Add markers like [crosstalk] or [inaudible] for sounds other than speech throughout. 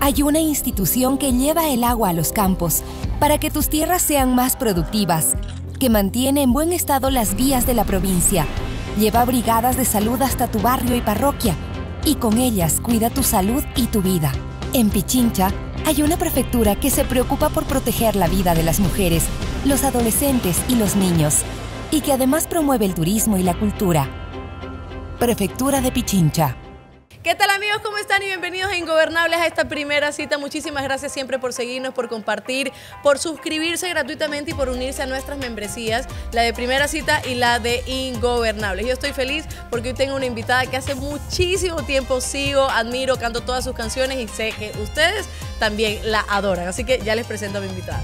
hay una institución que lleva el agua a los campos para que tus tierras sean más productivas, que mantiene en buen estado las vías de la provincia, lleva brigadas de salud hasta tu barrio y parroquia y con ellas cuida tu salud y tu vida. En Pichincha hay una prefectura que se preocupa por proteger la vida de las mujeres, los adolescentes y los niños y que además promueve el turismo y la cultura. Prefectura de Pichincha. ¿Qué tal amigos? ¿Cómo están? Y bienvenidos a Ingobernables a esta primera cita. Muchísimas gracias siempre por seguirnos, por compartir, por suscribirse gratuitamente y por unirse a nuestras membresías, la de primera cita y la de Ingobernables. Yo estoy feliz porque hoy tengo una invitada que hace muchísimo tiempo sigo, admiro, canto todas sus canciones y sé que ustedes también la adoran. Así que ya les presento a mi invitada.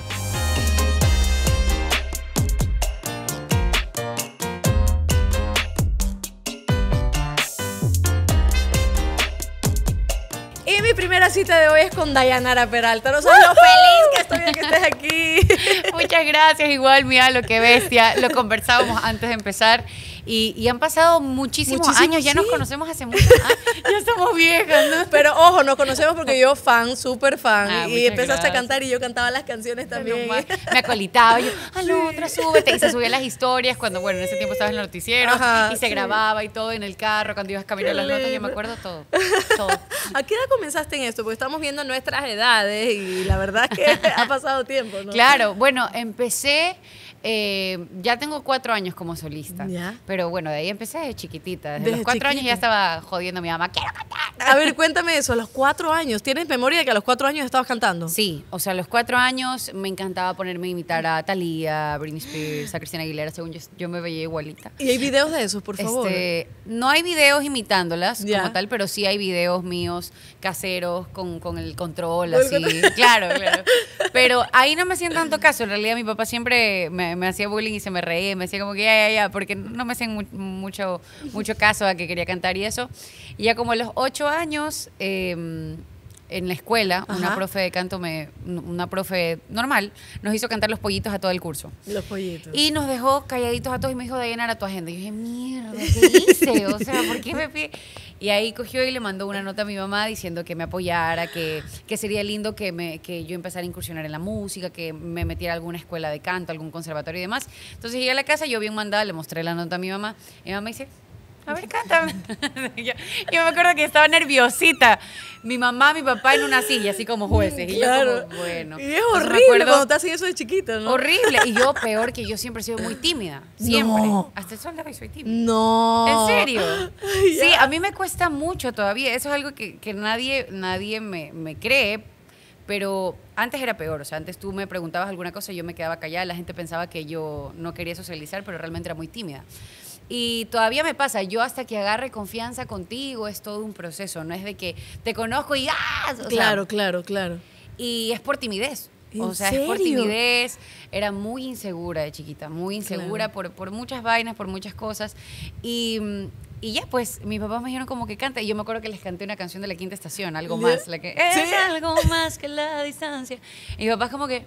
la cita de hoy es con Dayanara Peralta. No sabes lo feliz que estoy que estés aquí. [laughs] Muchas gracias, igual, mira lo que bestia. Lo conversábamos antes de empezar. Y, han pasado muchísimos, años, ya nos conocemos hace mucho. Ah, [laughs] ya somos viejas, ¿no? Pero ojo, nos conocemos porque yo fan, súper fan. Ah, y empezaste a cantar y yo cantaba las canciones también. [laughs] Me acolitaba, yo, a ah, la otra súbete. Y se subían las [laughs] historias cuando, bueno, en ese tiempo estabas en el noticiero y se grababa y todo en el carro cuando ibas caminando a las notas. Yo me acuerdo todo. todo. ¿A qué edad comenzaste en esto? Porque estamos viendo nuestras edades y la verdad es que ha pasado tiempo, ¿no? Claro, bueno, empecé. Eh, ya tengo cuatro años como solista. Pero bueno, de ahí empecé desde chiquitita. Desde, los cuatro años ya estaba jodiendo a mi mamá. ¡Quiero cantar! A ver, cuéntame eso. A los cuatro años, ¿tienes memoria de que a los cuatro años estabas cantando? Sí. O sea, a los cuatro años me encantaba ponerme a imitar a Thalía, a Britney Spears, a Cristina Aguilera, según yo, me veía igualita. ¿Y hay videos de esos, por este, favor? no hay videos imitándolas como tal, pero sí hay videos míos caseros con, con el control, así. claro, claro. Pero ahí no me hacían tanto caso. En realidad, mi papá siempre me me, hacía bullying y se me reía, me hacía como que ya, ya, ya, porque no me hacían mucho, mucho caso a que quería cantar y eso. Y ya como a los ocho años, eh, en la escuela, una profe de canto, me, una profe normal, nos hizo cantar los pollitos a todo el curso. Los pollitos. Y nos dejó calladitos a todos y me dijo, de llenar a tu agenda. Y yo dije, mierda, ¿qué [laughs] hice? o sea, ¿por qué me pide? Y ahí cogió y le mandó una nota a mi mamá diciendo que me apoyara, que, que sería lindo que, me, que yo empezara a incursionar en la música, que me metiera a alguna escuela de canto, algún conservatorio y demás. Entonces llegué a la casa, yo bien mandada, le mostré la nota a mi mamá. Y mi mamá me dice, a ver, [laughs] yo, me acuerdo que estaba nerviosita. Mi mamá, mi papá en una silla, así como jueces. Y yo bueno. Y es horrible cuando te hacen eso de chiquita, ¿no? Horrible. Y yo, [laughs] peor, que yo siempre he sido muy tímida. Siempre. Hasta el sol de soy tímida. No. ¿En serio? sí, a mí me cuesta mucho todavía. Eso es algo que, nadie, nadie me, me cree, pero antes era peor, o sea, antes tú me preguntabas alguna cosa y yo me quedaba callada, la gente pensaba que yo no quería socializar, pero realmente era muy tímida. Y todavía me pasa, yo hasta que agarre confianza contigo es todo un proceso, no es de que te conozco y ¡ah! claro, claro, claro. Y es por timidez. O sea, es por timidez. Era muy insegura de chiquita, muy insegura por, muchas vainas, por muchas cosas. Y mm, y ya, pues, mis papás me dijeron como que canta. Y yo me acuerdo que les canté una canción de la quinta estación, algo más. La que es algo más que la distancia. Y papá es como que,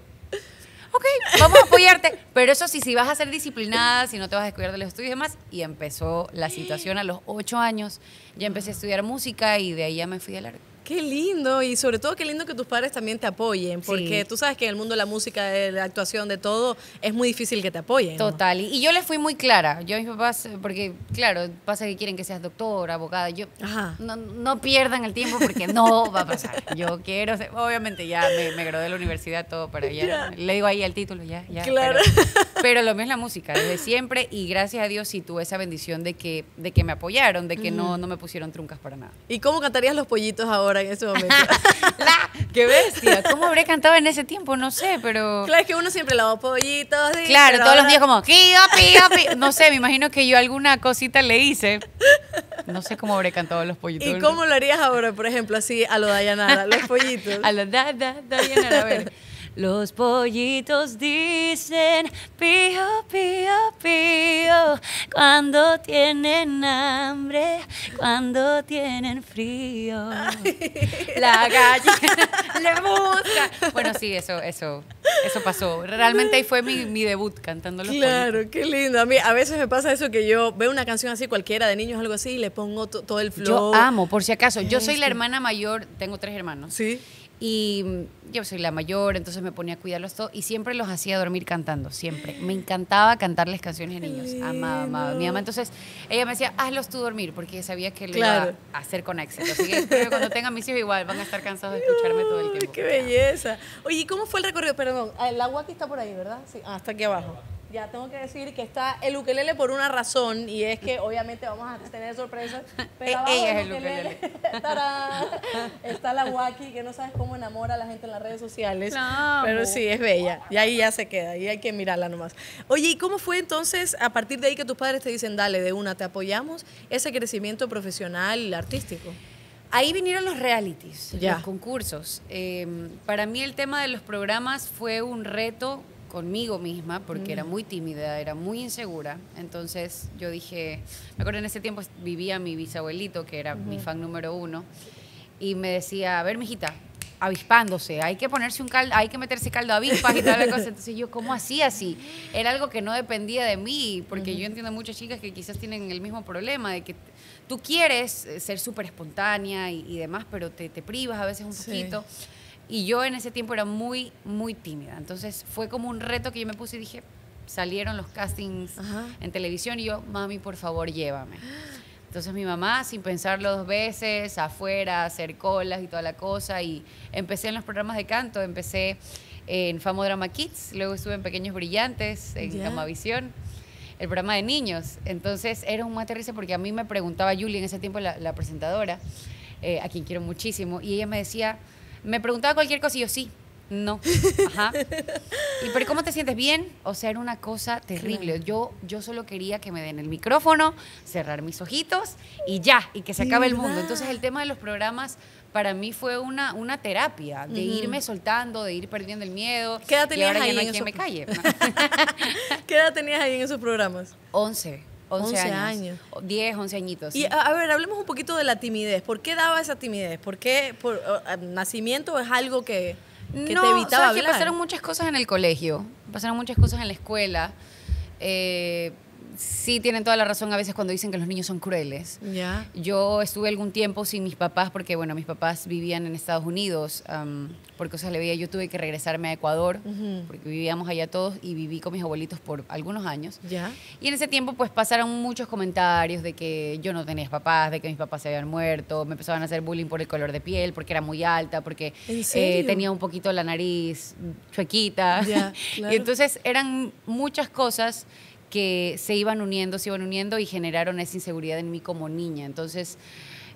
ok, vamos a apoyarte. Pero eso sí, si vas a ser disciplinada, si no te vas a descuidar de los estudios y demás. Y empezó la situación a los ocho años. Ya empecé a estudiar música y de ahí ya me fui al arte. Qué lindo y sobre todo qué lindo que tus padres también te apoyen, porque tú sabes que en el mundo de la música, de la actuación, de todo, es muy difícil que te apoyen. Total, y, yo les fui muy clara, yo a mis papás, eh, porque claro, pasa que quieren que seas doctor abogada, yo No, pierdan el tiempo porque no va a pasar. Yo quiero, obviamente ya me, gradué de la universidad, todo, para allá le digo ahí el título, ya, ya. Claro. [laughs] Pero, lo mío es la música, desde siempre, y gracias a Dios sí tuve esa bendición de que, de que me apoyaron, de que no, no me pusieron truncas para nada. ¿Y cómo cantarías los pollitos ahora? ahora en ese momento. [laughs] la, ¡Qué bestia! ¿Cómo habré cantado en ese tiempo? No sé, pero... Claro, es que uno siempre lavó pollitos. Sí, claro, todos los días como... Pío, pío, pío. No sé, me imagino que yo alguna cosita le hice. No sé cómo habré cantado los pollitos. ¿Y cómo lo harías ahora, por ejemplo, así a lo Dayanara, los pollitos? [laughs] a lo da, da, Dayanara, a ver... Los pollitos dicen pío, pío, pío cuando tienen hambre, cuando tienen frío. La gallina [laughs] le busca. Bueno, sí, eso, eso, eso pasó. Realmente ahí fue mi, debut cantando los Claro, qué lindo. A mí a veces me pasa eso que yo veo una canción así cualquiera de niños algo así y le pongo todo el flow. Yo amo, por si acaso. Yo soy la hermana mayor, tengo tres hermanos. Sí. Y yo soy la mayor, entonces me ponía a cuidarlos todos y siempre los hacía dormir cantando, siempre. Me encantaba cantarles canciones a niños, amaba, amaba. Mi mamá entonces, ella me decía, hazlos tú dormir, porque sabía que lo iba a hacer con éxito. Así cuando tenga mis hijos igual van a estar cansados de escucharme todo el tiempo. ¡Qué belleza! Oye, y ¿cómo fue el recorrido? Perdón, el agua que está por ahí, ¿verdad? Sí, hasta ah, aquí abajo ya tengo que decir que está el ukelele por una razón y es que obviamente vamos a tener sorpresas. [laughs] Pero e-, Ella es el ukelele. [laughs] Está la Waki que no sabes cómo enamora a la gente en las redes sociales. pero sí, es bella. Y ahí ya se queda y hay que mirarla nomás. Oye, ¿y cómo fue entonces a partir de ahí que tus padres te dicen, dale, de una, te apoyamos ese crecimiento profesional, y artístico? Ahí vinieron los realities, los concursos. Em, para mí el tema de los programas fue un reto conmigo misma porque era mm. muy tímida, era muy insegura. Entonces yo dije, me acuerdo en ese tiempo vivía mi bisabuelito, que era mi fan número uno, y me decía, a ver, mijita, avispándose, hay que ponerse un caldo, hay que meterse caldo a avispas y tal Entonces yo, ¿cómo hacía así? Era algo que no dependía de mí, porque yo entiendo muchas chicas que quizás tienen el mismo problema de que tú quieres eh, ser súper espontánea y, demás, pero te, privas a veces un poquito. Y yo en ese tiempo era muy, muy tímida. Entonces fue como un reto que yo me puse y dije, salieron los castings en televisión y yo, mami, por favor, llévame. Entonces mi mamá, sin pensarlo dos veces, afuera, hacer colas y toda la cosa, y empecé en los programas de canto, empecé en Famo Drama Kids, luego estuve en Pequeños Brillantes, en yeah. visión, el programa de niños. Entonces era un risa porque a mí me preguntaba Julie en ese tiempo, la, presentadora, eh, a quien quiero muchísimo, y ella me decía, me preguntaba cualquier cosa y yo sí, no. [laughs] Ajá. ¿Y pero cómo te sientes bien? O sea, era una cosa terrible. Yo, yo solo quería que me den el micrófono, cerrar mis ojitos y ya, y que se acabe el mundo. Entonces el tema de los programas para mí fue una, una terapia, de irme soltando, de ir perdiendo el miedo. en ¿Qué edad tenías ahí en esos programas? Once. 11, años. 10, 11 añitos. Y a, ver, hablemos un poquito de la timidez. ¿Por qué daba esa timidez? ¿Por qué por, nacimiento es algo que, te evitaba o sea, Que pasaron muchas cosas en el colegio, pasaron muchas cosas en la escuela. Eh, sí tienen toda la razón a veces cuando dicen que los niños son crueles. Ya. Yo estuve algún tiempo sin mis papás porque, bueno, mis papás vivían en Estados Unidos. por cosas le veía yo tuve que regresarme a Ecuador porque vivíamos allá todos y viví con mis abuelitos por algunos años. Ya. Y en ese tiempo pues pasaron muchos comentarios de que yo no tenía papás, de que mis papás se habían muerto, me empezaban a hacer bullying por el color de piel, porque era muy alta, porque eh, tenía un poquito la nariz chuequita. Ya, [laughs] y entonces eran muchas cosas que se iban uniendo, se iban uniendo y generaron esa inseguridad en mí como niña. Entonces,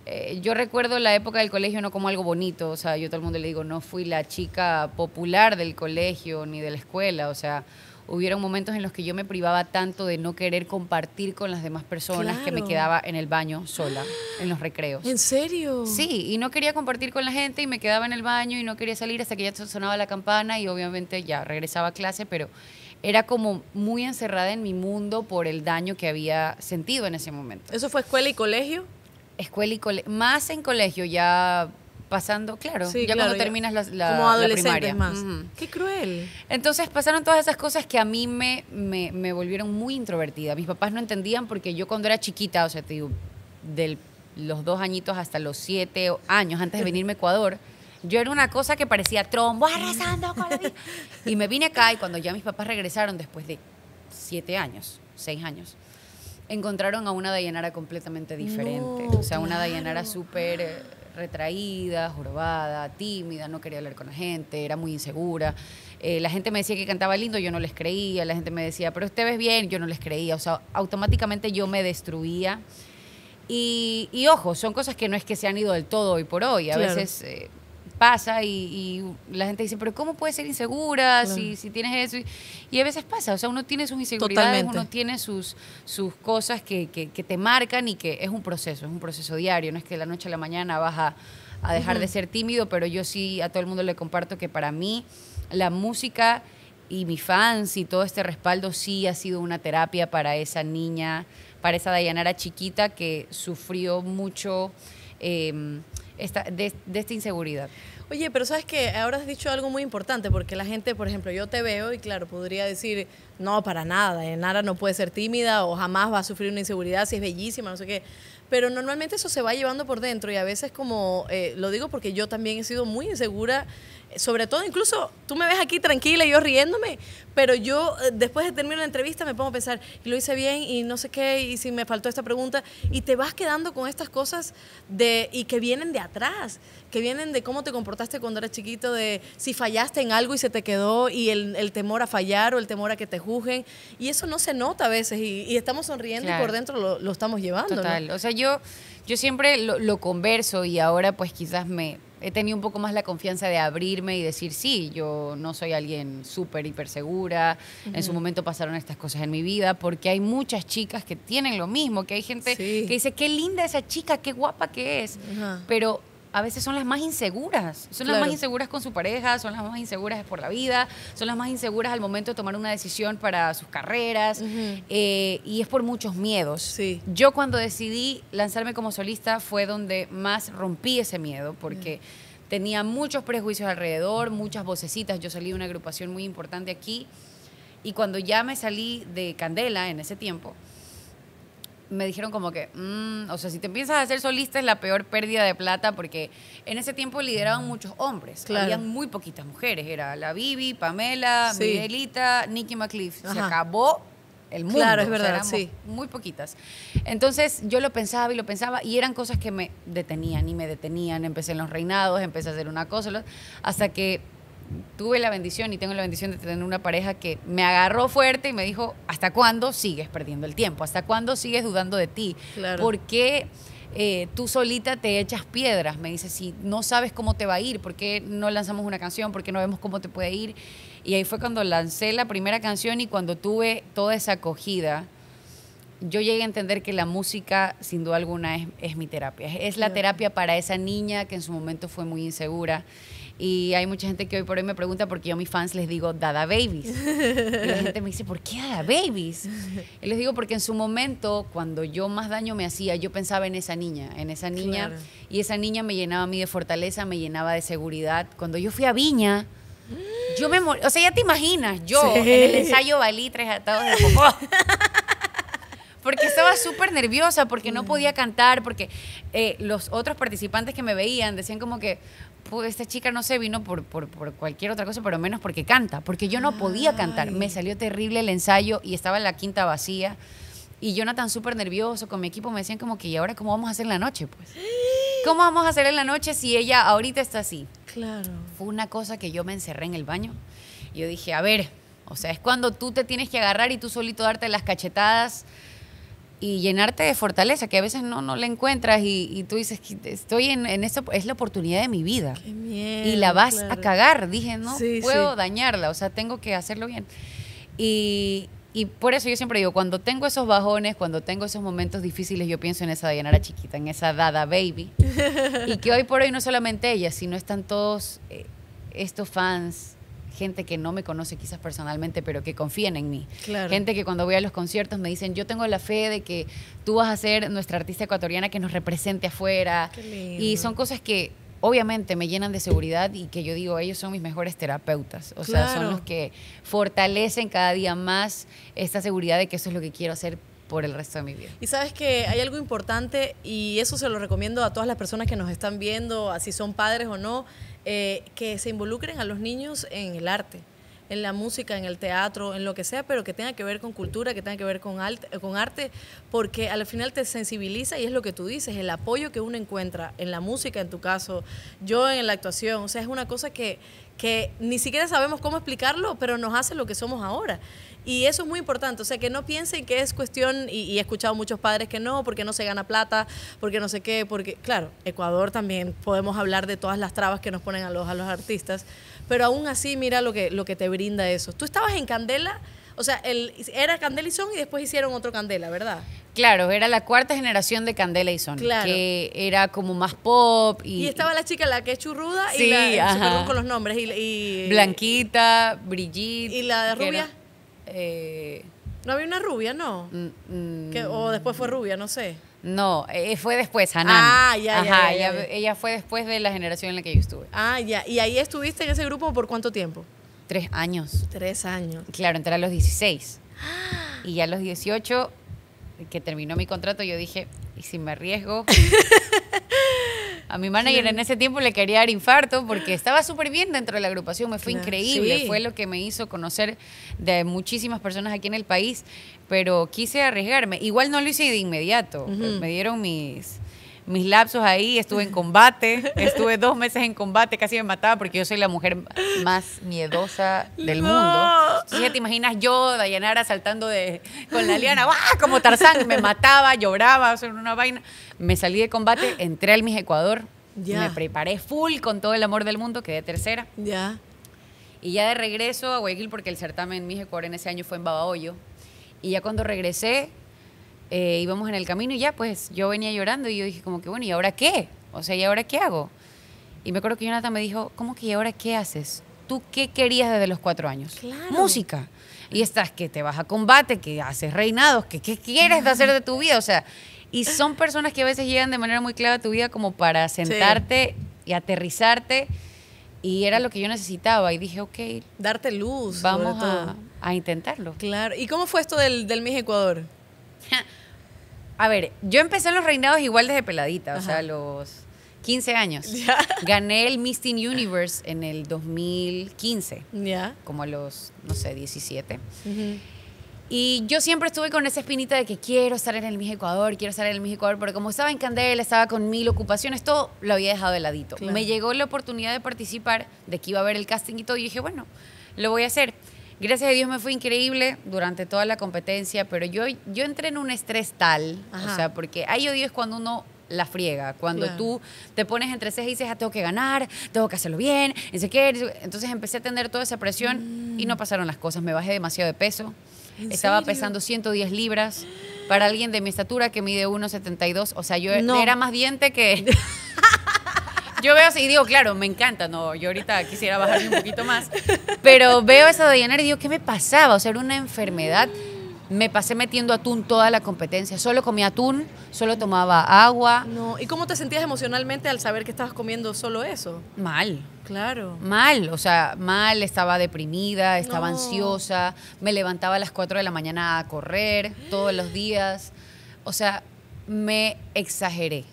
eh, yo recuerdo la época del colegio no como algo bonito, o sea, yo todo el mundo le digo, no fui la chica popular del colegio ni de la escuela, o sea, hubieron momentos en los que yo me privaba tanto de no querer compartir con las demás personas que me quedaba en el baño sola, en los recreos. ¿En serio? Sí, y no quería compartir con la gente y me quedaba en el baño y no quería salir hasta que ya sonaba la campana y obviamente ya regresaba a clase, pero era como muy encerrada en mi mundo por el daño que había sentido en ese momento. ¿Eso fue escuela y colegio? Escuela y colegio. Más en colegio, ya pasando, claro, ya cuando terminas la, la, como más. Qué cruel. Entonces pasaron todas esas cosas que a mí me, me, me, volvieron muy introvertida. Mis papás no entendían porque yo cuando era chiquita, o sea, te digo, de los dos añitos hasta los siete años antes de [laughs] venirme a Ecuador, yo era una cosa que parecía trombo, [laughs] arrasando Y me vine acá y cuando ya mis papás regresaron después de siete años, seis años, encontraron a una Dayanara completamente diferente. o sea, una Dayanara súper eh, retraída, jorobada, tímida, no quería hablar con la gente, era muy insegura. Eh, la gente me decía que cantaba lindo, yo no les creía. La gente me decía, pero usted ves bien, yo no les creía. O sea, automáticamente yo me destruía. Y, ojo, son cosas que no es que se han ido del todo hoy por hoy. A veces eh, pasa y, la gente dice, pero ¿cómo puedes ser insegura si, si, tienes eso? Y, a veces pasa, o sea, uno tiene sus inseguridades, uno tiene sus, sus cosas que, que, te marcan y que es un proceso, es un proceso diario, no es que de la noche a la mañana vas a, dejar de ser tímido, pero yo sí a todo el mundo le comparto que para mí la música y mis fans y todo este respaldo sí ha sido una terapia para esa niña, para esa Dayanara chiquita que sufrió mucho. Em, de, esta inseguridad. Oye, pero sabes que ahora has dicho algo muy importante, porque la gente, por ejemplo, yo te veo y claro, podría decir, no, para nada, eh, Nara no puede ser tímida o jamás va a sufrir una inseguridad si es bellísima, no sé qué. Pero normalmente eso se va llevando por dentro y a veces como, eh, lo digo porque yo también he sido muy insegura sobre todo incluso tú me ves aquí tranquila y yo riéndome, pero yo eh, después de terminar la entrevista me pongo a pensar, y lo hice bien, y no sé qué, y si me faltó esta pregunta, y te vas quedando con estas cosas de, y que vienen de atrás, que vienen de cómo te comportaste cuando eras chiquito, de si fallaste en algo y se te quedó, y el, temor a fallar o el temor a que te juzguen, y eso no se nota a veces, y, estamos sonriendo y por dentro lo, estamos llevando. Total, o sea, yo, yo siempre lo, lo converso y ahora pues quizás me he tenido un poco más la confianza de abrirme y decir, sí, yo no soy alguien súper, hiper segura, en su momento pasaron estas cosas en mi vida, porque hay muchas chicas que tienen lo mismo, que hay gente que dice, qué linda esa chica, qué guapa que es, pero a veces son las más inseguras. Son las más inseguras con su pareja, son las más inseguras por la vida, son las más inseguras al momento de tomar una decisión para sus carreras. Eh, y es por muchos miedos. Yo cuando decidí lanzarme como solista fue donde más rompí ese miedo, porque... Tenía muchos prejuicios alrededor, muchas vocecitas. Yo salí de una agrupación muy importante aquí y cuando ya me salí de Candela en ese tiempo, me dijeron como que, mm, o sea, si te empiezas a hacer solista es la peor pérdida de plata porque en ese tiempo lideraban muchos hombres, habían muy poquitas mujeres, era la Bibi, Pamela, Miguelita, Nicky McCliff, se acabó el mundo. Claro, es verdad, sí. Muy poquitas. Entonces yo lo pensaba y lo pensaba y eran cosas que me detenían y me detenían, empecé en los reinados, empecé a hacer una cosa, hasta que tuve la bendición y tengo la bendición de tener una pareja que me agarró fuerte y me dijo, ¿hasta cuándo sigues perdiendo el tiempo? ¿Hasta cuándo sigues dudando de ti? porque ¿Por qué eh, tú solita te echas piedras? Me dice, si no sabes cómo te va a ir, ¿por qué no lanzamos una canción? ¿Por qué no vemos cómo te puede ir? Y ahí fue cuando lancé la primera canción y cuando tuve toda esa acogida. Yo llegué a entender que la música, sin duda alguna, es, mi terapia. Es la terapia para esa niña que en su momento fue muy insegura. Y hay mucha gente que hoy por hoy me pregunta porque yo a mis fans les digo Dada Babies. Y la gente me dice, ¿por qué Dada Babies? Y les digo porque en su momento, cuando yo más daño me hacía, yo pensaba en esa niña, en esa niña. Y esa niña me llenaba a mí de fortaleza, me llenaba de seguridad. Cuando yo fui a Viña, yo me morí. O sea, ya te imaginas, yo en el ensayo valí tres atados de popó. [laughs] porque estaba súper nerviosa, porque no mm. podía cantar, porque eh, los otros participantes que me veían decían como que, esta chica no se vino por, cualquier otra cosa, pero menos porque canta, porque yo no podía cantar. Me salió terrible el ensayo y estaba en la quinta vacía. Y Jonathan súper nervioso con mi equipo me decían como que, ¿y ahora cómo vamos a hacer la noche? Pues, [gasps] ¿cómo vamos a hacer en la noche si ella ahorita está así? Claro. Fue una cosa que yo me encerré en el baño. Y yo dije, a ver, o sea, es cuando tú te tienes que agarrar y tú solito darte las cachetadas y llenarte de fortaleza que a veces no, no la encuentras y, y tú dices, estoy en, en esto, es la oportunidad de mi vida. y la vas a cagar, dije, no puedo dañarla, o sea, tengo que hacerlo bien. Y, y, por eso yo siempre digo, cuando tengo esos bajones, cuando tengo esos momentos difíciles, yo pienso en esa Dayanara chiquita, en esa Dada Baby. [laughs] y que hoy por hoy no solamente ella, sino están todos eh, estos fans gente que no me conoce quizás personalmente, pero que confían en mí. Gente que cuando voy a los conciertos me dicen, yo tengo la fe de que tú vas a ser nuestra artista ecuatoriana que nos represente afuera. Y son cosas que obviamente me llenan de seguridad y que yo digo, ellos son mis mejores terapeutas. O sea, son los que fortalecen cada día más esta seguridad de que eso es lo que quiero hacer por el resto de mi vida. Y sabes que hay algo importante y eso se lo recomiendo a todas las personas que nos están viendo, así son padres o no, eh, que se involucren a los niños en el arte en la música, en el teatro, en lo que sea, pero que tenga que ver con cultura, que tenga que ver con, arte, con arte, porque al final te sensibiliza y es lo que tú dices, el apoyo que uno encuentra en la música, en tu caso, yo en la actuación, o sea, es una cosa que, que ni siquiera sabemos cómo explicarlo, pero nos hace lo que somos ahora. Y eso es muy importante, o sea, que no piensen que es cuestión, y, he escuchado muchos padres que no, porque no se gana plata, porque no sé qué, porque, claro, Ecuador también podemos hablar de todas las trabas que nos ponen a los, a los artistas, pero aún así mira lo que, lo que te brinda eso. Tú estabas en Candela, o sea, el, era Candela y Son y después hicieron otro Candela, ¿verdad? Claro, era la cuarta generación de Candela y Son, que era como más pop. Y, estaba la chica, la que es churruda, y la, con los nombres. Y, Blanquita, Brillita. ¿Y la de rubia? Eh, no había una rubia, ¿no? Mm, mm. o después fue rubia, no sé. No, eh, fue después, Hanan. Ah, ya, ella, fue después de la generación en la que yo estuve. Ah, ya. ¿Y ahí estuviste en ese grupo por cuánto tiempo? Tres años. Tres años. Claro, entré a los 16. [gasps] Y ya a los 18, que terminó mi contrato, yo dije, ¿y si me arriesgo? [laughs] A mi manager en ese tiempo le quería dar infarto porque estaba súper bien dentro de la agrupación, me fue increíble, fue lo que me hizo conocer de muchísimas personas aquí en el país, pero quise arriesgarme. Igual no lo hice de inmediato, me dieron mis mis lapsos ahí, estuve en combate, estuve dos meses en combate, casi me mataba porque yo soy la mujer más miedosa del mundo. Si te imaginas yo, Dayanara, saltando de, con la liana, como Tarzán, me mataba, lloraba, o una vaina. Me salí de combate, entré al Mis Ecuador, me preparé full con todo el amor del mundo, quedé tercera. Ya. Y ya de regreso a Guayaquil, porque el certamen Mis Ecuador en ese año fue en Babahoyo, y ya cuando regresé, eh, íbamos en el camino y ya, pues yo venía llorando y yo dije como que, bueno, ¿y ahora qué? O sea, ¿y ahora qué hago? Y me acuerdo que Jonathan me dijo, ¿cómo que y ahora qué haces? ¿Tú qué querías desde los cuatro años? Claro. Música. Y estás que te vas a combate, que haces reinados, que qué quieres de hacer de tu vida. O sea, y son personas que a veces llegan de manera muy clara a tu vida como para sentarte y aterrizarte. Y era lo que yo necesitaba. Y dije, ok. Darte luz. Vamos a, intentarlo. Claro. ¿Y cómo fue esto del, del Miss Ecuador? [laughs] A ver, yo empecé en los reinados igual desde peladita, o sea, los 15 años. [laughs] Gané el Miss Universe en el 2015. Como a los, no sé, 17. Y yo siempre estuve con esa espinita de que quiero estar en el Miss Ecuador, quiero estar en el Miss Ecuador, pero como estaba en Candela, estaba con mil ocupaciones, todo lo había dejado de ladito. Me llegó la oportunidad de participar, de que iba a ver el casting y todo, y dije, bueno, lo voy a hacer. Gracias a Dios me fue increíble durante toda la competencia, pero yo, yo entré en un estrés tal, o sea, porque hay odio es cuando uno la friega, cuando tú te pones entre seis y dices, ah, tengo que ganar, tengo que hacerlo bien, sé qué. Entonces empecé a tener toda esa presión y no mm. pasaron las cosas, me bajé demasiado de peso, estaba pesando 110 libras para alguien de mi estatura que mide 1,72, o sea, yo era más diente que... [laughs] yo veo así y digo, claro, me encanta, no, yo ahorita quisiera bajarme un poquito más, pero veo esa de llenar y digo, ¿qué me pasaba? O sea, era una enfermedad. Me pasé metiendo atún toda la competencia. Solo comía atún, solo tomaba agua. No. ¿Y cómo te sentías emocionalmente al saber que estabas comiendo solo eso? Mal. Claro. Mal, o sea, mal, estaba deprimida, estaba ansiosa, me levantaba a las 4 de la mañana a correr todos los días. O sea, me exageré.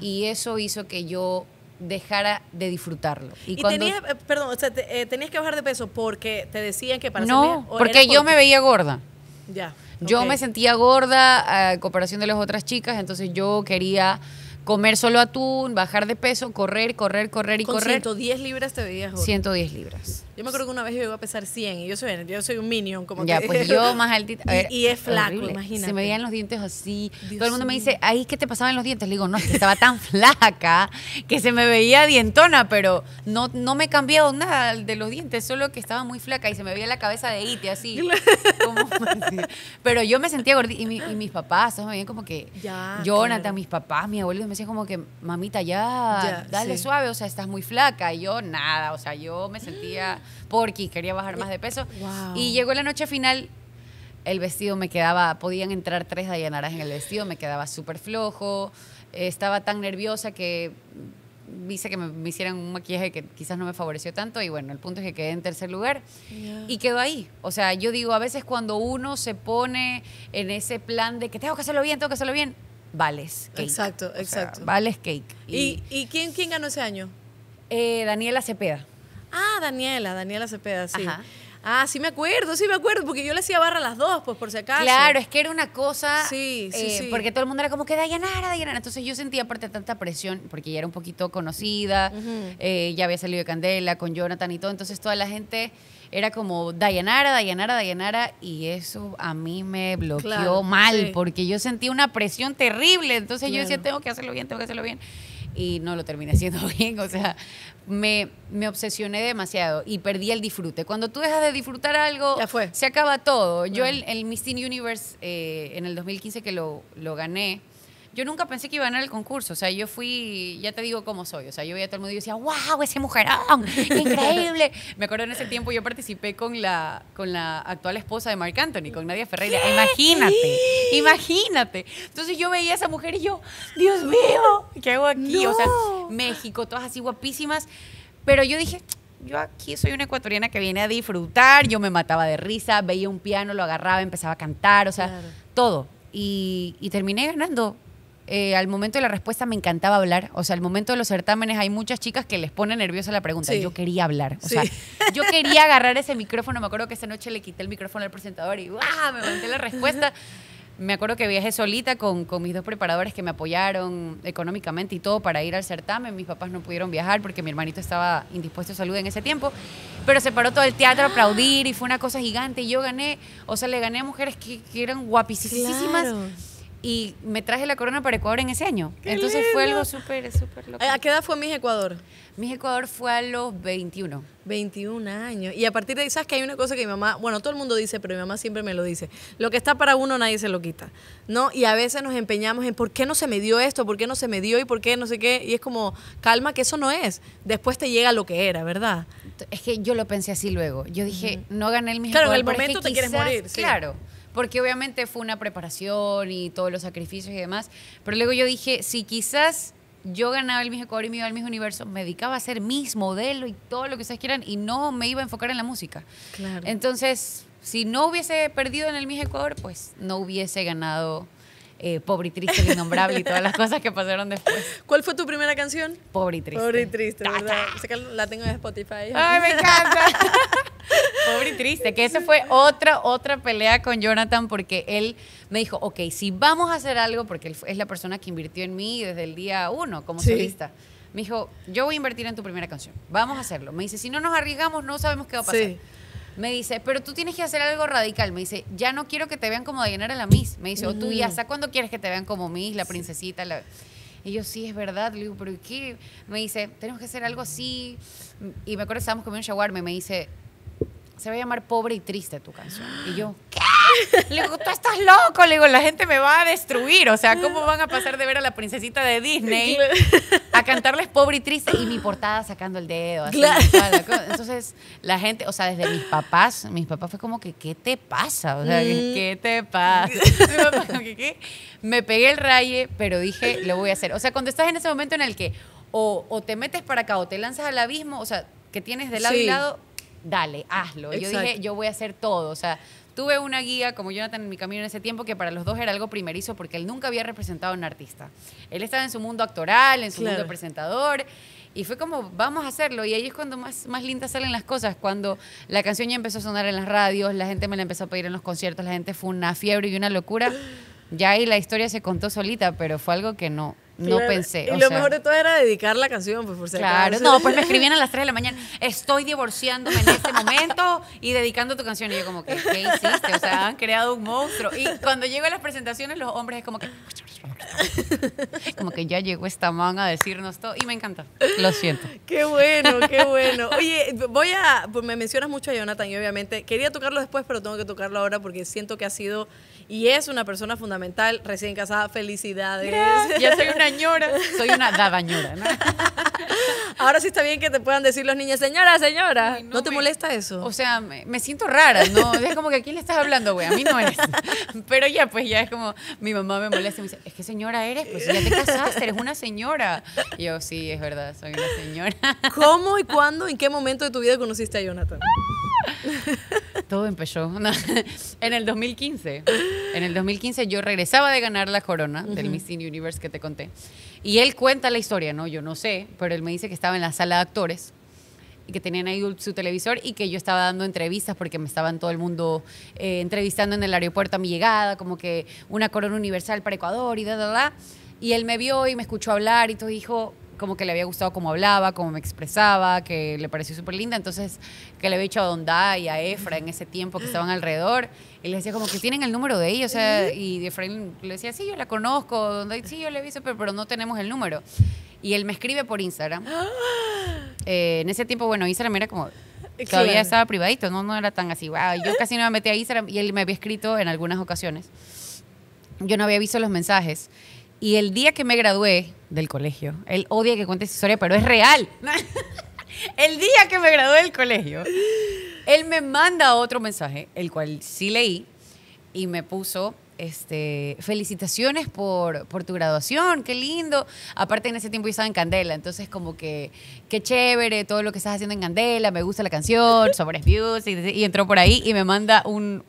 Y eso hizo que yo dejara de disfrutarlo. Y, tenías, eh, perdón, o sea, eh, tenías que bajar de peso porque te decían que para No, porque yo me veía gorda. Ya. Yo me sentía gorda eh, a comparación de las otras chicas, entonces yo quería comer solo atún, bajar de peso, correr, correr, correr y Con correr. 110 libras te veías. 110 libras. Yo me acuerdo que una vez yo iba a pesar 100 y yo soy, un minion. como Ya, pues [laughs] yo más altita. y, es flaco, imagínate. Se me veían los dientes así. Todo el mundo me dice, ay, ¿qué te pasaba en los dientes? Le digo, no, estaba tan flaca que se me veía dientona, pero no, no me he cambiado nada de los dientes, solo que estaba muy flaca y se me veía la cabeza de Ite así. [laughs] pero yo me sentía gordita y, mis papás, me veían como que ya, Jonathan, mis papás, mi abuelo, decían como que, mamita, ya, dale suave, o sea, estás muy flaca. Y yo, nada, o sea, yo me sentía [gasps] porky, quería bajar más de peso. Y llegó la noche final, el vestido me quedaba, podían entrar tres Dayanaras en el vestido, me quedaba súper flojo, estaba tan nerviosa que hice que me, hicieran un maquillaje que quizás no me favoreció tanto y bueno, el punto es que quedé en tercer lugar y quedó ahí. O sea, yo digo, a veces cuando uno se pone en ese plan de que tengo que hacerlo bien, tengo que hacerlo bien, Vales Cake. Exacto, exacto. Vales Cake. ¿Y, ¿Y, quién, quién ganó ese año? Eh, Daniela Cepeda. Ah, Daniela, Daniela Cepeda, sí. Ajá. Ah, sí me acuerdo, sí me acuerdo, porque yo le hacía barra a las dos, pues por si acaso. Claro, es que era una cosa. Sí, sí, eh, sí. Porque todo el mundo era como que Dayanara, Dayanara. Entonces yo sentía aparte tanta presión, porque ya era un poquito conocida, eh, ya había salido de Candela con Jonathan y todo. Entonces toda la gente era como Dayanara, Dayanara, Dayanara, y eso a mí me bloqueó mal, porque yo sentí una presión terrible, entonces yo decía, tengo que hacerlo bien, tengo que hacerlo bien, y no lo terminé haciendo [laughs] bien, o sea, me, me obsesioné demasiado y perdí el disfrute. Cuando tú dejas de disfrutar algo, se acaba todo. Yo el, el, Miss Teen Universe eh, en el 2015 que lo, lo gané, yo nunca pensé que iba a ganar el concurso. O sea, yo fui, ya te digo cómo soy. O sea, yo veía a todo el mundo y decía, wow, ese mujerón, increíble. [laughs] Me acuerdo en ese tiempo yo participé con la, con la actual esposa de Marc Anthony, con Nadia Ferreira. Imagínate, imagínate. Entonces yo veía a esa mujer y yo, Dios mío, ¿qué hago aquí? O sea, México, todas así guapísimas. Pero yo dije, yo aquí soy una ecuatoriana que viene a disfrutar, yo me mataba de risa, veía un piano, lo agarraba, empezaba a cantar, o sea, todo. Y, y terminé ganando eh, al momento de la respuesta me encantaba hablar. O sea, al momento de los certámenes hay muchas chicas que les pone nerviosa la pregunta. Yo quería hablar. O sea, [laughs] yo quería agarrar ese micrófono. Me acuerdo que esa noche le quité el micrófono al presentador y ¡guau! Me mandé la respuesta. Me acuerdo que viajé solita con, con mis dos preparadores que me apoyaron económicamente y todo para ir al certamen. Mis papás no pudieron viajar porque mi hermanito estaba indispuesto a salud en ese tiempo. Pero se paró todo el teatro a aplaudir y fue una cosa gigante. Y yo gané, o sea, le gané a mujeres que, eran guapísimas y me traje la corona para Ecuador en ese año. Entonces fue algo súper, súper loco. Eh, ¿A qué edad fue Miss Ecuador? Miss Ecuador fue a los 21. 21 años. Y a partir de ahí, ¿sabes que hay una cosa que mi mamá, bueno, todo el mundo dice, pero mi mamá siempre me lo dice? Lo que está para uno nadie se lo quita, ¿no? Y a veces nos empeñamos en por qué no se me dio esto, por qué no se me dio y por qué no sé qué. Y es como, calma, que eso no es. Después te llega lo que era, ¿verdad? Es que yo lo pensé así luego. Yo dije, no gané el Miss claro, Ecuador. Claro, en el momento te quieres morir. Claro porque obviamente fue una preparación y todos los sacrificios y demás. Pero luego yo dije, si quizás yo ganaba el Miss Ecuador y me iba al Miss Universo, me dedicaba a ser mis modelo y todo lo que ustedes quieran y no me iba a enfocar en la música. Claro. Entonces, si no hubiese perdido en el Miss Ecuador, pues no hubiese ganado eh, Pobre y Triste, el Innombrable y todas las cosas que pasaron después. ¿Cuál fue tu primera canción? Pobre y Triste. Pobre y Triste, ¿verdad? la tengo en Spotify. ¡Ay, me encanta! [laughs] Pobre y triste, que esa fue otra, otra pelea con Jonathan porque él me dijo, ok, si vamos a hacer algo, porque él es la persona que invirtió en mí desde el día uno como solista. Me dijo, yo voy a invertir en tu primera canción, vamos a hacerlo. Me dice, si no nos arriesgamos, no sabemos qué va a pasar. Me dice, pero tú tienes que hacer algo radical. Me dice, ya no quiero que te vean como de a la Miss. Me dice, o tú, ¿y hasta cuándo quieres que te vean como Miss, la princesita? La... Y yo, sí, es verdad. Le digo, pero ¿qué? Me dice, tenemos que hacer algo así. Y me acuerdo que estábamos comiendo un shawarma me dice, se va a llamar Pobre y Triste tu canción. Y yo, ¿qué? Le digo, tú estás loco. Le digo, la gente me va a destruir. O sea, ¿cómo van a pasar de ver a la princesita de Disney [laughs] a cantarles pobre y triste? Y mi portada sacando el dedo. Entonces, la gente, o sea, desde mis papás, mis papás fue como que, ¿qué te pasa? O sea, ¿qué te pasa? Mm. Me pegué el raye, pero dije, lo voy a hacer. O sea, cuando estás en ese momento en el que o, te metes para acá o te lanzas al abismo, o sea, que tienes de lado y lado dale, hazlo. Yo dije, yo voy a hacer todo. O sea, tuve una guía como Jonathan en mi camino en ese tiempo que para los dos era algo primerizo porque él nunca había representado a un artista. Él estaba en su mundo actoral, en su mundo presentador. Y fue como, vamos a hacerlo. Y ahí es cuando más, más lindas salen las cosas. Cuando la canción ya empezó a sonar en las radios, la gente me la empezó a pedir en los conciertos, la gente fue una fiebre y una locura. Ya ahí la historia se contó solita, pero fue algo que no, no pensé. y lo mejor de todo era dedicar la canción, pues por si Claro, no, pues me escribían a las 3 de la mañana, estoy divorciándome en este momento y dedicando tu canción. Y yo como que, ¿qué hiciste? O sea, han creado un monstruo. Y cuando llego a las presentaciones, los hombres es como que... [laughs] Como que ya llegó esta man a decirnos todo y me encanta. Lo siento. Qué bueno, qué bueno. Oye, voy a... Pues me mencionas mucho a Jonathan y obviamente quería tocarlo después, pero tengo que tocarlo ahora porque siento que ha sido y es una persona fundamental, recién casada. Felicidades. [laughs] Ya soy una ñora. soy una dadañora. [laughs] Ahora sí está bien que te puedan decir los niños, señora, señora. no, te molesta eso? O sea, me, siento rara, ¿no? Es como que a quién le estás hablando, güey. A mí no es. [laughs] Pero ya, pues ya es como, mi mamá me molesta y me dice, es que señora eres, pues ya te casaste, eres una señora. Y yo, sí, es verdad, soy una señora. ¿Cómo y cuándo, en qué momento de tu vida conociste a Jonathan? todo empezó [laughs] en el 2015. En el 2015 yo regresaba de ganar la corona del Miss Universe que te conté. Y él cuenta la historia, ¿no? Yo no sé, pero él me dice que estaba en la sala de actores y que tenían ahí su televisor y que yo estaba dando entrevistas porque me estaban todo el mundo eh, entrevistando en el aeropuerto a mi llegada, como que una corona universal para Ecuador y da, da, da. Y él me vio y me escuchó hablar y todo dijo, como que le había gustado cómo hablaba, cómo me expresaba, que le pareció súper linda. Entonces, que le había dicho a Donda y a Efra en ese tiempo que estaban alrededor. Y le decía como que tienen el número de ella. O sea, y Efra le decía, sí, yo la conozco. Donda, sí, yo le aviso, pero, pero no tenemos el número. Y él me escribe por Instagram. [gasps] Eh, en ese tiempo, bueno, Instagram era como Todavía estaba privadito, no, no era tan así. yo casi no me metí a Instagram y él me había escrito en algunas ocasiones. Yo no había visto los mensajes y el día que me gradué del colegio, él odia que cuente esa historia, pero es real. [laughs] el día que me gradué del colegio, él me manda otro mensaje, el cual sí leí, y me puso, este, felicitaciones por, por, tu graduación, qué lindo. Aparte en ese tiempo yo estaba en Candela, entonces como que, qué chévere todo lo que estás haciendo en Candela, me gusta la canción, sobre Music, y entró por ahí y me manda un,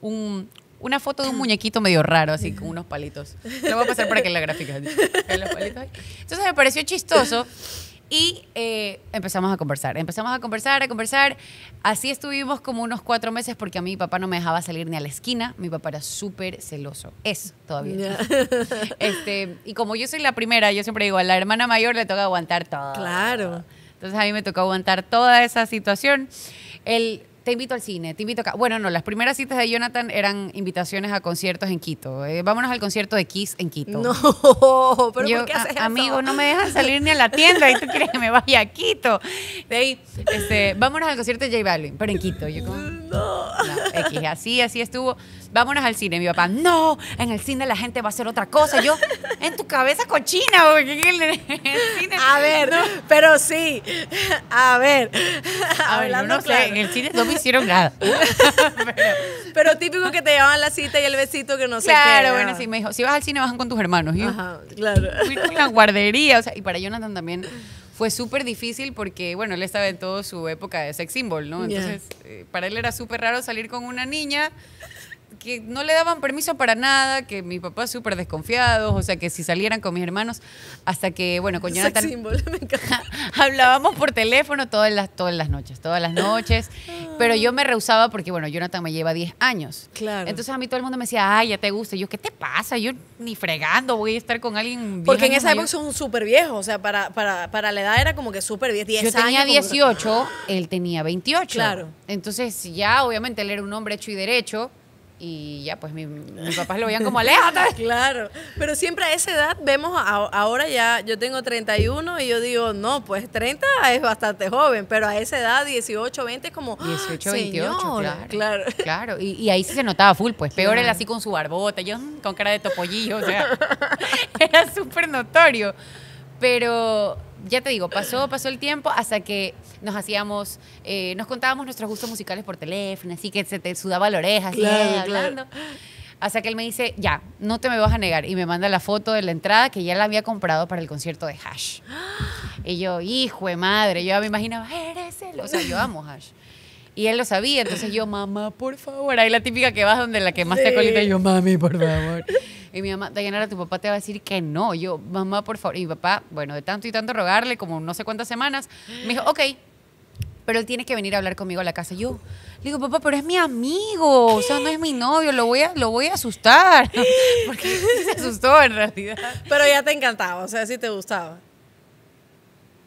una foto de un [clears throat] muñequito medio raro, así con unos palitos. Lo voy a pasar para que en la gráfica. Entonces me pareció chistoso. Y eh, empezamos a conversar, empezamos a conversar, a conversar. Así estuvimos como unos cuatro meses porque a mí mi papá no me dejaba salir ni a la esquina. Mi papá era súper celoso. Es todavía. [laughs] Este, y como yo soy la primera, yo siempre digo, a la hermana mayor le toca aguantar todo. Claro. Entonces a mí me tocó aguantar toda esa situación. El te invito al cine, te invito acá. Bueno, no, las primeras citas de Jonathan eran invitaciones a conciertos en Quito. Eh, vámonos al concierto de Kiss en Quito. No, [laughs] pero ¿por qué haces eso? Amigo, no me [laughs] dejan salir ni a la tienda y tú quieres que me vaya a Quito. De ahí, este, vámonos al concierto de J Balvin, pero en Quito. [laughs] no. X, así, así estuvo vámonos al cine. Mi papá, no, en el cine la gente va a hacer otra cosa. Yo, en tu cabeza cochina, [laughs] cine, A ver, pero sí, a ver, hablando no claro. sé, en el cine no me hicieron nada. [laughs] pero, típico que te llevaban la cita y el besito que no sé Claro, bueno, sí, me dijo, si vas al cine bajan con tus hermanos. Ajá, claro. Fui con la guardería, o sea, y para Jonathan también fue súper difícil porque, bueno, él estaba en toda su época de sex symbol, ¿no? Entonces, eh, para él era súper raro salir con una niña que no le daban permiso para nada, que mi papá súper desconfiado, o sea, que si salieran con mis hermanos, hasta que, bueno, con Jonathan... me [laughs] hablábamos por teléfono todas las, todas las noches, todas las noches, ah. pero yo me rehusaba porque, bueno, Jonathan me lleva 10 años. Claro. Entonces a mí todo el mundo me decía, ay, ya te gusta. yo, ¿qué te pasa? Yo ni fregando voy a estar con alguien Porque en esa época son súper viejo, o sea, para, para, la edad era como que súper 10 años. Yo tenía 18, él tenía 28. Claro. Entonces ya, obviamente, él era un hombre hecho y derecho, y ya pues mis papás lo veían como aléjate. [laughs] claro, pero siempre a esa edad vemos, ahora ya yo tengo 31 y yo digo, no, pues 30 es bastante joven, pero a esa edad 18, 20 es como 18, ah, 28, claro. Claro, [laughs] Y, ahí sí se notaba full, pues peor él así con su barbota, yo mm, con cara de topollillo, o sea, [laughs] era súper notorio, pero ya te digo, pasó, pasó el tiempo hasta que nos hacíamos, eh, nos contábamos nuestros gustos musicales por teléfono, así que se te sudaba la oreja, así eh, hablando. Hasta que él me dice, ya, no te me vas a negar. Y me manda la foto de la entrada que ya la había comprado para el concierto de Hash. Y yo, hijo de madre, yo ya me imaginaba, eres él. O sea, yo amo Hash. Y él lo sabía, entonces yo, mamá, por favor. Ahí la típica que vas donde la que más te acolita. yo, mami, por favor. Y mi mamá, Dayanara, tu papá te va a decir que no. Yo, mamá, por favor. Y mi papá, bueno, de tanto y tanto rogarle, como no sé cuántas semanas, me dijo, ok, pero él tiene que venir a hablar conmigo a la casa. Yo le digo, papá, pero es mi amigo, o sea, no es mi novio, lo voy a, lo voy a asustar. [laughs] Porque se asustó en realidad. Pero ya te encantaba, o sea, sí te gustaba.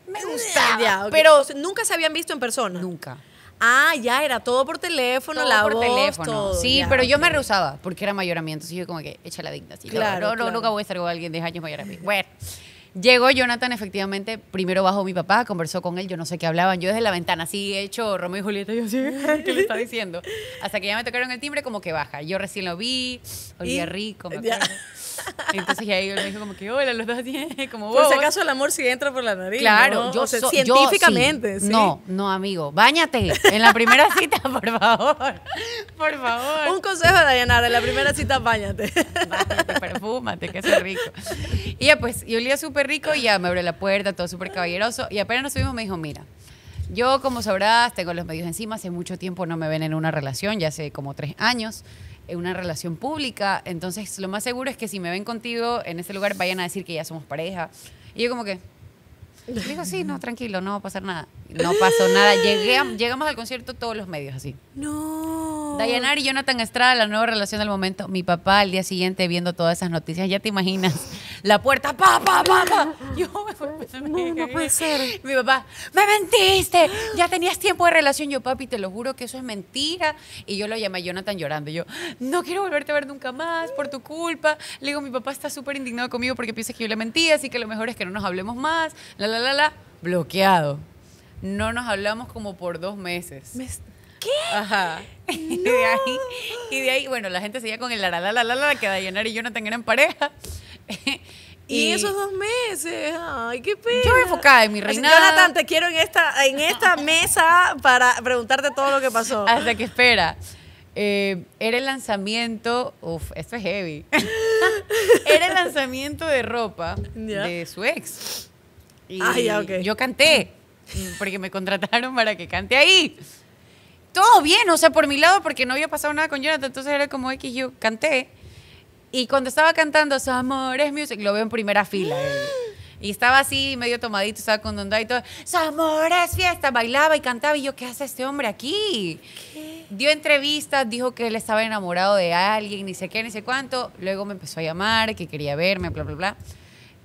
Me gustaba. Pero nunca se habían visto en persona. Nunca. Ah, ya, era todo por teléfono, la por teléfono. Sí, pero yo me rehusaba porque era mayoramiento. a yo como que, echa la digna. claro, no, no, nunca voy a estar con alguien de años mayor a mí. Bueno. Llegó Jonathan, efectivamente, primero bajó mi papá, conversó con él, yo no sé qué hablaban, yo desde la ventana, así hecho Romeo y Julieta, yo así, [laughs] ¿qué le está diciendo? Hasta que ya me tocaron el timbre, como que baja. Yo recién lo vi, olía rico, me acuerdo. Entonces ya él me dijo como que, hola, los dos tienen [laughs] como vos. Por si acaso el amor sí entra por la nariz. Claro, yo científicamente. sí. No, no, amigo, báñate en la primera cita, por favor. Por favor. Un consejo de Dayanara, en la primera cita báñate. perfúmate, que es rico. Y ya pues, y olía súper rico y ya me abrió la puerta, todo súper caballeroso. Y apenas nos subimos me dijo, mira, yo, como sabrás, tengo los medios encima. Hace mucho tiempo no me ven en una relación, ya hace como tres años una relación pública. Entonces, lo más seguro es que si me ven contigo en ese lugar, vayan a decir que ya somos pareja. Y yo como que... Le digo, sí, no, tranquilo, no va a pasar nada. No pasó nada. Llegué, llegamos al concierto todos los medios así. No. Dayanar y Jonathan Estrada, la nueva relación del momento. Mi papá al día siguiente viendo todas esas noticias, ya te imaginas. La puerta, papá, papá. Yo me, puede ser. Mi papá, me mentiste. Ya tenías tiempo de relación. Yo, papi, te lo juro que eso es mentira. Y yo lo llamé a Jonathan llorando. Yo, no quiero volverte a ver nunca más por tu culpa. Le digo, mi papá está súper indignado conmigo porque piensa que yo le mentí, así que lo mejor es que no nos hablemos más. La, la, la, la. Bloqueado no nos hablamos como por dos meses. Me ¿Qué? Ajá. [laughs] Y, de ahí, bueno, la gente seguía con el la la la la la, que Dayanar y Jonathan eran pareja. [laughs] Y, esos dos meses, ay, qué pena. Yo me enfocaba en mi reina. Jonathan, te quiero en esta, en esta [laughs] mesa para preguntarte todo lo que pasó. Hasta que espera. Eh, era el lanzamiento, uff, esto es heavy. era el lanzamiento de ropa de su ex. Y ah, yo canté, porque me contrataron para que cante ahí todo bien, o sea, por mi lado, porque no había pasado nada con Jonathan, entonces era como X, yo canté. Y cuando estaba cantando Su Amor es Music, lo veo en primera fila. [gasps] Y estaba así, medio tomadito, estaba con Donda y todo. Su amor es fiesta. Bailaba y cantaba. Y yo, ¿qué hace este hombre aquí? Dio entrevistas, dijo que él estaba enamorado de alguien, ni sé qué, ni sé cuánto. Luego me empezó a llamar, que quería verme, bla, bla, bla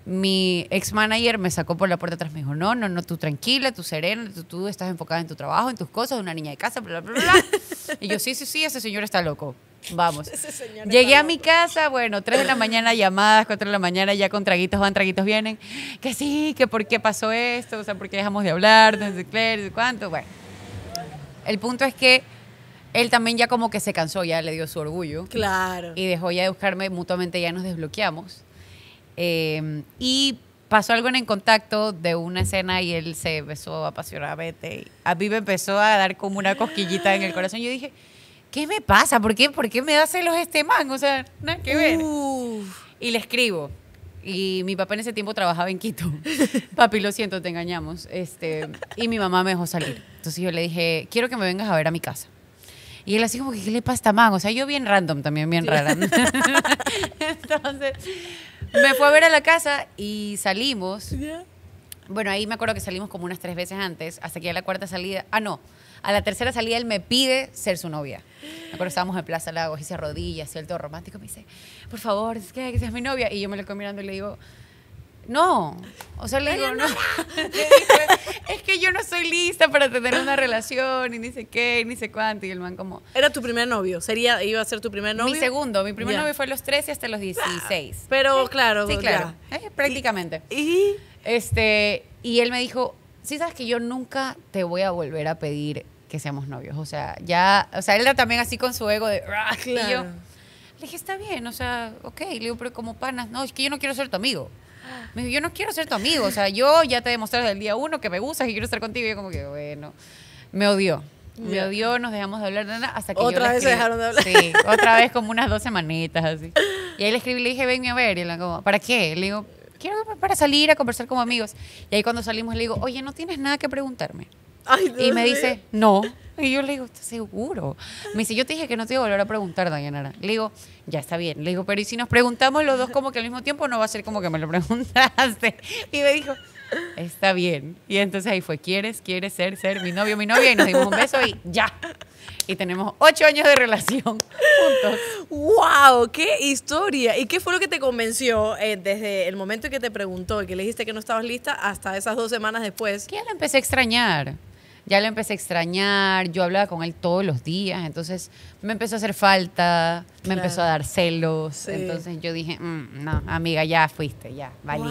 mi ex manager me sacó por la puerta atrás, me dijo, no, no, no, tú tranquila, tú serena, tú, estás enfocada en tu trabajo, en tus cosas, una niña de casa, bla, bla, bla. [laughs] y yo, sí, sí, sí, ese señor está loco. Vamos. [laughs] Llegué a mi casa, bueno, tres de la mañana llamadas, cuatro de la mañana ya con traguitos van, traguitos vienen. Que sí, que por qué pasó esto, o sea, por qué dejamos de hablar, no sé cuánto. Bueno, el punto es que él también ya como que se cansó, ya le dio su orgullo. Claro. Y dejó ya de buscarme, mutuamente ya nos desbloqueamos. Em, y pasó algo en el contacto de una escena y él se besó apasionadamente. A mí me empezó a dar como una cosquillita en el corazón. Yo dije, ¿qué me pasa? ¿Por qué, ¿Por qué me da celos este man? O sea, nada que ver. Y le escribo. Y mi papá en ese tiempo trabajaba en Quito. [laughs] Papi, lo siento, te engañamos. Este, y mi mamá me dejó salir. Entonces yo le dije, quiero que me vengas a ver a mi casa. Y él así como ¿qué le pasa a man? O sea, yo bien random también, bien rara. [laughs] [laughs] Entonces, me fue a ver a la casa y salimos. Bueno, ahí me acuerdo que salimos como unas tres veces antes, hasta que a la cuarta salida. Ah, no. A la tercera salida él me pide ser su novia. Me acuerdo, estábamos en Plaza Lagos y se arrodilla, así el todo romántico. Me dice, por favor, es que seas mi novia. Y yo me lo estoy mirando y le digo, no. O sea, le digo, no. [laughs] es que yo no soy lista para tener una relación, y ni sé qué, ni sé cuánto. Y el man como... Era tu primer novio, sería, iba a ser tu primer novio. Mi segundo, mi primer novio fue a los 13 hasta los 16. Ah, pero claro, sí, claro. ¿eh? prácticamente. Y, este, y él me dijo, sí sabes que yo nunca te voy a volver a pedir que seamos novios. O sea, ya, o sea, él era también así con su ego de... Y yo, le dije, está bien, o sea, ok. Le digo, pero como panas, no, es que yo no quiero ser tu amigo. Me dijo, yo no quiero ser tu amigo. O sea, yo ya te demostré desde el día uno que me gustas y quiero estar contigo. Y yo como que, bueno, me odió. Me odió, nos dejamos de hablar nada hasta que otra vez se dejaron de hablar. Sí, [laughs] otra vez como unas dos semanitas así. Y ahí le escribí, le dije, venme a ver. Y él como, ¿para qué? Le digo, quiero para salir a conversar como amigos. Y ahí cuando salimos le digo, oye, no tienes nada que preguntarme. Ay, y me dice, no. Y yo le digo, ¿estás seguro? Me dice, yo te dije que no te iba a volver a preguntar, Dayanara. Le digo, ya está bien. Le digo, pero ¿y si nos preguntamos los dos como que al mismo tiempo no va a ser como que me lo [laughs] preguntaste? Y me dijo, está bien. Y entonces ahí fue, ¿quieres, quieres ser, ser mi novio, mi novia? Y nos dimos un beso y ya. Y tenemos ocho años de relación juntos. ¡Wow! ¡Qué historia! ¿Y qué fue lo que te convenció eh, desde el momento que te preguntó y que le dijiste que no estabas lista hasta esas dos semanas después? Que le la empecé a extrañar ya lo empecé a extrañar, yo hablaba con él todos los días, entonces me empezó a hacer falta, me empezó a dar celos, entonces yo dije, mm, no, amiga, ya fuiste, ya, vale.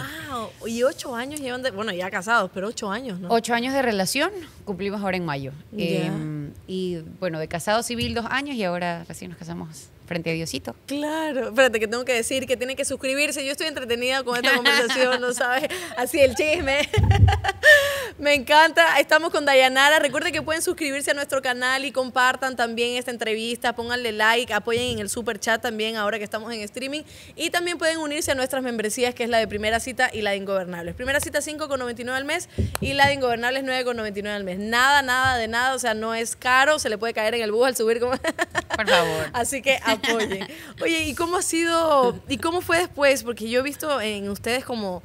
Wow, y ocho años llevan, de, bueno, ya casados, pero ocho años, ¿no? Ocho años de relación, cumplimos ahora en mayo. Em, y bueno, de casado civil dos años y ahora recién nos casamos frente a Diosito. Claro, espérate que tengo que decir que tiene que suscribirse. Yo estoy entretenida con esta conversación, no sabes, así el chisme. [laughs] Me encanta, estamos con Dayanara. Recuerden que pueden suscribirse a nuestro canal y compartan también esta entrevista, pónganle like, apoyen en el super chat también ahora que estamos en streaming y también pueden unirse a nuestras membresías que es la de primera cita y la de ingobernables. Primera cita 5,99 al mes y la de ingobernables 9,99 al mes. Nada, nada de nada, o sea, no es caro, se le puede caer en el bus al subir como... Por favor. [laughs] Así que Oye, ¿y cómo ha sido, y cómo fue después? Porque yo he visto en ustedes como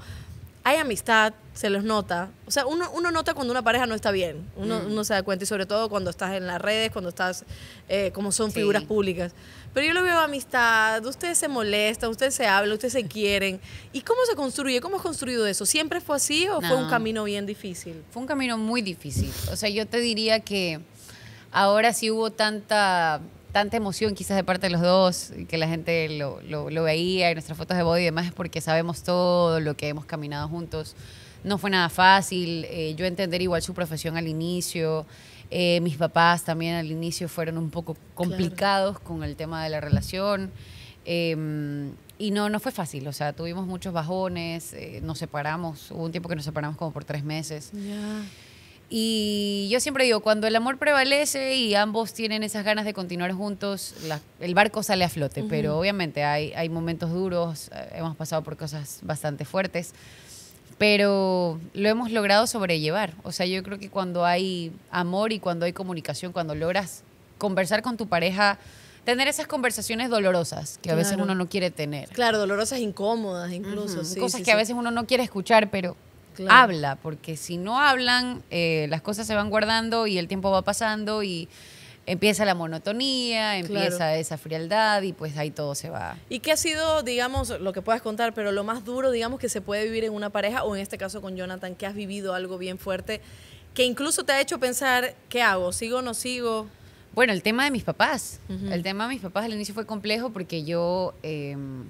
hay amistad, se los nota. O sea, uno, nota cuando una pareja no está bien. Mm. Uno, se da cuenta, y sobre todo cuando estás en las redes, cuando estás, eh, como son figuras públicas. Pero yo lo veo amistad, ustedes se molestan, ustedes se hablan, ustedes se quieren. ¿Y cómo se construye? ¿Cómo has construido eso? ¿Siempre fue así o fue un camino bien difícil? Fue un camino muy difícil. O sea, yo te diría que ahora sí hubo tanta tanta emoción quizás de parte de los dos, que la gente lo, lo, veía y nuestras fotos de body y demás es porque sabemos todo lo que hemos caminado juntos. No fue nada fácil, eh, yo entender igual su profesión al inicio, eh, mis papás también al inicio fueron un poco complicados con el tema de la relación. Em, y no, no fue fácil, o sea, tuvimos muchos bajones, eh, nos separamos, hubo un tiempo que nos separamos como por tres meses. Y yo siempre digo, cuando el amor prevalece y ambos tienen esas ganas de continuar juntos, el barco sale a flote, pero obviamente hay, hay momentos duros, eh, hemos pasado por cosas bastante fuertes, pero lo hemos logrado sobrellevar. O sea, yo creo que cuando hay amor y cuando hay comunicación, cuando logras conversar con tu pareja, tener esas conversaciones dolorosas que a veces uno no quiere tener. Claro, dolorosas, incómodas incluso. sí, Cosas que a veces uno no quiere escuchar, pero habla, porque si no hablan, eh, las cosas se van guardando y el tiempo va pasando y empieza la monotonía, empieza esa frialdad y pues ahí todo se va. ¿Y qué ha sido, digamos, lo que puedas contar, pero lo más duro, digamos, que se puede vivir en una pareja o en este caso con Jonathan, que has vivido algo bien fuerte, que incluso te ha hecho pensar, ¿qué hago? ¿Sigo o no sigo? Bueno, el tema de mis papás. El tema de mis papás al inicio fue complejo porque yo, em,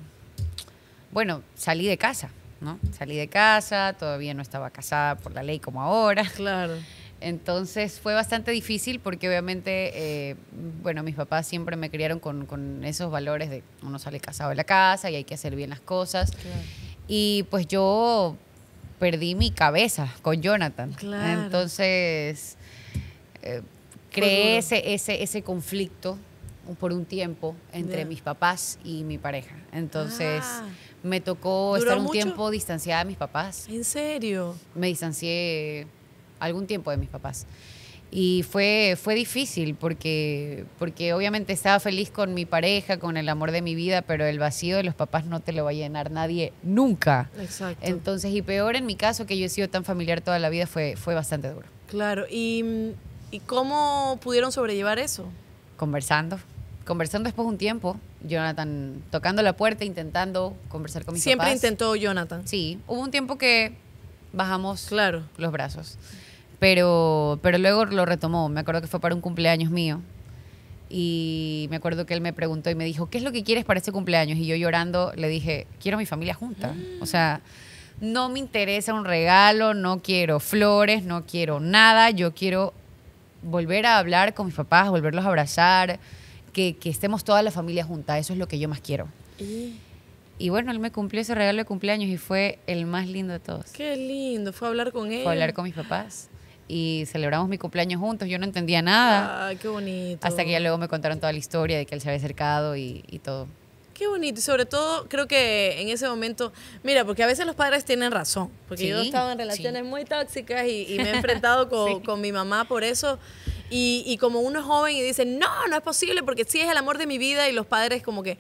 bueno, salí de casa. ¿no? Salí de casa, todavía no estaba casada por la ley como ahora. Claro. Entonces fue bastante difícil porque obviamente, eh, bueno, mis papás siempre me criaron con, esos valores de uno sale casado de la casa y hay que hacer bien las cosas. Y pues yo perdí mi cabeza con Jonathan. Claro. Entonces eh, creé ese, ese, conflicto por un tiempo entre mis papás y mi pareja. Entonces... Ah. Me tocó estar un tiempo distanciada de mis papás. ¿En serio? Me distancié algún tiempo de mis papás. Y fue, fue difícil porque, porque obviamente estaba feliz con mi pareja, con el amor de mi vida, pero el vacío de los papás no te lo va a llenar nadie nunca. Exacto. Entonces, y peor en mi caso, que yo he sido tan familiar toda la vida, fue, fue bastante duro. Claro, ¿y, y cómo pudieron sobrellevar eso? Conversando conversando después un tiempo, Jonathan tocando la puerta, intentando conversar con mis Siempre intentó Jonathan. Sí, hubo un tiempo que bajamos claro. los brazos. Pero, pero luego lo retomó. Me acuerdo que fue para un cumpleaños mío. Y me acuerdo que él me preguntó y me dijo, ¿qué es lo que quieres para este cumpleaños? Y yo llorando le dije, quiero a mi familia junta. O sea, no me interesa un regalo, no quiero flores, no quiero nada. Yo quiero volver a hablar con mis papás, volverlos a abrazar, que, estemos toda la familia juntas. eso es lo que yo más quiero. ¿Y? bueno, él me cumplió ese regalo de cumpleaños y fue el más lindo de todos. Qué lindo, fue hablar con él. Fue hablar con mis papás y celebramos mi cumpleaños juntos. Yo no entendía nada. Ay, qué bonito. Hasta que ya luego me contaron toda la historia de que él se había acercado y, y todo. Qué bonito, y sobre todo creo que en ese momento, mira, porque a veces los padres tienen razón, porque yo yo estado en relaciones muy tóxicas y, me he [laughs] enfrentado con, mi mamá por eso, y, y, como uno es joven y dice, no, no es posible, porque sí es el amor de mi vida, y los padres como que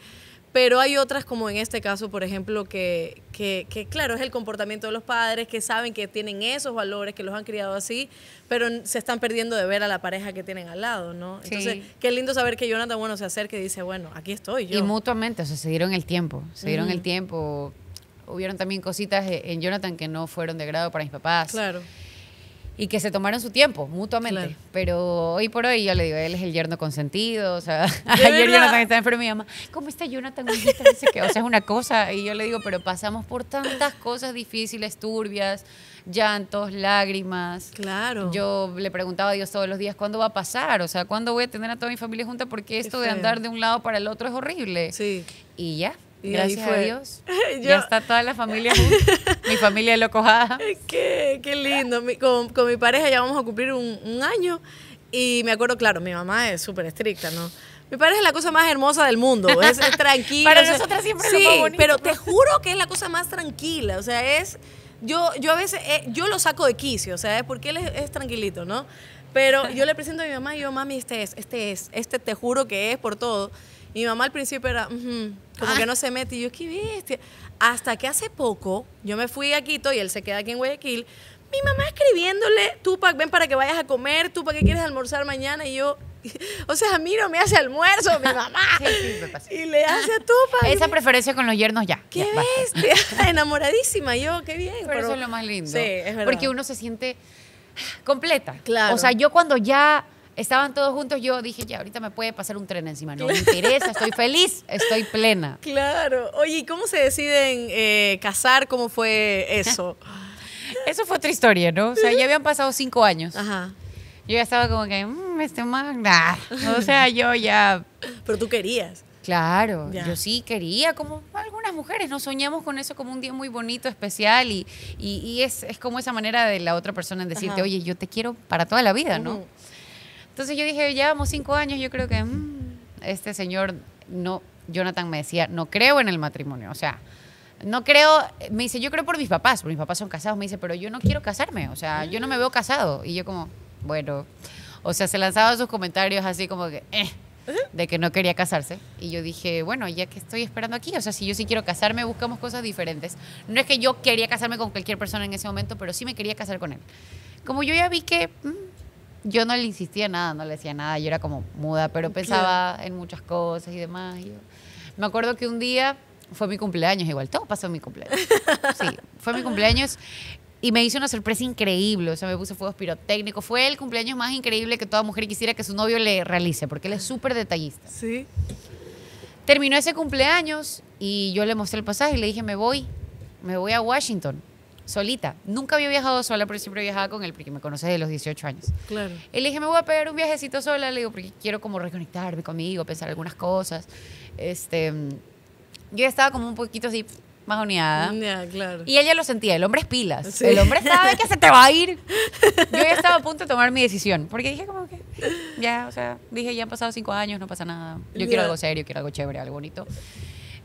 pero hay otras, como en este caso, por ejemplo, que, que, claro, es el comportamiento de los padres, que saben que tienen esos valores, que los han criado así, pero se están perdiendo de ver a la pareja que tienen al lado, ¿no? Entonces, qué lindo saber que Jonathan, bueno, se acerca y dice, bueno, aquí estoy yo. Y mutuamente, o sea, se dieron el tiempo, se dieron el tiempo. Hubieron también cositas eh, en Jonathan que no fueron de grado para mis papás. Claro y que se tomaron su tiempo mutuamente. Pero hoy por hoy yo le digo, él es el yerno consentido, o sea, [laughs] ayer Jonathan estaba enfermo y mamá, ¿cómo está Jonathan? o sea, es una cosa. Y yo le digo, pero pasamos por tantas cosas difíciles, turbias, llantos, lágrimas. Claro. Yo le preguntaba a Dios todos los días, ¿cuándo va a pasar? O sea, ¿cuándo voy a tener a toda mi familia junta? Porque esto de andar de un lado para el otro es horrible. Sí. Y ya, Gracias a Dios. [laughs] ya está toda la familia mi familia locojada. [laughs] Qué, qué lindo. con, mi pareja ya vamos a cumplir un, año. Y me acuerdo, claro, mi mamá es súper estricta, ¿no? Mi pareja es la cosa más hermosa del mundo. Es, [laughs] tranquila. Para nosotros siempre Pero te juro que es la cosa más tranquila. O sea, es. Yo, yo a veces. Eh, yo lo saco de quicio. O sea, es porque él es, tranquilito, ¿no? Pero yo le presento a mi mamá y yo, mami, este es, este es, este te juro que es por todo. Y mi mamá al principio era como que ah. no se mete. Y yo, qué bestia. Hasta que hace poco yo me fui a Quito y él se queda aquí en Guayaquil. Mi mamá escribiéndole, Tupac, ven para que vayas a comer, Tupac, ¿qué quieres almorzar mañana? Y yo, [laughs] o sea, a mí no me hace almuerzo mi mamá. [laughs] Sí, sí, me pasa. Y le hace a Tupac. Esa preferencia con los yernos ya. Qué bestia. [laughs] Enamoradísima yo, qué bien. eso es lo más lindo. Sí, es verdad. Porque uno se siente completa. Claro. O sea, yo cuando ya Estaban todos juntos, yo dije, ya, ahorita me puede pasar un tren encima. No me interesa, estoy feliz, estoy plena. Claro. Oye, ¿y cómo se deciden eh, casar? ¿Cómo fue eso? [laughs] eso fue otra historia, ¿no? O sea, ya habían pasado cinco años. Ajá. Yo ya estaba como que, mmm, este man, ah". O sea, yo ya... Pero tú querías. Claro, yo sí quería, como algunas mujeres, nos soñamos con eso como un día muy bonito, especial, y, y, es, es, como esa manera de la otra persona en decirte, oye, yo te quiero para toda la vida, ¿no? Uh. Entonces yo dije, ya vamos cinco años, yo creo que mm, este señor, no, Jonathan me decía, no creo en el matrimonio, o sea, no creo, me dice, yo creo por mis papás, porque mis papás son casados, me dice, pero yo no quiero casarme, o sea, yo no me veo casado. Y yo como, bueno, o sea, se lanzaban sus comentarios así como que, eh, de que no quería casarse. Y yo dije, bueno, ya que estoy esperando aquí, o sea, si yo sí quiero casarme, buscamos cosas diferentes. No es que yo quería casarme con cualquier persona en ese momento, pero sí me quería casar con él. Como yo ya vi que... Mm, yo no le insistía nada, no le decía nada, yo era como muda, pero pensaba en muchas cosas y demás. Me acuerdo que un día fue mi cumpleaños, igual, todo pasó en mi cumpleaños. Sí, fue mi cumpleaños y me hizo una sorpresa increíble, o sea, me puso fuegos pirotécnicos. Fue el cumpleaños más increíble que toda mujer quisiera que su novio le realice, porque él es súper detallista. Sí. Terminó ese cumpleaños y yo le mostré el pasaje y le dije, me voy, me voy a Washington solita. Nunca había viajado sola, pero siempre viajaba con él, porque me conoce de los 18 años. Claro. Él dije, me voy a pegar un viajecito sola, le digo, porque quiero como reconectarme conmigo, pensar algunas cosas. Este, yo estaba como un poquito así, más uniada. claro. Y ella lo sentía, el hombre es pilas. El hombre sabe que se te va a ir. [laughs] Yo ya estaba a punto de tomar mi decisión, porque dije como que, ya, o sea, dije, ya han pasado cinco años, no pasa nada. Yo quiero algo serio, quiero algo chévere, algo bonito.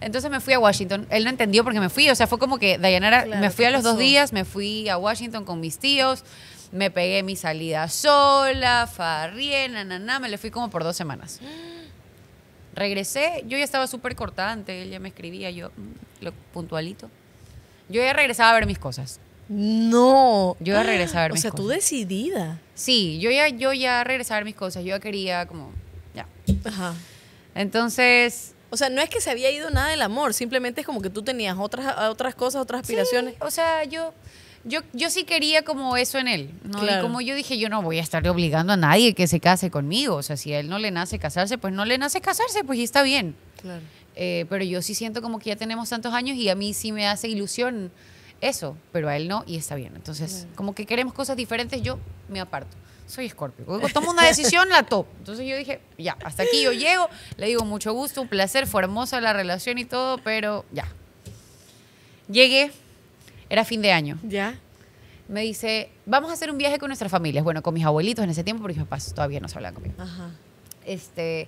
Entonces me fui a Washington. Él no entendió porque me fui. O sea, fue como que Dayanara, me fui a los dos días, me fui a Washington con mis tíos, me pegué mi salida sola, farrié, nananá. me le fui como por dos semanas. Regresé, yo ya estaba súper cortante, él ya me escribía, yo mm, puntualito. Yo ya regresaba a ver mis cosas. No. Yo ya regresaba a ver [gasps] mis cosas. O sea, tú decidida. Sí, yo ya, yo ya regresaba a ver mis cosas. Yo ya quería como. Ya. Ajá. Entonces, o sea, no es que se había ido nada del amor, simplemente es como que tú tenías otras, otras cosas, otras aspiraciones. o sea, yo, yo, yo sí quería como eso en él. como yo dije, yo no voy a estar obligando a nadie que se case conmigo. O sea, si a él no le nace casarse, pues no le nace casarse, pues está bien. Claro. Eh, pero yo sí siento como que ya tenemos tantos años y a mí sí me hace ilusión eso, pero a él no y está bien. Entonces, como que queremos cosas diferentes, yo me aparto soy Scorpio. Tomo una decisión, la tomo. Entonces yo dije, ya, hasta aquí yo llego, le digo mucho gusto, un placer, fue hermosa la relación y todo, pero ya. Llegué, era fin de año. Ya. Me dice, vamos a hacer un viaje con nuestras familias. Bueno, con mis abuelitos en ese tiempo, porque mis papás todavía no se hablaban conmigo. Ajá. Este,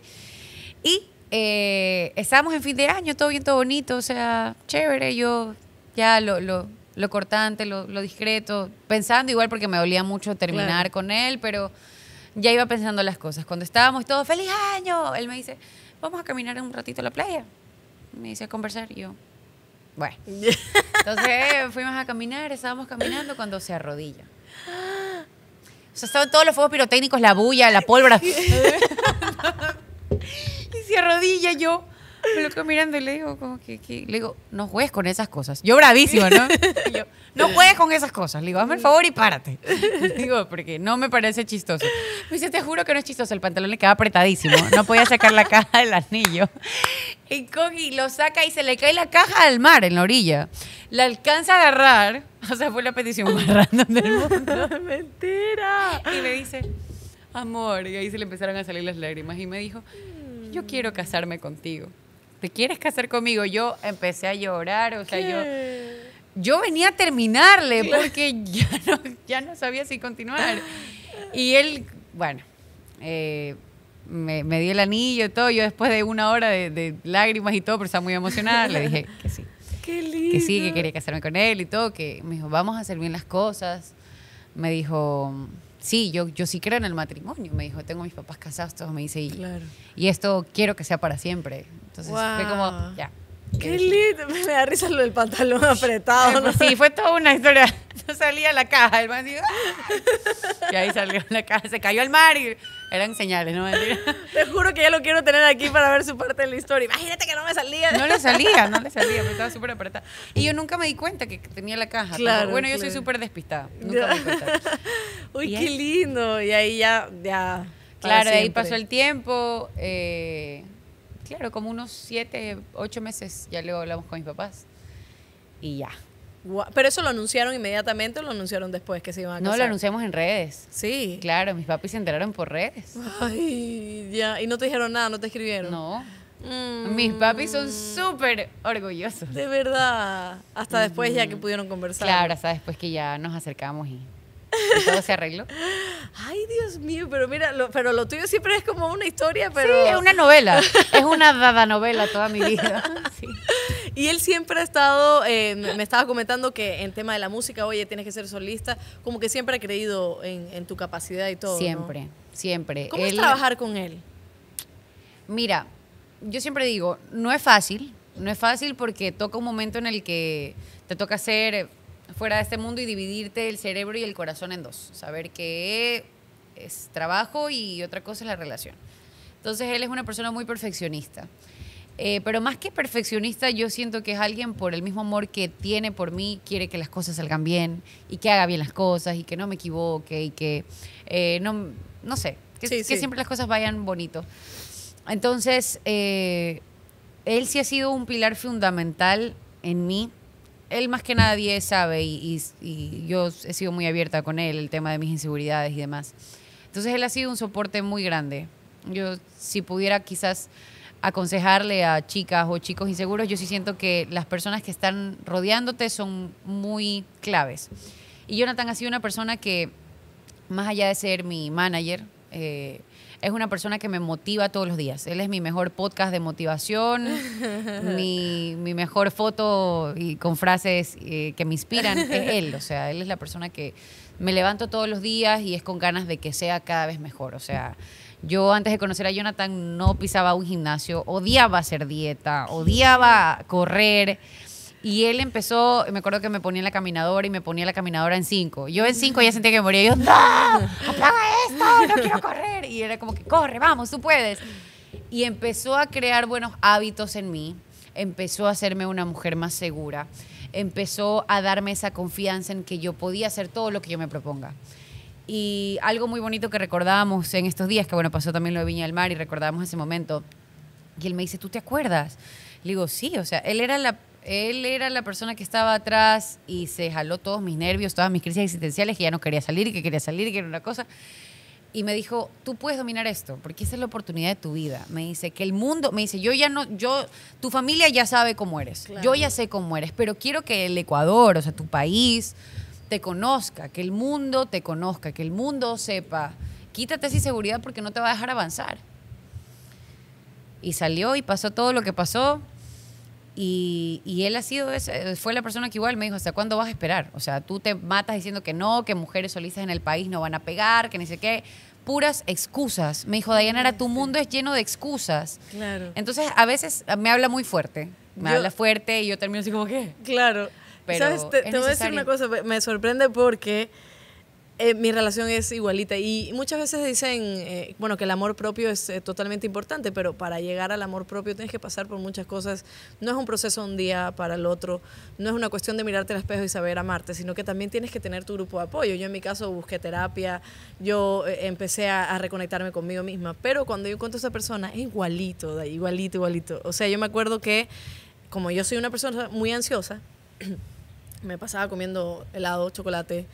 y eh, estábamos en fin de año, todo bien, todo bonito, o sea, chévere. Yo ya lo lo cortante, lo, discreto, pensando igual porque me dolía mucho terminar con él, pero ya iba pensando las cosas. Cuando estábamos todos, feliz año, él me dice, vamos a caminar un ratito a la playa. Me dice a conversar yo, bueno. [laughs] Entonces fuimos a caminar, estábamos caminando cuando se arrodilla. O sea, estaban todos los fuegos pirotécnicos, la bulla, la pólvora. [laughs] y se arrodilla yo. Me lo quedo mirando y le digo, como que, le digo, no juegues con esas cosas. Yo bravísimo, ¿no? Y yo, no [laughs] juegues con esas cosas. Le digo, hazme el favor y párate. Le [laughs] digo, porque no me parece chistoso. Me dice, te juro que no es chistoso. El pantalón le queda apretadísimo. No podía sacar la caja del anillo. Y y lo saca y se le cae la caja al mar, en la orilla. La alcanza a agarrar. O sea, fue la petición más random del mundo. [laughs] ¡Mentira! Y me dice, amor. Y ahí se le empezaron a salir las lágrimas. Y me dijo, yo quiero casarme contigo quieres casar conmigo? Yo empecé a llorar, o sea, yo... Yo venía a terminarle porque [laughs] ya no, ya no sabía si continuar. Y él, bueno, eh, me, dio el anillo y todo. Yo después de una hora de, lágrimas y todo, pero estaba muy emocionada, le dije que sí. [laughs] Qué lindo. Que sí, que quería casarme con él y todo. Que me dijo, vamos a hacer bien las cosas. Me dijo, sí, yo, yo sí creo en el matrimonio. Me dijo, tengo mis papás casados, me dice, y, esto quiero que sea para siempre. Entonces fue como, ya. Qué este, lindo, me da risa lo del pantalón [laughs] apretado. Pues sí, fue toda una historia. [laughs] Yo salí a la caja, el ah". y ahí salió la caja, se cayó al mar y eran señales, ¿no? [laughs] Te juro que ya lo quiero tener aquí para ver su parte de la historia. Imagínate que no me salía. No le salía, no le salía, me estaba súper apretada. Y yo nunca me di cuenta que tenía la caja. bueno, yo soy súper despistada. Nunca me di cuenta. [laughs] Uy, qué lindo. Y ahí ya, ya. Claro, ahí pasó el tiempo. Eh, claro, como unos siete, ocho meses ya luego hablamos con mis papás. Y ya, pero eso lo anunciaron inmediatamente o lo anunciaron después que se iban a casar. No, lo anunciamos en redes. Sí. Claro, mis papis se enteraron por redes. Ay, ya. Y no te dijeron nada, no te escribieron. No. Mm. Mis papis son súper orgullosos. De verdad. Hasta después ya que pudieron conversar. Claro, hasta después que ya nos acercamos y, todo se arregló. [laughs] Ay, Dios mío, pero mira, pero lo tuyo siempre es como una historia, pero... Sí, es una novela. es una dada novela toda mi vida. [laughs] Sí. Y él siempre ha estado, eh, me estaba comentando que en tema de la música, oye, tienes que ser solista, como que siempre ha creído en, tu capacidad y todo. Siempre, siempre. ¿Cómo es trabajar con él? Mira, yo siempre digo, no es fácil, no es fácil porque toca un momento en el que te toca ser fuera de este mundo y dividirte el cerebro y el corazón en dos, saber que es trabajo y otra cosa es la relación. Entonces él es una persona muy perfeccionista. Eh, pero más que perfeccionista, yo siento que es alguien por el mismo amor que tiene por mí, quiere que las cosas salgan bien y que haga bien las cosas y que no me equivoque y que eh, no, no sé, que, siempre las cosas vayan bonito. Entonces, eh, él sí ha sido un pilar fundamental en mí. Él más que nadie sabe y, y yo he sido muy abierta con él, el tema de mis inseguridades y demás. Entonces, él ha sido un soporte muy grande. Yo, si pudiera quizás aconsejarle a chicas o chicos inseguros, yo sí siento que las personas que están rodeándote son muy claves. Y Jonathan ha sido una persona que, más allá de ser mi manager, eh, es una persona que me motiva todos los días. Él es mi mejor podcast de motivación, [laughs] mi, mejor foto y con frases eh, que me inspiran. Es él, o sea, él es la persona que me levanto todos los días y es con ganas de que sea cada vez mejor. O sea, yo antes de conocer a Jonathan no pisaba un gimnasio, odiaba hacer dieta, odiaba correr. Y él empezó, me acuerdo que me ponía en la caminadora y me ponía la caminadora en cinco. Yo en cinco ya sentía que moría. Yo, ¡no! ¡Aplaga esto! ¡No quiero correr! Y era como que, corre, vamos, tú puedes. Y empezó a crear buenos hábitos en mí. Empezó a hacerme una mujer más segura. Empezó a darme esa confianza en que yo podía hacer todo lo que yo me proponga. Y algo muy bonito que recordábamos en estos días, que bueno, pasó también lo de Viña del Mar y recordábamos ese momento. Y él me dice, ¿tú te acuerdas? Le digo, sí, o sea, él era la él era la persona que estaba atrás y se jaló todos mis nervios, todas mis crisis existenciales, que ya no quería salir que quería salir que era una cosa. Y me dijo, tú puedes dominar esto, porque esa es la oportunidad de tu vida. Me dice, que el mundo, me dice, yo ya no, yo, tu familia ya sabe cómo eres, yo ya sé cómo eres, pero quiero que el Ecuador, o sea, tu país, te conozca, que el mundo te conozca, que el mundo sepa, quítate esa inseguridad porque no te va a dejar avanzar. Y salió y pasó todo lo que pasó. Y, él ha sido, ese, fue la persona que igual me dijo, ¿hasta cuándo vas a esperar? O sea, tú te matas diciendo que no, que mujeres solistas en el país no van a pegar, que ni sé qué. Puras excusas. Me dijo, era tu mundo es lleno de excusas. Claro. Entonces, a veces ah, me habla muy fuerte. Me habla fuerte y yo termino así como, ¿qué? Claro. Te, voy a decir una cosa, me sorprende porque eh, mi relación es igualita y muchas veces dicen, eh, bueno, que el amor propio es eh, totalmente importante, pero para llegar al amor propio tienes que pasar por muchas cosas. No es un proceso un día para el otro, no es una cuestión de mirarte al espejo y saber amarte, sino que también tienes que tener tu grupo de apoyo. Yo en mi caso busqué terapia, yo empecé a, reconectarme conmigo misma, pero cuando yo encuentro a esa persona igualito, igualito, igualito. O sea, yo me acuerdo que como yo soy una persona muy ansiosa, [clears throat] me pasaba comiendo helado, chocolate,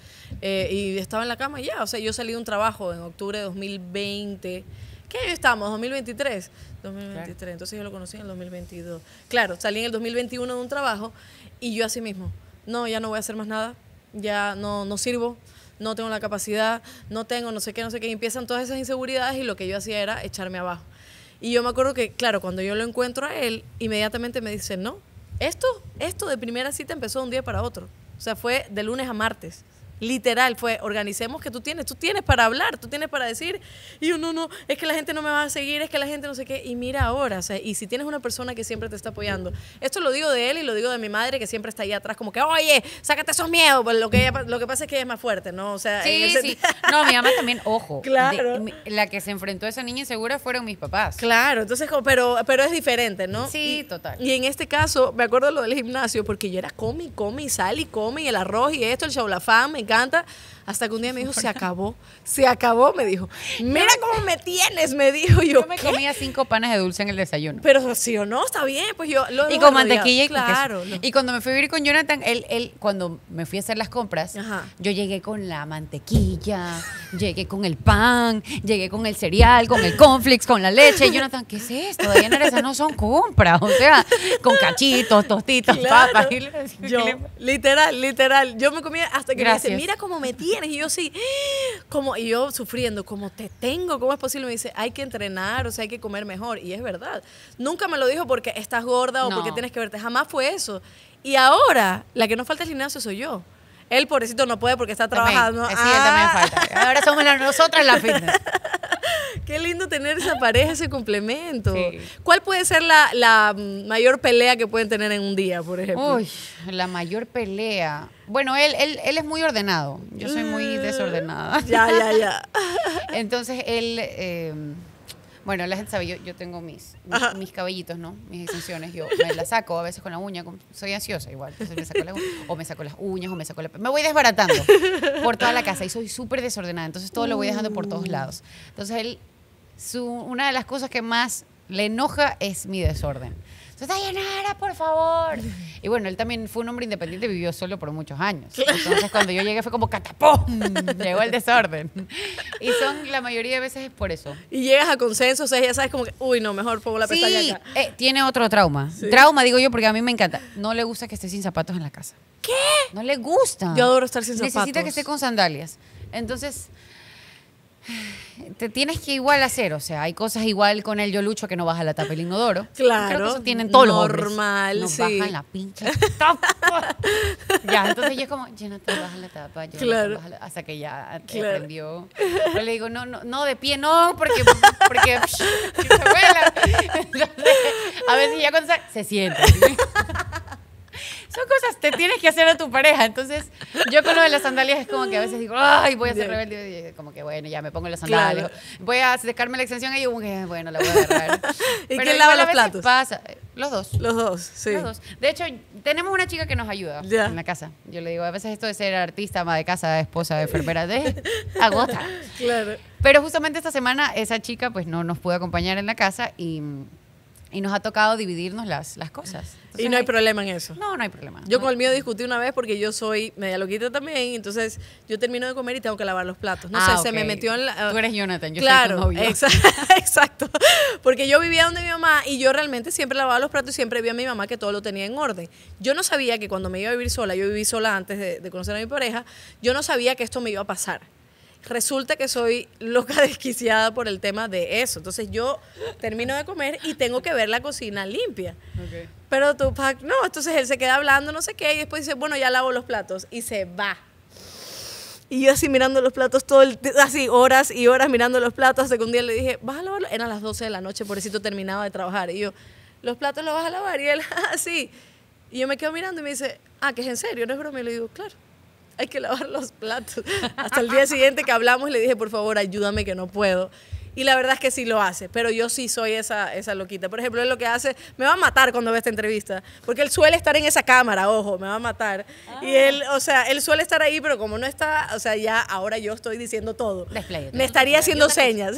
eh, y estaba en la cama y ya, o sea, yo salí de un trabajo en octubre de 2020. ¿Qué estamos? ¿2023? 2023, entonces yo lo conocí en el 2022. Claro, salí en el 2021 de un trabajo y yo así mismo, no, ya no voy a hacer más nada, ya no, no sirvo, no tengo la capacidad, no tengo no sé qué, no sé qué, y empiezan todas esas inseguridades y lo que yo hacía era echarme abajo. Y yo me acuerdo que, claro, cuando yo lo encuentro a él, inmediatamente me dice, no, esto, esto de primera cita empezó de un día para otro. O sea, fue de lunes a martes. Literal, fue, organicemos que tú tienes, tú tienes para hablar, tú tienes para decir, y uno no, es que la gente no me va a seguir, es que la gente no sé qué, y mira ahora, y si tienes una persona que siempre te está apoyando, esto lo digo de él y lo digo de mi madre que siempre está ahí atrás, como que, oye, sácate esos miedos, pues lo que, lo que pasa es que es más fuerte, ¿no? O sea, sí, sí. no, mi mamá también, ojo, claro. la que se enfrentó a esa niña insegura fueron mis papás. Claro, entonces, pero, pero es diferente, ¿no? Sí, total. Y en este caso, me acuerdo lo del gimnasio, porque yo era come, come, sal y come, y el arroz y esto, el la que garganta Hasta que un día me dijo, se acabó, se acabó, me dijo. Mira cómo me tienes, me dijo yo. Yo me comía cinco panes de dulce en el desayuno. Pero sí o no, está bien, pues yo Y con mantequilla y claro, Y cuando me fui a vivir con Jonathan, él, él cuando me fui a hacer las compras, yo llegué con la mantequilla, llegué con el pan, llegué con el cereal, con el conflix, con la leche. Y Jonathan, ¿qué es esto? Diana, esas no son compras, o sea, con cachitos, tostitas papas. literal, literal. Yo me comía hasta que me dice, mira cómo me tienes y yo sí, [gasps] como, y yo sufriendo, como te tengo, ¿cómo es posible? Me dice, hay que entrenar, o sea, hay que comer mejor. Y es verdad. Nunca me lo dijo porque estás gorda o porque tienes que verte. Jamás fue eso. Y ahora, la que no falta el gimnasio soy yo. Él, pobrecito, no puede porque está trabajando. Eh, sí, él también ah. falta. Ahora somos nosotros nosotras la fitness. [laughs] Qué lindo tener esa pareja, ese complemento. ¿Cuál puede ser la, mayor pelea que pueden tener en un día, por ejemplo? Uy, la mayor pelea. Bueno, él, él, él es muy ordenado. Yo soy muy mm, desordenada. ya, ya, ya. [laughs] Entonces, él... Eh, bueno, la gente sabe, yo, tengo mis, mis, cabellitos, ¿no? Mis extensiones. Yo me las saco a veces con la uña. soy ansiosa igual. Entonces me saco o me saco las uñas, o me saco la... Me voy desbaratando por toda la casa y soy súper desordenada. Entonces todo lo voy dejando por todos lados. Entonces él, su, una de las cosas que más le enoja es mi desorden por favor. Y bueno, él también fue un hombre independiente, vivió solo por muchos años. Entonces cuando yo llegué fue como ¡catapum! llegó el desorden. Y son la mayoría de veces es por eso. Y llegas a consenso, o sea, ya sabes como que, uy, no, mejor pongo la sí, pestaña eh, tiene otro trauma. Trauma, digo yo, porque a mí me encanta. No le gusta que esté sin zapatos en la casa. ¿Qué? No le gusta. Yo adoro estar sin zapatos. Necesita que esté con sandalias. Entonces, te tienes que igual hacer, o sea, hay cosas igual con el yo lucho que no baja la tapa el inodoro. Claro. eso tienen todos los hombres. Normal, bajan la pinche tapa. ya, entonces yo es como, ya no te baja la tapa, yo claro. a la, hasta que ya te Yo le digo, no, no, no, de pie no, porque, porque se vuela. [laughs] a veces ya cuando se, se siente son cosas que tienes que hacer a tu pareja. Entonces, yo con lo de las sandalias es como que a veces digo, ay, voy a ser rebelde. Y como que bueno, ya me pongo las sandalias. Voy a sacarme la extensión y yo, bueno, la voy a agarrar. [laughs] ¿Y quién lava los platos? Los dos. Los dos, sí. Los dos. De hecho, tenemos una chica que nos ayuda en la casa. Yo le digo, a veces esto de ser artista, ama de casa, esposa, de enfermera, de agota. [laughs] Claro. Pero justamente esta semana esa chica pues no nos pudo acompañar en la casa y y nos ha tocado dividirnos las, las cosas. y no hay, problema en eso. No, no hay problema. Yo con el mío discutí una vez porque yo soy media loquita también, entonces yo termino de comer y tengo que lavar los platos. No ah, sé, se me metió en la... Tú eres Jonathan, yo claro, soy [laughs] exacto. Porque yo vivía donde mi mamá y yo realmente siempre lavaba los platos y siempre vi a mi mamá que todo lo tenía en orden. Yo no sabía que cuando me iba a vivir sola, yo viví sola antes de conocer a mi pareja, yo no sabía que esto me iba a pasar. Resulta que soy loca desquiciada por el tema de eso. Entonces yo termino de comer y tengo que ver la cocina limpia. Pero Tupac no. Entonces él se queda hablando, no sé qué, y después dice, bueno, ya lavo los platos. Y se va. Y yo así mirando los platos todo el así horas y horas mirando los platos, hasta que un día le dije, ¿vas a lavarlo? Eran las 12 de la noche, por pobrecito terminaba de trabajar. Y yo, ¿los platos los vas a lavar? Y él, [laughs] así. y yo me quedo mirando y me dice, ah, que es en serio, no es broma. Y le digo, claro hay que lavar los platos. Hasta el día siguiente que hablamos le dije, por favor, ayúdame que no puedo. Y la verdad es que sí lo hace, pero yo sí soy esa, esa loquita. Por ejemplo, él lo que hace, me va a matar cuando ve esta entrevista, porque él suele estar en esa cámara, ojo, me va a matar. Y ah. él, o sea, él suele estar ahí, pero como no está, o sea, ya ahora yo estoy diciendo todo. Me estaría haciendo señas.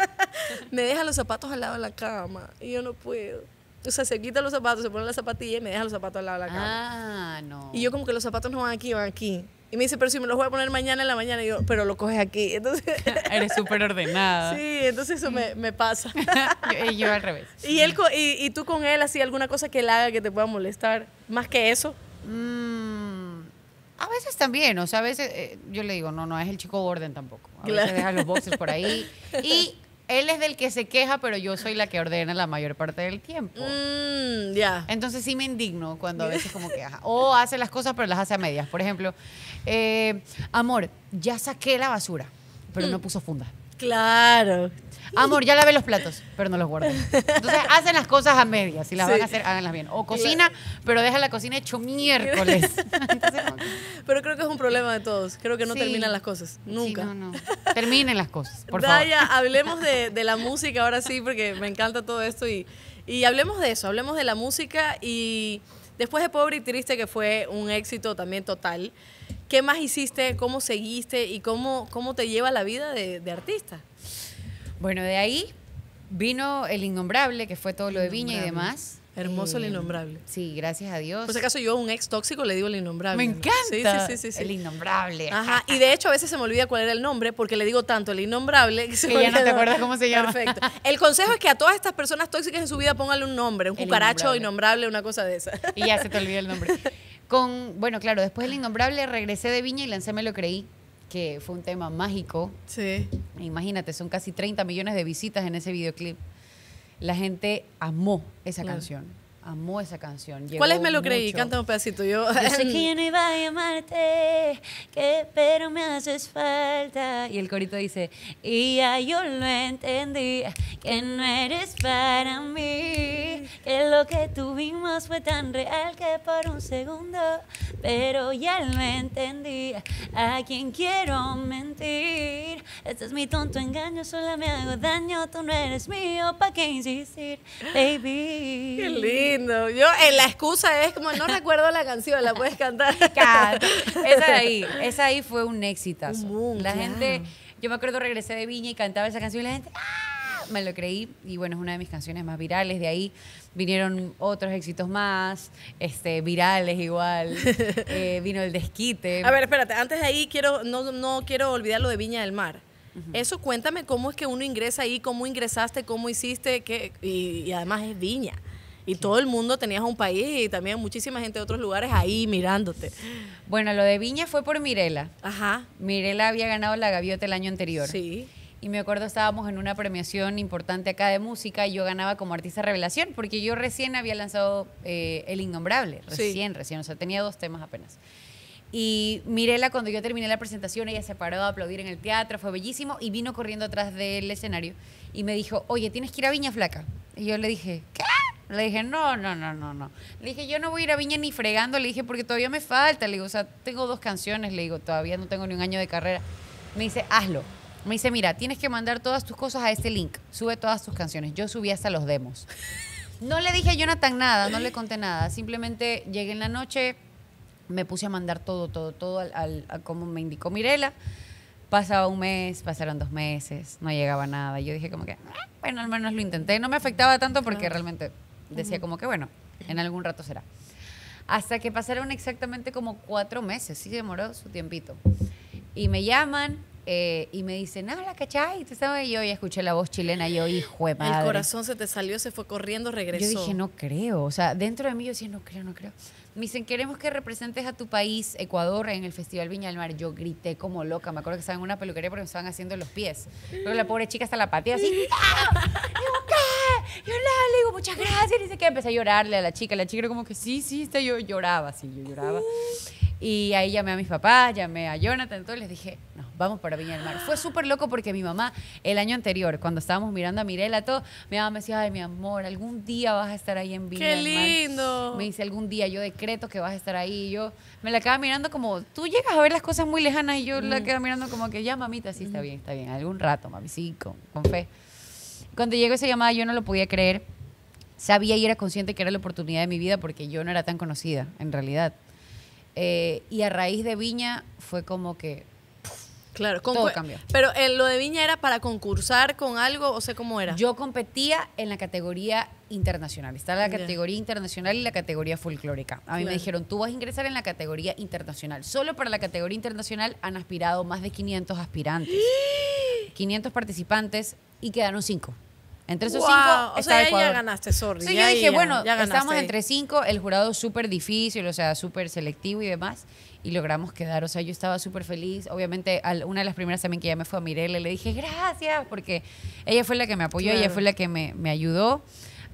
[laughs] me deja los zapatos al lado de la cama y yo no puedo. O sea, se quita los zapatos, se pone las zapatillas y me deja los zapatos al lado de la cama. Ah, no. Y yo como que los zapatos no van aquí, van aquí. Y me dice, pero si me los voy a poner mañana en la mañana, y yo, pero lo coges aquí. [laughs] Entonces, [laughs] Eres súper ordenada. Sí, entonces eso me, pasa. [laughs] y yo, al revés. Y, él, y, tú con él, así, alguna cosa que él haga que te pueda molestar, más que eso. Mm, a veces también, o sea, a veces eh, yo le digo, no, no es el chico orden tampoco. A veces deja los boxes por ahí. Y él es del que se queja, pero yo soy la que ordena la mayor parte del tiempo. Mm, ya. Entonces sí me indigno cuando a veces como que O hace las cosas, pero las hace a medias. Por ejemplo, eh, amor, ya saqué la basura, pero no mm. puso funda. Claro amor, ya lavé los platos, pero no los guardé. Entonces hacen las cosas a medias. Si las van a hacer, háganlas bien. O cocina, pero deja la cocina hecho miércoles. [laughs] Pero creo que es un problema de todos. Creo que no terminan las cosas. Nunca. Sí, no, no. Terminen las cosas, por Daya, hablemos de, la música ahora sí, porque me encanta todo esto. Y, hablemos de eso, hablemos de la música y... Después de Pobre y Triste, que fue un éxito también total, ¿qué más hiciste? ¿Cómo seguiste? ¿Y cómo, cómo te lleva la vida de, de artista? Bueno, de ahí vino El Innombrable, que fue todo lo de Viña y demás. Hermoso el eh, innombrable. Sí, gracias a Dios. Por si acaso yo a un ex tóxico le digo el innombrable. Me encanta. Sí, sí, sí, sí, El innombrable. Ajá. Y de hecho a veces se me olvida cuál era el nombre porque le digo tanto el innombrable que, ya no te acuerdas cómo se llama. Perfecto. El consejo es que a todas estas personas tóxicas en su vida pónganle un nombre, un cucaracho innombrable. una cosa de esa. Y ya se te olvida el nombre. [laughs] Con, bueno, claro, después del innombrable regresé de Viña y lancé me lo creí que fue un tema mágico. Sí. Imagínate, son casi 30 millones de visitas en ese videoclip. La gente amó esa canción amó esa canción. ¿Cuál es Me lo creí? Canta un pedacito. Yo, yo sé que yo no iba a llamarte, que, pero me haces falta. Y el corito dice, y ya yo lo entendí, que no eres para mí, que lo que tuvimos fue tan real que por un segundo, pero ya lo entendí, a quien quiero mentir. Este es mi tonto engaño, solo me hago daño, tú no eres mío, ¿para qué insistir, baby? Qué lindo. Yo, la excusa es como no recuerdo la canción, la puedes cantar. [laughs] Esa ahí, esa ahí fue un éxito la gente, yo me acuerdo regresé de Viña y cantaba esa canción y la gente, ah", me lo creí y bueno, es una de mis canciones más virales de ahí vinieron otros éxitos más, este, virales igual, [laughs] eh, vino el desquite. A ver, espérate, antes de ahí quiero, no, quiero olvidar lo de Viña del Mar. Eso cuéntame cómo es que uno ingresa ahí, cómo ingresaste, cómo hiciste, que, y, además es Viña y todo el mundo tenías un país y también muchísima gente de otros lugares ahí mirándote. Bueno, lo de Viña fue por Mirela. Ajá. Mirela había ganado la gaviota el año anterior. Sí. Y me acuerdo estábamos en una premiación importante acá de música y yo ganaba como artista revelación porque yo recién había lanzado eh, El Innombrable, recién, recién, o sea, tenía dos temas apenas. Y Mirela, cuando yo terminé la presentación, ella se paró a aplaudir en el teatro, fue bellísimo, y vino corriendo atrás del escenario y me dijo, oye, tienes que ir a Viña Flaca. Y yo le dije, ¿qué? Le dije, no, no, no, no, no. Le dije, yo no voy a ir a Viña ni fregando, le dije, porque todavía me falta. Le digo, o sea, tengo dos canciones, le digo, todavía no tengo ni un año de carrera. Me dice, hazlo. Me dice, mira, tienes que mandar todas tus cosas a este link. Sube todas tus canciones. Yo subí hasta los demos. [laughs] No le dije a Jonathan nada, no le conté nada. Simplemente llegué en la noche, me puse a mandar todo, todo, todo al, como me indicó Mirela. Pasaba un mes, pasaron dos meses, no llegaba nada. Yo dije como que, ah, bueno, al menos lo intenté. No me afectaba tanto porque realmente decía como que bueno, en algún rato será. Hasta que pasaron exactamente como cuatro meses, sí demoró su tiempito. Y me llaman eh, y me dicen, hola ¿cachai? te sabes? Yo ya escuché la voz chilena, yo, hijo de madre. El corazón se te salió, se fue corriendo, regresó. Yo dije, no creo. O sea, dentro de mí yo decía, no creo, no creo. Me dicen, queremos que representes a tu país, Ecuador, en el Festival Viña del Mar. Yo grité como loca. Me acuerdo que estaba en una peluquería porque me estaban haciendo los pies. Pero la pobre chica hasta la patía así. [laughs] ¡Ah! Y le digo, muchas gracias. Y dice que empecé a llorarle a la chica. La chica era como que sí, sí, está. yo lloraba, sí, yo lloraba. Y ahí llamé a mis papás, llamé a Jonathan, entonces les dije, no, vamos para Viña del Mar. Fue súper loco porque mi mamá, el año anterior, cuando estábamos mirando a Mirela, todo, mi mamá me decía, ay, mi amor, algún día vas a estar ahí en Viña del Mar. lindo! Me dice, algún día, yo decreto que vas a estar ahí. Y yo me la acaba mirando como, tú llegas a ver las cosas muy lejanas y yo la mm. quedo mirando como que, ya, mamita, sí, está bien, está bien. Algún rato, mami, sí, con fe. Cuando llegó esa llamada yo no lo podía creer. Sabía y era consciente que era la oportunidad de mi vida porque yo no era tan conocida, en realidad. Eh, y a raíz de Viña fue como que Claro, todo cambió. Pero eh, lo de Viña era para concursar con algo, o sea, ¿cómo era? Yo competía en la categoría internacional. Está la categoría internacional y la categoría folclórica. A mí me dijeron, tú vas a ingresar en la categoría internacional. Solo para la categoría internacional han aspirado más de 500 aspirantes. [gasps] [gasps] ¡Ah! 500 participantes y quedaron 5. Entre esos 5 o sea, ganaste, sorry. yo dije, bueno, ya estamos entre 5, el jurado súper difícil, o sea, súper selectivo y demás y logramos quedar. O sea, yo estaba súper feliz. Obviamente, al, una de las primeras también que ya me fue a Mirele, le dije gracias, porque ella fue la que me apoyó, ella fue la que me, ayudó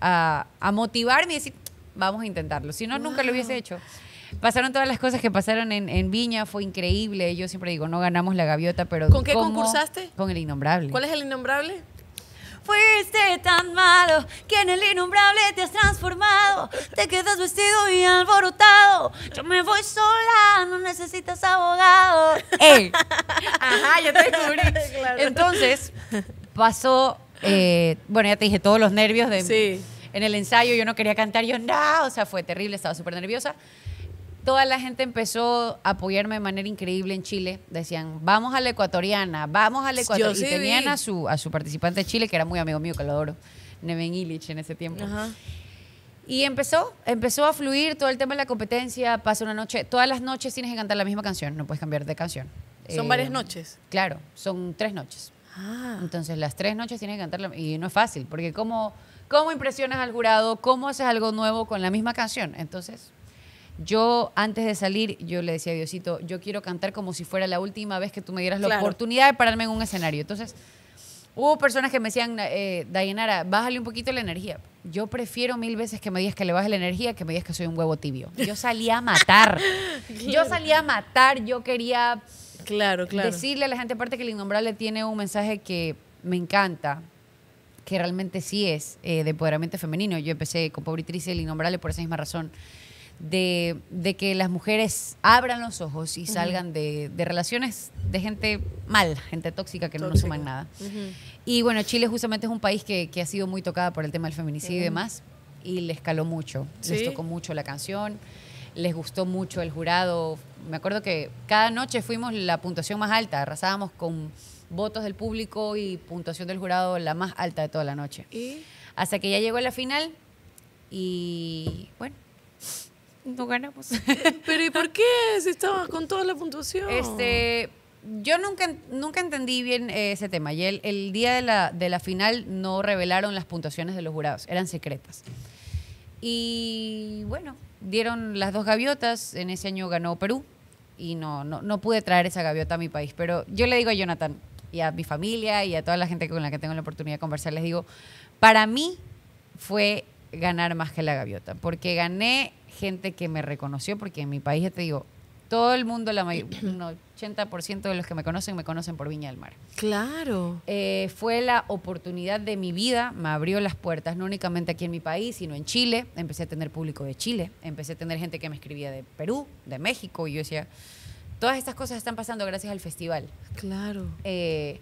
a, motivarme y decir, vamos a intentarlo. Si no, nunca lo hubiese hecho pasaron todas las cosas que pasaron en, en, Viña, fue increíble. Yo siempre digo, no ganamos la gaviota, pero. ¿Con qué concursaste? Con el innombrable. ¿Cuál es el innombrable? Fuiste tan malo que en el innombrable te has transformado. Te quedas vestido y alborotado. Yo me voy sola, no necesitas abogado. [laughs] ¡Eh! Ajá, yo te descubrí. [laughs] Entonces, pasó. Eh, bueno, ya te dije todos los nervios de. Sí. En el ensayo yo no quería cantar, yo no, o sea, fue terrible, estaba súper nerviosa toda la gente empezó a apoyarme de manera increíble en Chile. Decían, vamos a la ecuatoriana, vamos a la ecuatoriana. y tenían a su, participante de Chile, que era muy amigo mío, que lo adoro, Neven Illich en ese tiempo. Y empezó, empezó a fluir todo el tema de la competencia. Pasa una noche, todas las noches tienes que cantar la misma canción, no puedes cambiar de canción. ¿Son varias eh, noches? Claro, son tres noches. Ah. Entonces las tres noches tienes que cantar, y no es fácil, porque ¿Cómo impresionas al jurado? ¿Cómo haces algo nuevo con la misma canción? Entonces, yo, antes de salir, yo le decía a Diosito, yo quiero cantar como si fuera la última vez que tú me dieras la oportunidad de pararme en un escenario. Entonces, hubo personas que me decían, eh, Dayanara, bájale un poquito la energía. Yo prefiero mil veces que me digas que le bajes la energía que me digas que soy un huevo tibio. Yo salía a matar. [laughs] Yo salía a matar, yo quería claro, decirle a la gente, aparte que el innombrable tiene un mensaje que me encanta, que realmente sí es eh, de empoderamiento femenino. Yo empecé con Pobre y el innombrable por esa misma razón de, que las mujeres abran los ojos y salgan de, relaciones de gente mal, gente tóxica que no nos suman nada. Y bueno, Chile justamente es un país que, ha sido muy tocada por el tema del feminicidio y demás, y le escaló mucho, les tocó mucho la canción, les gustó mucho el jurado. Me acuerdo que cada noche fuimos la puntuación más alta, arrasábamos con votos del público y puntuación del jurado la más alta de toda la noche. Hasta que ya llegó a la final y bueno, no ganamos. Pero ¿y por qué? Si estabas con toda la puntuación. Este, yo nunca, nunca entendí bien eh, ese tema. Y el, el día de la, de la final no revelaron las puntuaciones de los jurados, eran secretas. Y bueno, dieron las dos gaviotas, en ese año ganó Perú y no, no, no pude traer esa gaviota a mi país. Pero yo le digo a Jonathan y a mi familia y a toda la gente con la que tengo la oportunidad de conversar, les digo, para mí fue ganar más que la gaviota, porque gané gente que me reconoció, porque en mi país, ya te digo, todo el mundo, la mayor, [clears throat] un 80% de los que me conocen, me conocen por Viña del Mar. Claro. Eh, fue la oportunidad de mi vida, me abrió las puertas, no únicamente aquí en mi país, sino en Chile. Empecé a tener público de Chile, empecé a tener gente que me escribía de Perú, de México, y yo decía, todas estas cosas están pasando gracias al festival. Claro. Eh,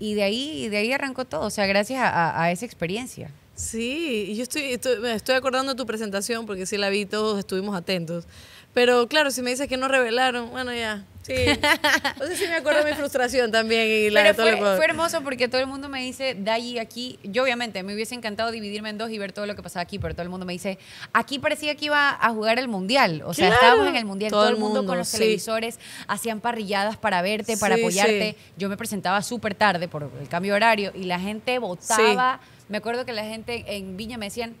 y de ahí, de ahí arrancó todo, o sea, gracias a esa experiencia. Sí, yo estoy, estoy, acordando tu presentación porque sí la vi, todos estuvimos atentos. Pero claro, si me dices que no revelaron, bueno, ya. Sí. [laughs] sí me acuerdo de mi frustración también. Y la Pero fue, fue, hermoso porque todo el mundo me dice, allí aquí. Yo, obviamente, me hubiese encantado dividirme en dos y ver todo lo que pasaba aquí, pero todo el mundo me dice, aquí parecía que iba a jugar el mundial. O sea, estábamos en el mundial, todo, el mundo, con los televisores, hacían parrilladas para verte, para apoyarte. Yo me presentaba súper tarde por el cambio horario y la gente votaba. Me acuerdo que la gente en Viña me decían,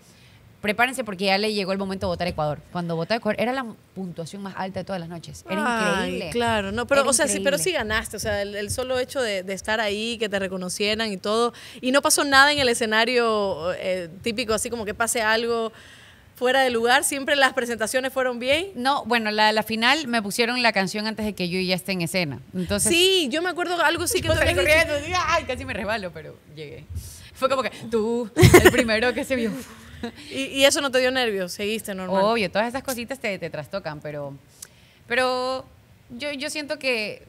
prepárense porque ya le llegó el momento de votar Ecuador. Cuando votó Ecuador era la puntuación más alta de todas las noches. Era increíble. Claro, no, pero o sea, sí, pero sí ganaste, o sea, el, solo hecho de, estar ahí, que te reconocieran y todo, y no pasó nada en el escenario eh, típico, así como que pase algo fuera de lugar, siempre las presentaciones fueron bien. No, bueno, la, final me pusieron la canción antes de que yo ya esté en escena. Entonces Sí, yo me acuerdo algo sí [laughs] que Corriendo, Ay, casi me resbalo, pero llegué. Fue como que tú, el primero que se vio. [laughs] y, eso no te dio nervios, seguiste normal. Obvio, todas esas cositas te, trastocan, pero, pero yo, yo siento que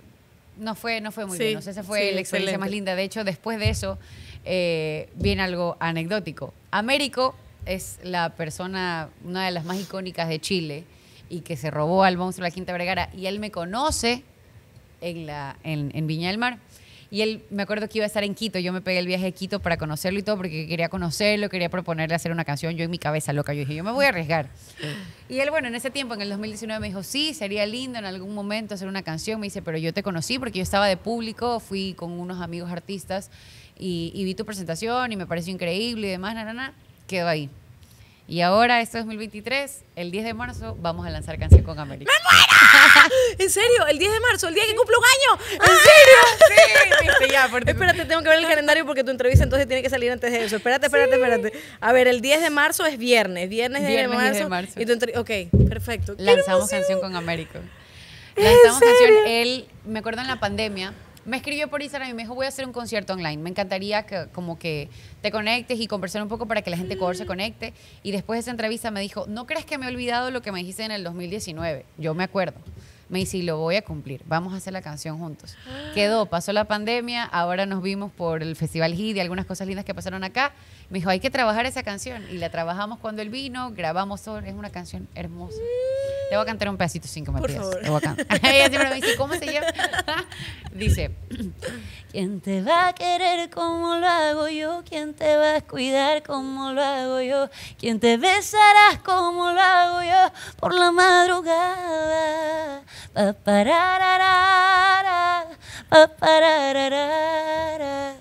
no fue, no fue muy bueno. bien. esa fue la experiencia más linda. De hecho, después de eso, eh, viene algo anecdótico. Américo es la persona, una de las más icónicas de Chile y que se robó al monstruo de la Quinta Vergara y él me conoce en, la, en Viña del Mar y él, me acuerdo que iba a estar en Quito, yo me pegué el viaje a Quito para conocerlo y todo, porque quería conocerlo, quería proponerle hacer una canción, yo en mi cabeza loca, yo dije, yo me voy a arriesgar. [laughs] Y él, bueno, en ese tiempo, en el 2019, me dijo, sí, sería lindo en algún momento hacer una canción, me dice, pero yo te conocí porque yo estaba de público, fui con unos amigos artistas y, vi tu presentación y me pareció increíble y demás, nada, nada, quedó ahí. Y ahora, este 2023, el 10 de marzo, vamos a lanzar Canción con América. ¡Me muero! [laughs] ¿En serio? ¿El 10 de marzo? ¿El día que cumple un año? ¿En ah, ¡Ah! serio? Sí, ya. [laughs] Espérate, tengo que ver el calendario porque tu entrevista entonces tiene que salir antes de eso. Espérate, espérate, espérate. A ver, el 10 de marzo es viernes. Viernes, de, marzo, de marzo. Y tu Ok, perfecto. Lanzamos canción con Américo. Lanzamos canción. Él, me acuerdo en la pandemia, me escribió por Instagram y me dijo, voy a hacer un concierto online. Me encantaría que como que te conectes y conversar un poco para que la gente se mm. conecte. Y después de esa entrevista me dijo, ¿no crees que me he olvidado lo que me dijiste en el 2019? Yo me acuerdo me dice, lo voy a cumplir, vamos a hacer la canción juntos. [gasps] Ah. Quedó, pasó la pandemia, ahora nos vimos por el Festival Gide, y algunas cosas lindas que pasaron acá me dijo, hay que trabajar esa canción. Y la trabajamos cuando él vino, grabamos sobre, es una canción hermosa. Le voy a cantar un pedacito cinco me Por [laughs] Ella siempre me dice, ¿cómo se llama? [laughs] dice, ¿quién te va a querer como lo hago yo? ¿Quién te va a cuidar como lo hago yo? ¿Quién te besarás como lo hago yo? Por la madrugada. Pa, pararara, pa, pararara.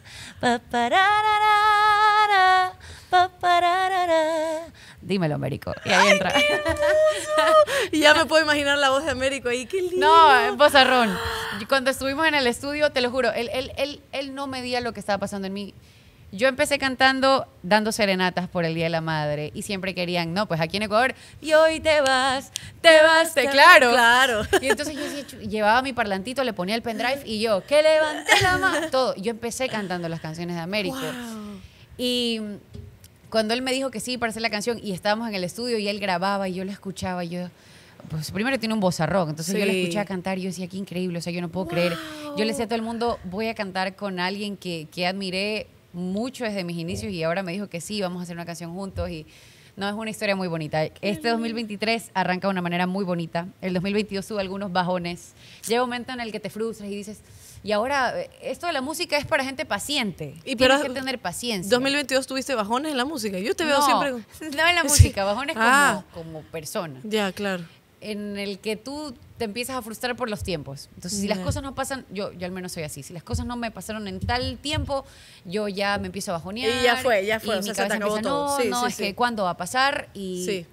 Dímelo, Américo. Y ahí entra. [laughs] ya me puedo imaginar la voz de Américo ahí. ¡Qué lindo! No, pozarrón Cuando estuvimos en el estudio, te lo juro, él, él, él, él no medía lo que estaba pasando en mí. Yo empecé cantando, dando serenatas por el Día de la Madre y siempre querían, no, pues aquí en Ecuador, y hoy te vas, te vas, te, claro. Claro. [laughs] Y entonces yo llevaba mi parlantito, le ponía el pendrive y yo, que levanté la mano, todo. Yo empecé cantando las canciones de América. Y cuando él me dijo que sí para hacer la canción y estábamos en el estudio y él grababa y yo lo escuchaba, yo pues primero tiene un bozarrón, entonces yo la escuchaba cantar y yo decía, qué increíble, o sea, yo no puedo creer. Yo le decía a todo el mundo, voy a cantar con alguien que, que admiré mucho desde mis inicios y ahora me dijo que sí, vamos a hacer una canción juntos y no es una historia muy bonita. Este 2023 arranca de una manera muy bonita. El 2022 sube algunos bajones. Llega un momento en el que te frustras y dices, y ahora eh, esto de la música es para gente paciente. Y Tienes que tener paciencia. 2022 tuviste bajones en la música. Yo te veo siempre. No en la [laughs] música, bajones como, ah. como persona. Ya, claro en el que tú te empiezas a frustrar por los tiempos. Entonces, si las cosas no pasan, yo, yo al menos soy así, si las cosas no me pasaron en tal tiempo, yo ya me empiezo a bajonear. Y ya fue, ya fue, No, no, es que cuándo va a pasar y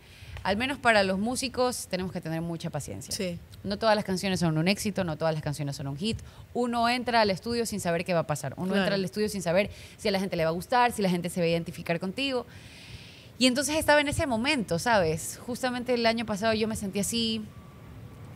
al menos para los músicos tenemos que tener mucha paciencia. No todas las canciones son un éxito, no todas las canciones son un hit. Uno entra al estudio sin saber qué va a pasar. Uno entra al estudio sin saber si a la gente le va a gustar, si la gente se va a identificar contigo. Y entonces estaba en ese momento, ¿sabes? Justamente el año pasado yo me sentí así.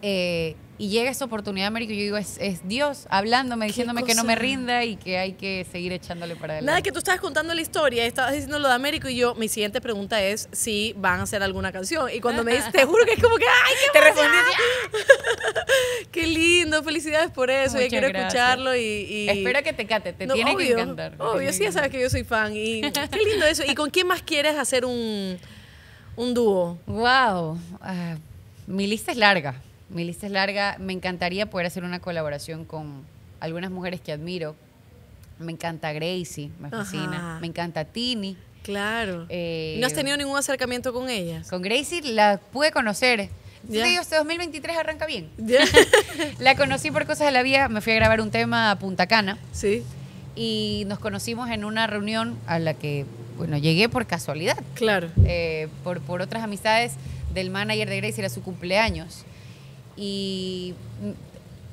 Eh, y llega esa oportunidad, Américo y yo digo, es, Dios hablándome, diciéndome que no me rinda y que hay que seguir echándole para adelante. Nada, que tú estabas contando la historia, estabas diciendo lo de Américo y yo, mi siguiente pregunta es si van a hacer alguna canción. Y cuando me dices, te juro que es como que, ¡ay, qué Te respondí [laughs] Qué lindo, felicidades por eso, quiero escucharlo y, Espera Espero que te cate, te tiene que encantar. Obvio, sí, ya sabes que yo soy fan y qué lindo eso. ¿Y con quién más quieres hacer un, un dúo? Wow, ah, mi lista es larga. Mi lista es larga. Me encantaría poder hacer una colaboración con algunas mujeres que admiro. Me encanta Gracie, me fascina. Me encanta Tini. Claro. Eh, ¿No has tenido ningún acercamiento con ellas? Con Gracie la pude conocer. te digo este 2023 arranca bien. [laughs] la conocí por cosas de la vida. Me fui a grabar un tema a Punta Cana. Sí. Y nos conocimos en una reunión a la que, bueno, llegué por casualidad. Claro. Eh, por, por otras amistades del manager de Gracie, era su cumpleaños y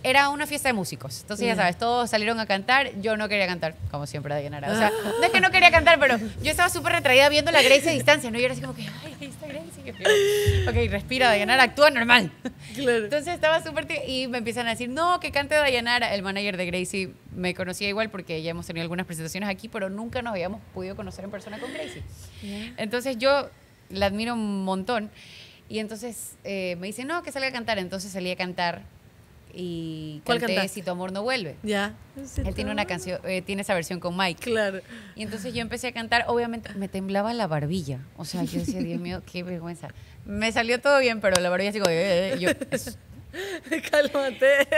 era una fiesta de músicos. Entonces, ya sabes, todos salieron a cantar. Yo no quería cantar, como siempre, de Dayanara, O sea, ah. no es que no quería cantar, pero yo estaba súper retraída viendo la Grace a distancia, ¿no? Yo era así como que, ay, ahí está Gracie. Ok, respira, Dayanara, actúa normal. Entonces estaba súper. Y me empiezan a decir, no, que cante Dayanara. El manager de Gracie me conocía igual porque ya hemos tenido algunas presentaciones aquí, pero nunca nos habíamos podido conocer en persona con Gracie. Entonces, yo la admiro un montón. Y entonces eh, me dice, no, que salga a cantar. Entonces salí a cantar y canté Si tu amor no vuelve. Ya. Él tiene una canción, eh, tiene esa versión con Mike. Claro. Y entonces yo empecé a cantar, obviamente me temblaba la barbilla. O sea, yo decía, Dios mío, qué vergüenza. Me salió todo bien, pero la barbilla así eh, yo, [laughs] Cálmate.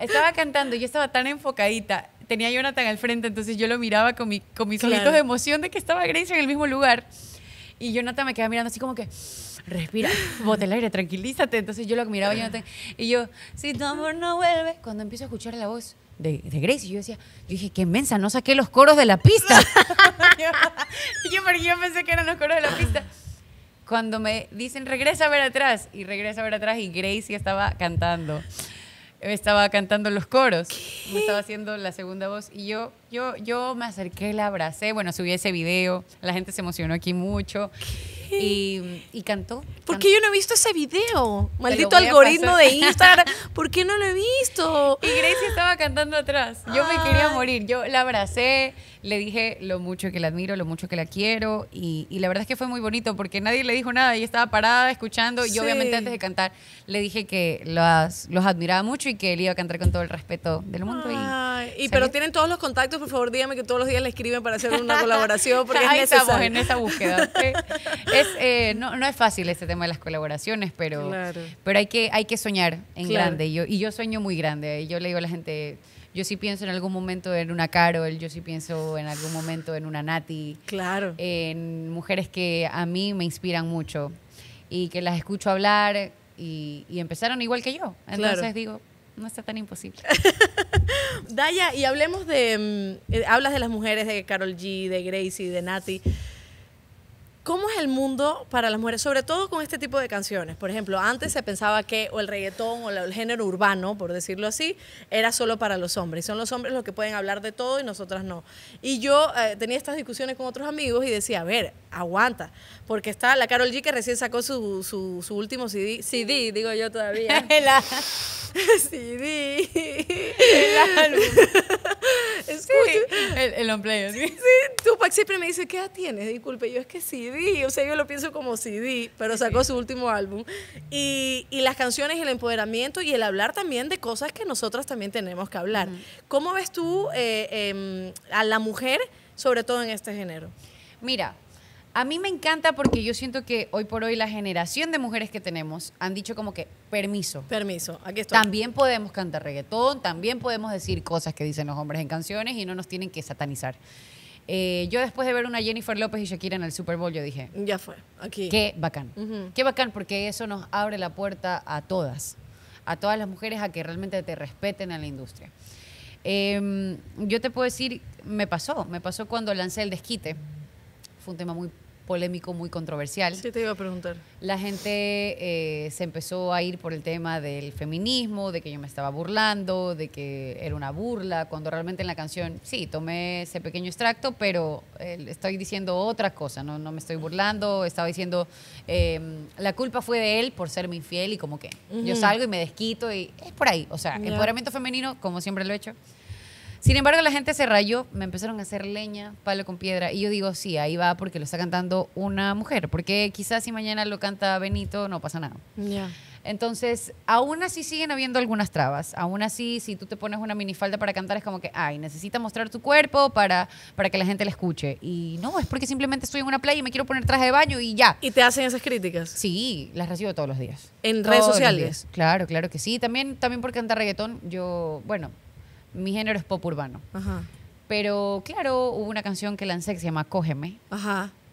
Estaba cantando, yo estaba tan enfocadita. Tenía a Jonathan al frente, entonces yo lo miraba con mi, con mis claro. de emoción de que estaba Grace en el mismo lugar. Y Jonathan me quedaba mirando así como que, respira, bote el aire, tranquilízate. Entonces yo lo miraba a y yo, si tu amor no vuelve, cuando empiezo a escuchar la voz de, Gracie, yo decía, yo dije, qué mensa, no saqué los coros de la pista. [laughs] yo, yo, porque yo pensé que eran los coros de la pista cuando me dicen regresa a ver atrás y regresa a ver atrás y Gracie estaba cantando estaba cantando los coros, me estaba haciendo la segunda voz y yo, yo, yo me acerqué, la abracé, bueno, subí ese video, la gente se emocionó aquí mucho y, cantó. ¿Por qué yo no he visto ese video? Maldito algoritmo de Instagram, [laughs] ¿por qué no lo he visto? Y Gracie estaba cantando atrás, yo me quería morir, yo la abracé, le dije lo mucho que la admiro, lo mucho que la quiero y, la verdad es que fue muy bonito porque nadie le dijo nada, y estaba parada escuchando y obviamente antes de cantar le dije que los admiraba mucho y que él iba a cantar con todo el respeto del mundo. y, pero tienen todos los contactos, por favor dígame que todos los días le escriben para hacer una [laughs] colaboración porque Ahí estamos en esa búsqueda. Eh, no, es fácil este tema de las colaboraciones, pero, pero hay, que, hay que soñar en grande yo, y yo sueño muy grande. Yo le digo a la gente yo sí pienso en algún momento en una Carol, yo sí pienso en algún momento en una Nati. Claro. En mujeres que a mí me inspiran mucho y que las escucho hablar y, y empezaron igual que yo. Entonces digo, no está tan imposible. [laughs] Daya, y hablemos de. Mm, eh, hablas de las mujeres, de Carol G, de Gracie, de Nati. ¿Cómo es el mundo para las mujeres, sobre todo con este tipo de canciones? Por ejemplo, antes se pensaba que o el reggaetón o el género urbano, por decirlo así, era solo para los hombres. son los hombres los que pueden hablar de todo y nosotras no. Y yo eh, tenía estas discusiones con otros amigos y decía, a ver, aguanta, porque está la Carol G que recién sacó su, su, último CD, CD, digo yo todavía. CD. [laughs] El álbum. [laughs] [laughs] Sí. El, Sí, siempre me dice, ¿qué edad tienes? Disculpe, yo es que CD. Sí, o yo lo pienso como CD, pero sacó su último álbum. Y, y las canciones el empoderamiento y el hablar también de cosas que nosotras también tenemos que hablar. ¿Cómo ves tú eh, em, a la mujer, sobre todo en este género? Mira, a mí me encanta porque yo siento que hoy por hoy la generación de mujeres que tenemos han dicho como que permiso. Permiso, aquí También podemos cantar reggaetón, también podemos decir cosas que dicen los hombres en canciones y no nos tienen que satanizar. Eh, yo después de ver una Jennifer López y Shakira en el Super Bowl, yo dije... Ya fue, aquí. Qué bacán. Qué bacán porque eso nos abre la puerta a todas, a todas las mujeres a que realmente te respeten en la industria. Em, yo te puedo decir, me pasó, me pasó cuando lancé el desquite. Fue un tema muy polémico, muy controversial. Sí, te iba a preguntar. La gente eh, se empezó a ir por el tema del feminismo, de que yo me estaba burlando, de que era una burla, cuando realmente en la canción, sí, tomé ese pequeño extracto, pero eh, estoy diciendo otra cosa, no, me estoy burlando, estaba diciendo, em, la culpa fue de él por serme infiel y como que yo salgo y me desquito y es por ahí, o sea, el empoderamiento femenino, como siempre lo he hecho. Sin embargo, la gente se rayó, me empezaron a hacer leña, palo con piedra. Y yo digo, sí, ahí va porque lo está cantando una mujer. Porque quizás si mañana lo canta Benito, no pasa nada. Ya. Entonces, aún así siguen habiendo algunas trabas. Aún así, si tú te pones una minifalda para cantar, es como que, ay, necesita mostrar tu cuerpo para, para que la gente le escuche. Y no, es porque simplemente estoy en una playa y me quiero poner traje de baño y ya. ¿Y te hacen esas críticas? Sí, las recibo todos los días. ¿En redes sociales? Claro, claro que sí. También, también por cantar reggaetón, yo, bueno, mi género es pop urbano. Pero claro, hubo una canción que lancé que se llama Cógeme.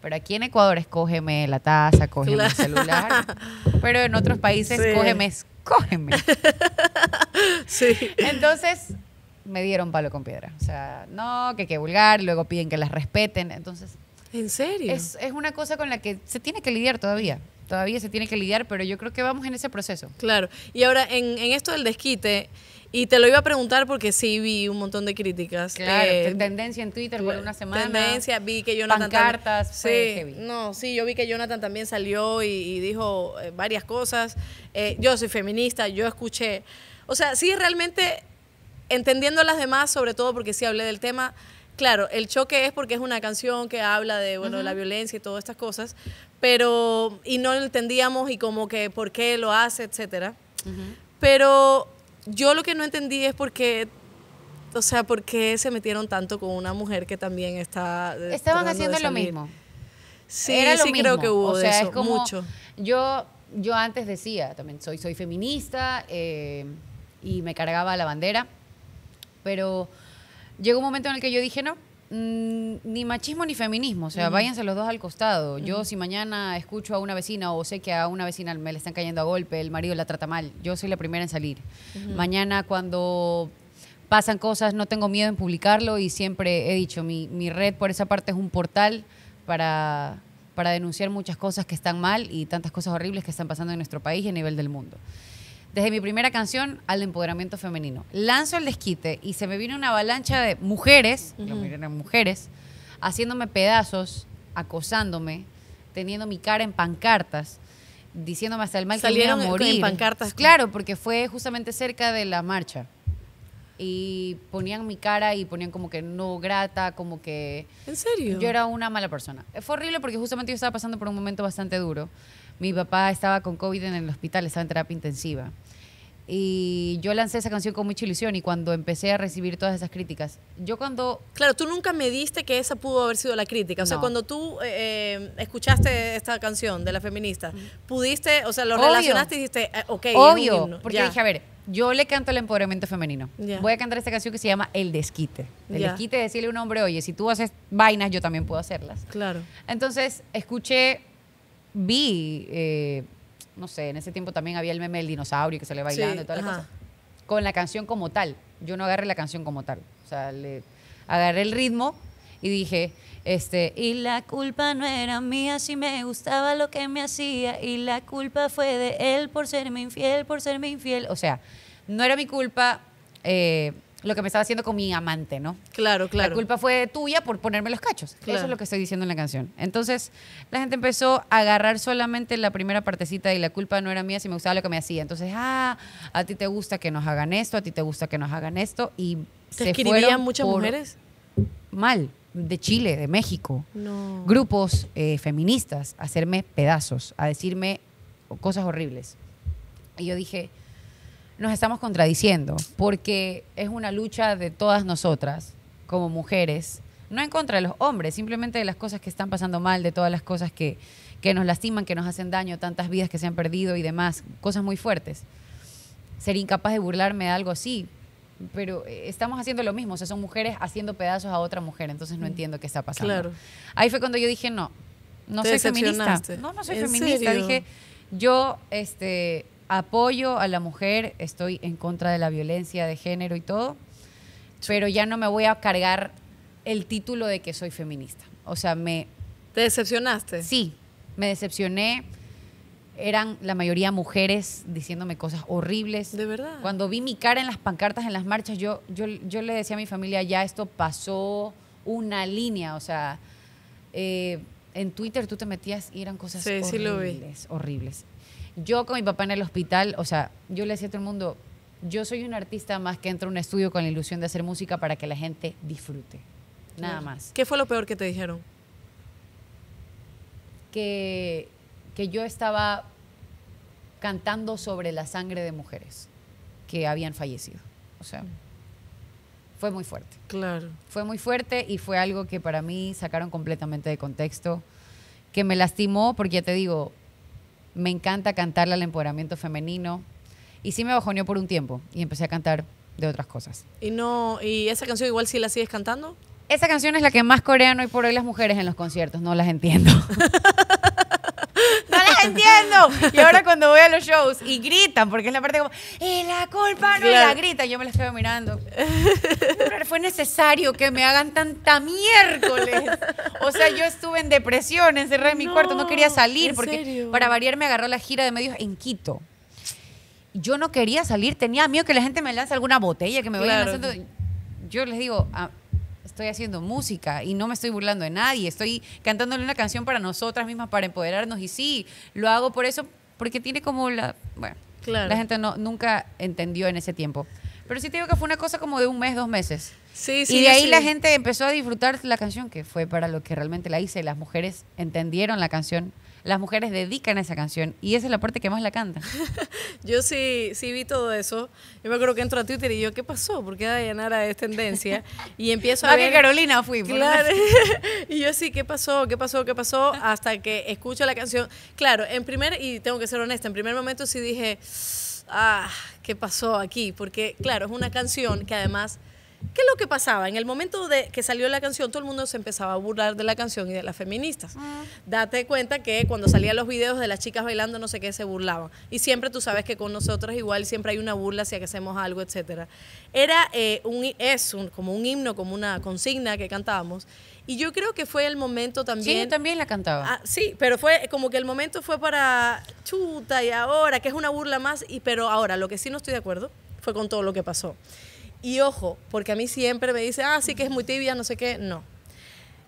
Pero aquí en Ecuador es cógeme la taza, cógeme el celular. [laughs] Pero en otros países cógeme cógeme. [laughs] sí. Entonces me dieron palo con piedra. O sea, no, que que vulgar, luego piden que las respeten. Entonces. ¿En serio? Es, una cosa con la que se tiene que lidiar todavía todavía se tiene que lidiar, pero yo creo que vamos en ese proceso. Claro. Y ahora, en, en esto del desquite, y te lo iba a preguntar porque sí vi un montón de críticas. Claro, eh, tendencia en Twitter por una semana. Tendencia, vi que Jonathan. Pancartas, sí. No, sí, yo vi que Jonathan también salió y, dijo eh, varias cosas. Eh, yo soy feminista, yo escuché. O sea, sí, realmente entendiendo a las demás, sobre todo porque sí hablé del tema. Claro, el choque es porque es una canción que habla de bueno, la violencia y todas estas cosas, pero y no entendíamos y como que por qué lo hace, etcétera. Pero yo lo que no entendí es por qué, o sea, por qué se metieron tanto con una mujer que también está... Eh, Estaban haciendo lo mismo. Sí, sí creo que hubo de eso, mucho. Yo, yo antes decía, también soy, soy feminista eh, y me cargaba la bandera, pero llegó un momento en el que yo dije, no, Mm, ni machismo ni feminismo, o sea, váyanse los dos al costado. Yo si mañana escucho a una vecina o sé que a una vecina me le están cayendo a golpe, el marido la trata mal, yo soy la primera en salir. Mañana cuando pasan cosas no tengo miedo en publicarlo y siempre he dicho, mi, mi red por esa parte es un portal para, para denunciar muchas cosas que están mal y tantas cosas horribles que están pasando en nuestro país y a nivel del mundo desde mi primera canción al empoderamiento femenino. Lanzo el desquite y se me vino una avalancha de mujeres, mujeres, haciéndome pedazos, acosándome, teniendo mi cara en pancartas, diciéndome hasta el mal que iba a morir. en pancartas. Claro, porque fue justamente cerca de la marcha. Y ponían mi cara y ponían como que no grata, como que... ¿En serio? Yo era una mala persona. Fue horrible porque justamente yo estaba pasando por un momento bastante duro. Mi papá estaba con COVID en el hospital, estaba en terapia intensiva. Y yo lancé esa canción con mucha ilusión y cuando empecé a recibir todas esas críticas, yo cuando... Claro, tú nunca me diste que esa pudo haber sido la crítica. O sea, cuando tú eh, eh, escuchaste esta canción de la feminista, pudiste, o sea, lo relacionaste y dijiste, eh, ok, Obvio, porque dije, a ver, yo le canto el empoderamiento femenino. Voy a cantar esta canción que se llama El desquite. El desquite, decirle a un hombre, oye, si tú haces vainas, yo también puedo hacerlas. Claro. Entonces, escuché vi no sé, en ese tiempo también había el meme del dinosaurio que se le bailando y toda la Con la canción como tal. Yo no agarré la canción como tal. O sea, le agarré el ritmo y dije, este, y la culpa no era mía si me gustaba lo que me hacía, y la culpa fue de él por serme infiel, por serme infiel. O sea, no era mi culpa. Eh, lo que me estaba haciendo con mi amante, ¿no? Claro, claro. La culpa fue tuya por ponerme los cachos. Eso es lo que estoy diciendo en la canción. Entonces, la gente empezó a agarrar solamente la primera partecita y la culpa no era mía si me gustaba lo que me hacía. Entonces, ah, a ti te gusta que nos hagan esto, a ti te gusta que nos hagan esto. Y se escribían muchas mujeres? Mal de Chile, de México, no. grupos eh, feministas a hacerme pedazos, a decirme cosas horribles. Y yo dije, nos estamos contradiciendo, porque es una lucha de todas nosotras como mujeres, no en contra de los hombres, simplemente de las cosas que están pasando mal, de todas las cosas que, que nos lastiman, que nos hacen daño, tantas vidas que se han perdido y demás, cosas muy fuertes. Ser incapaz de burlarme de algo así, pero eh, estamos haciendo lo mismo, o sea, son mujeres haciendo pedazos a otra mujer, entonces no mm. entiendo qué está pasando. Ahí fue cuando yo dije, no, no soy feminista. No, no soy feminista, dije, yo, este apoyo a la mujer, estoy en contra de la violencia de género y todo, pero ya no me voy a cargar el título de que soy feminista. O sea, me... ¿Te decepcionaste? Sí, me decepcioné. Eran la mayoría mujeres diciéndome cosas horribles. De verdad. Cuando vi mi cara en las pancartas, en las marchas, yo, yo, le decía a mi familia, ya esto pasó una línea. O sea, eh, en Twitter tú te metías y eran cosas horribles, horribles. Yo con mi papá en el hospital, o sea, yo le decía a todo el mundo, yo soy un artista más que entro a un estudio con la ilusión de hacer música para que la gente disfrute. Nada más. ¿Qué fue lo peor que te dijeron? Que, que yo estaba cantando sobre la sangre de mujeres que habían fallecido. O sea, mm. fue muy fuerte. Claro. Fue muy fuerte y fue algo que para mí sacaron completamente de contexto, que me lastimó porque ya te digo, me encanta cantarle al empoderamiento femenino. Y sí me bajoneó por un tiempo y empecé a cantar de otras cosas. ¿Y no y esa canción igual sí la sigues cantando? Esa canción es la que más coreano hoy por hoy las mujeres en los conciertos, no las entiendo. [laughs] [laughs] entiendo. Y ahora cuando voy a los shows y gritan, porque es la parte como, y eh, la culpa no la grita yo me las quedo mirando. Fue necesario que me hagan tanta miércoles. O sea, yo estuve en depresión, encerré en mi cuarto, no quería salir, porque para variar me agarró la gira de medios en Quito. Yo no quería salir, tenía miedo que la gente me lance alguna botella, que me vaya vayan lanzando. Yo les digo, ah, estoy haciendo música y no me estoy burlando de nadie, estoy cantándole una canción para nosotras mismas, para empoderarnos y sí, lo hago por eso, porque tiene como la... Bueno, la gente no, nunca entendió en ese tiempo. Pero sí te digo que fue una cosa como de un mes, dos meses. Sí, sí, y de ahí la gente empezó a disfrutar la canción, que fue para lo que realmente la hice. Las mujeres entendieron la canción las mujeres dedican a esa canción y esa es la parte que más la canta. [laughs] yo sí, sí vi todo eso. Yo me acuerdo que entro a Twitter y yo, ¿qué pasó? ¿Por qué Dayanara es tendencia? Y empiezo a ver... que Carolina fui. Claro. [laughs] y yo sí, ¿qué pasó? ¿Qué pasó? ¿Qué pasó? Hasta que escucho la canción. Claro, en primer, y tengo que ser honesta, en primer momento sí dije, ah, ¿qué pasó aquí? Porque, claro, es una canción que además ¿Qué es lo que pasaba? En el momento de que salió la canción, todo el mundo se empezaba a burlar de la canción y de las feministas. Ah. Date cuenta que cuando salían los videos de las chicas bailando, no sé qué, se burlaban. Y siempre tú sabes que con nosotros igual siempre hay una burla si que hacemos algo, etcétera. Era eh, un, es un, como un himno, como una consigna que cantábamos. Y yo creo que fue el momento también. Sí, yo también la cantaba. Ah, sí, pero fue como que el momento fue para chuta y ahora, que es una burla más, y pero ahora, lo que sí no estoy de acuerdo fue con todo lo que pasó. Y ojo, porque a mí siempre me dice, ah, sí que es muy tibia, no sé qué. No.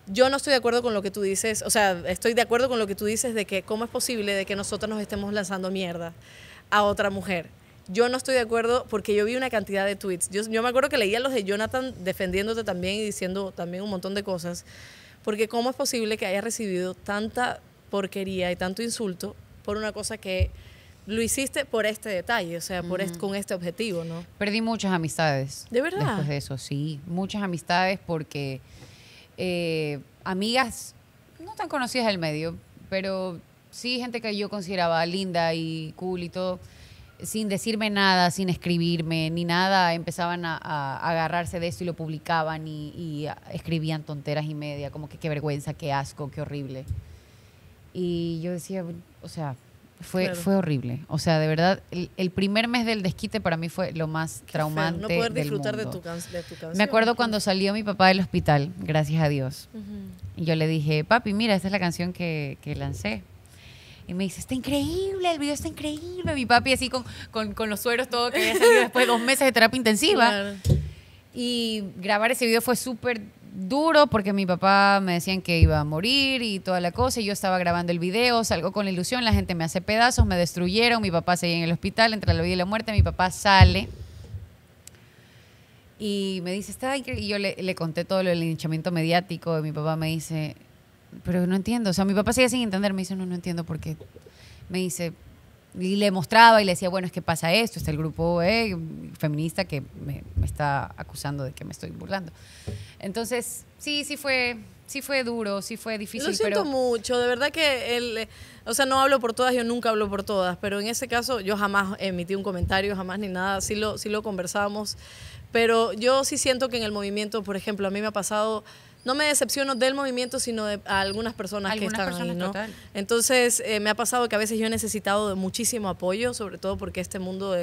Yo no estoy de acuerdo con lo que tú dices, o sea, estoy de acuerdo con lo que tú dices de que cómo es posible de que nosotros nos estemos lanzando mierda a otra mujer. Yo no estoy de acuerdo porque yo vi una cantidad de tweets. Yo, me acuerdo que leía los de Jonathan defendiéndote también y diciendo también un montón de cosas. Porque cómo es posible que haya recibido tanta porquería y tanto insulto por una cosa que lo hiciste por este detalle, o sea, por con este objetivo, ¿no? Perdí muchas amistades. ¿De verdad? Después de eso, sí. Muchas amistades porque eh, amigas no tan conocidas del medio, pero sí gente que yo consideraba linda y cool y todo, sin decirme nada, sin escribirme ni nada, empezaban a, agarrarse de esto y lo publicaban y, y escribían tonteras y media, como que qué vergüenza, qué asco, qué horrible. Y yo decía, o sea, fue, horrible. O sea, de verdad, el, primer mes del desquite para mí fue lo más traumático. traumante. No poder disfrutar De, tu canción. Me acuerdo cuando salió mi papá del hospital, gracias a Dios. Y yo le dije, papi, mira, esta es la canción que, lancé. Y me dice, está increíble, el video está increíble. Mi papi así con, con los sueros, todo que había salido después de dos meses de terapia intensiva. Y grabar ese video fue súper duro porque mi papá me decían que iba a morir y toda la cosa. Y yo estaba grabando el video, salgo con la ilusión, la gente me hace pedazos, me destruyeron, mi papá seguía en el hospital, entre la vida y la muerte, mi papá sale. Y me dice, está increíble. Y yo le, conté todo el del linchamiento mediático. Y mi papá me dice, pero no entiendo. O sea, mi papá sigue sin entender. Me dice, no, no entiendo por qué. Me dice, y le mostraba y le decía, bueno, es que pasa esto, está el grupo eh, feminista que me, está acusando de que me estoy burlando. Entonces, sí, sí fue, sí fue duro, sí fue difícil. Lo siento mucho, de verdad que el, o sea, no hablo por todas, yo nunca hablo por todas, pero en ese caso yo jamás emití un comentario, jamás ni nada, sí lo, sí lo conversábamos, pero yo sí siento que en el movimiento, por ejemplo, a mí me ha pasado no me decepciono del movimiento, sino de algunas personas que están ahí, ¿no? Entonces, eh, me ha pasado que a veces yo he necesitado muchísimo apoyo, sobre todo porque este mundo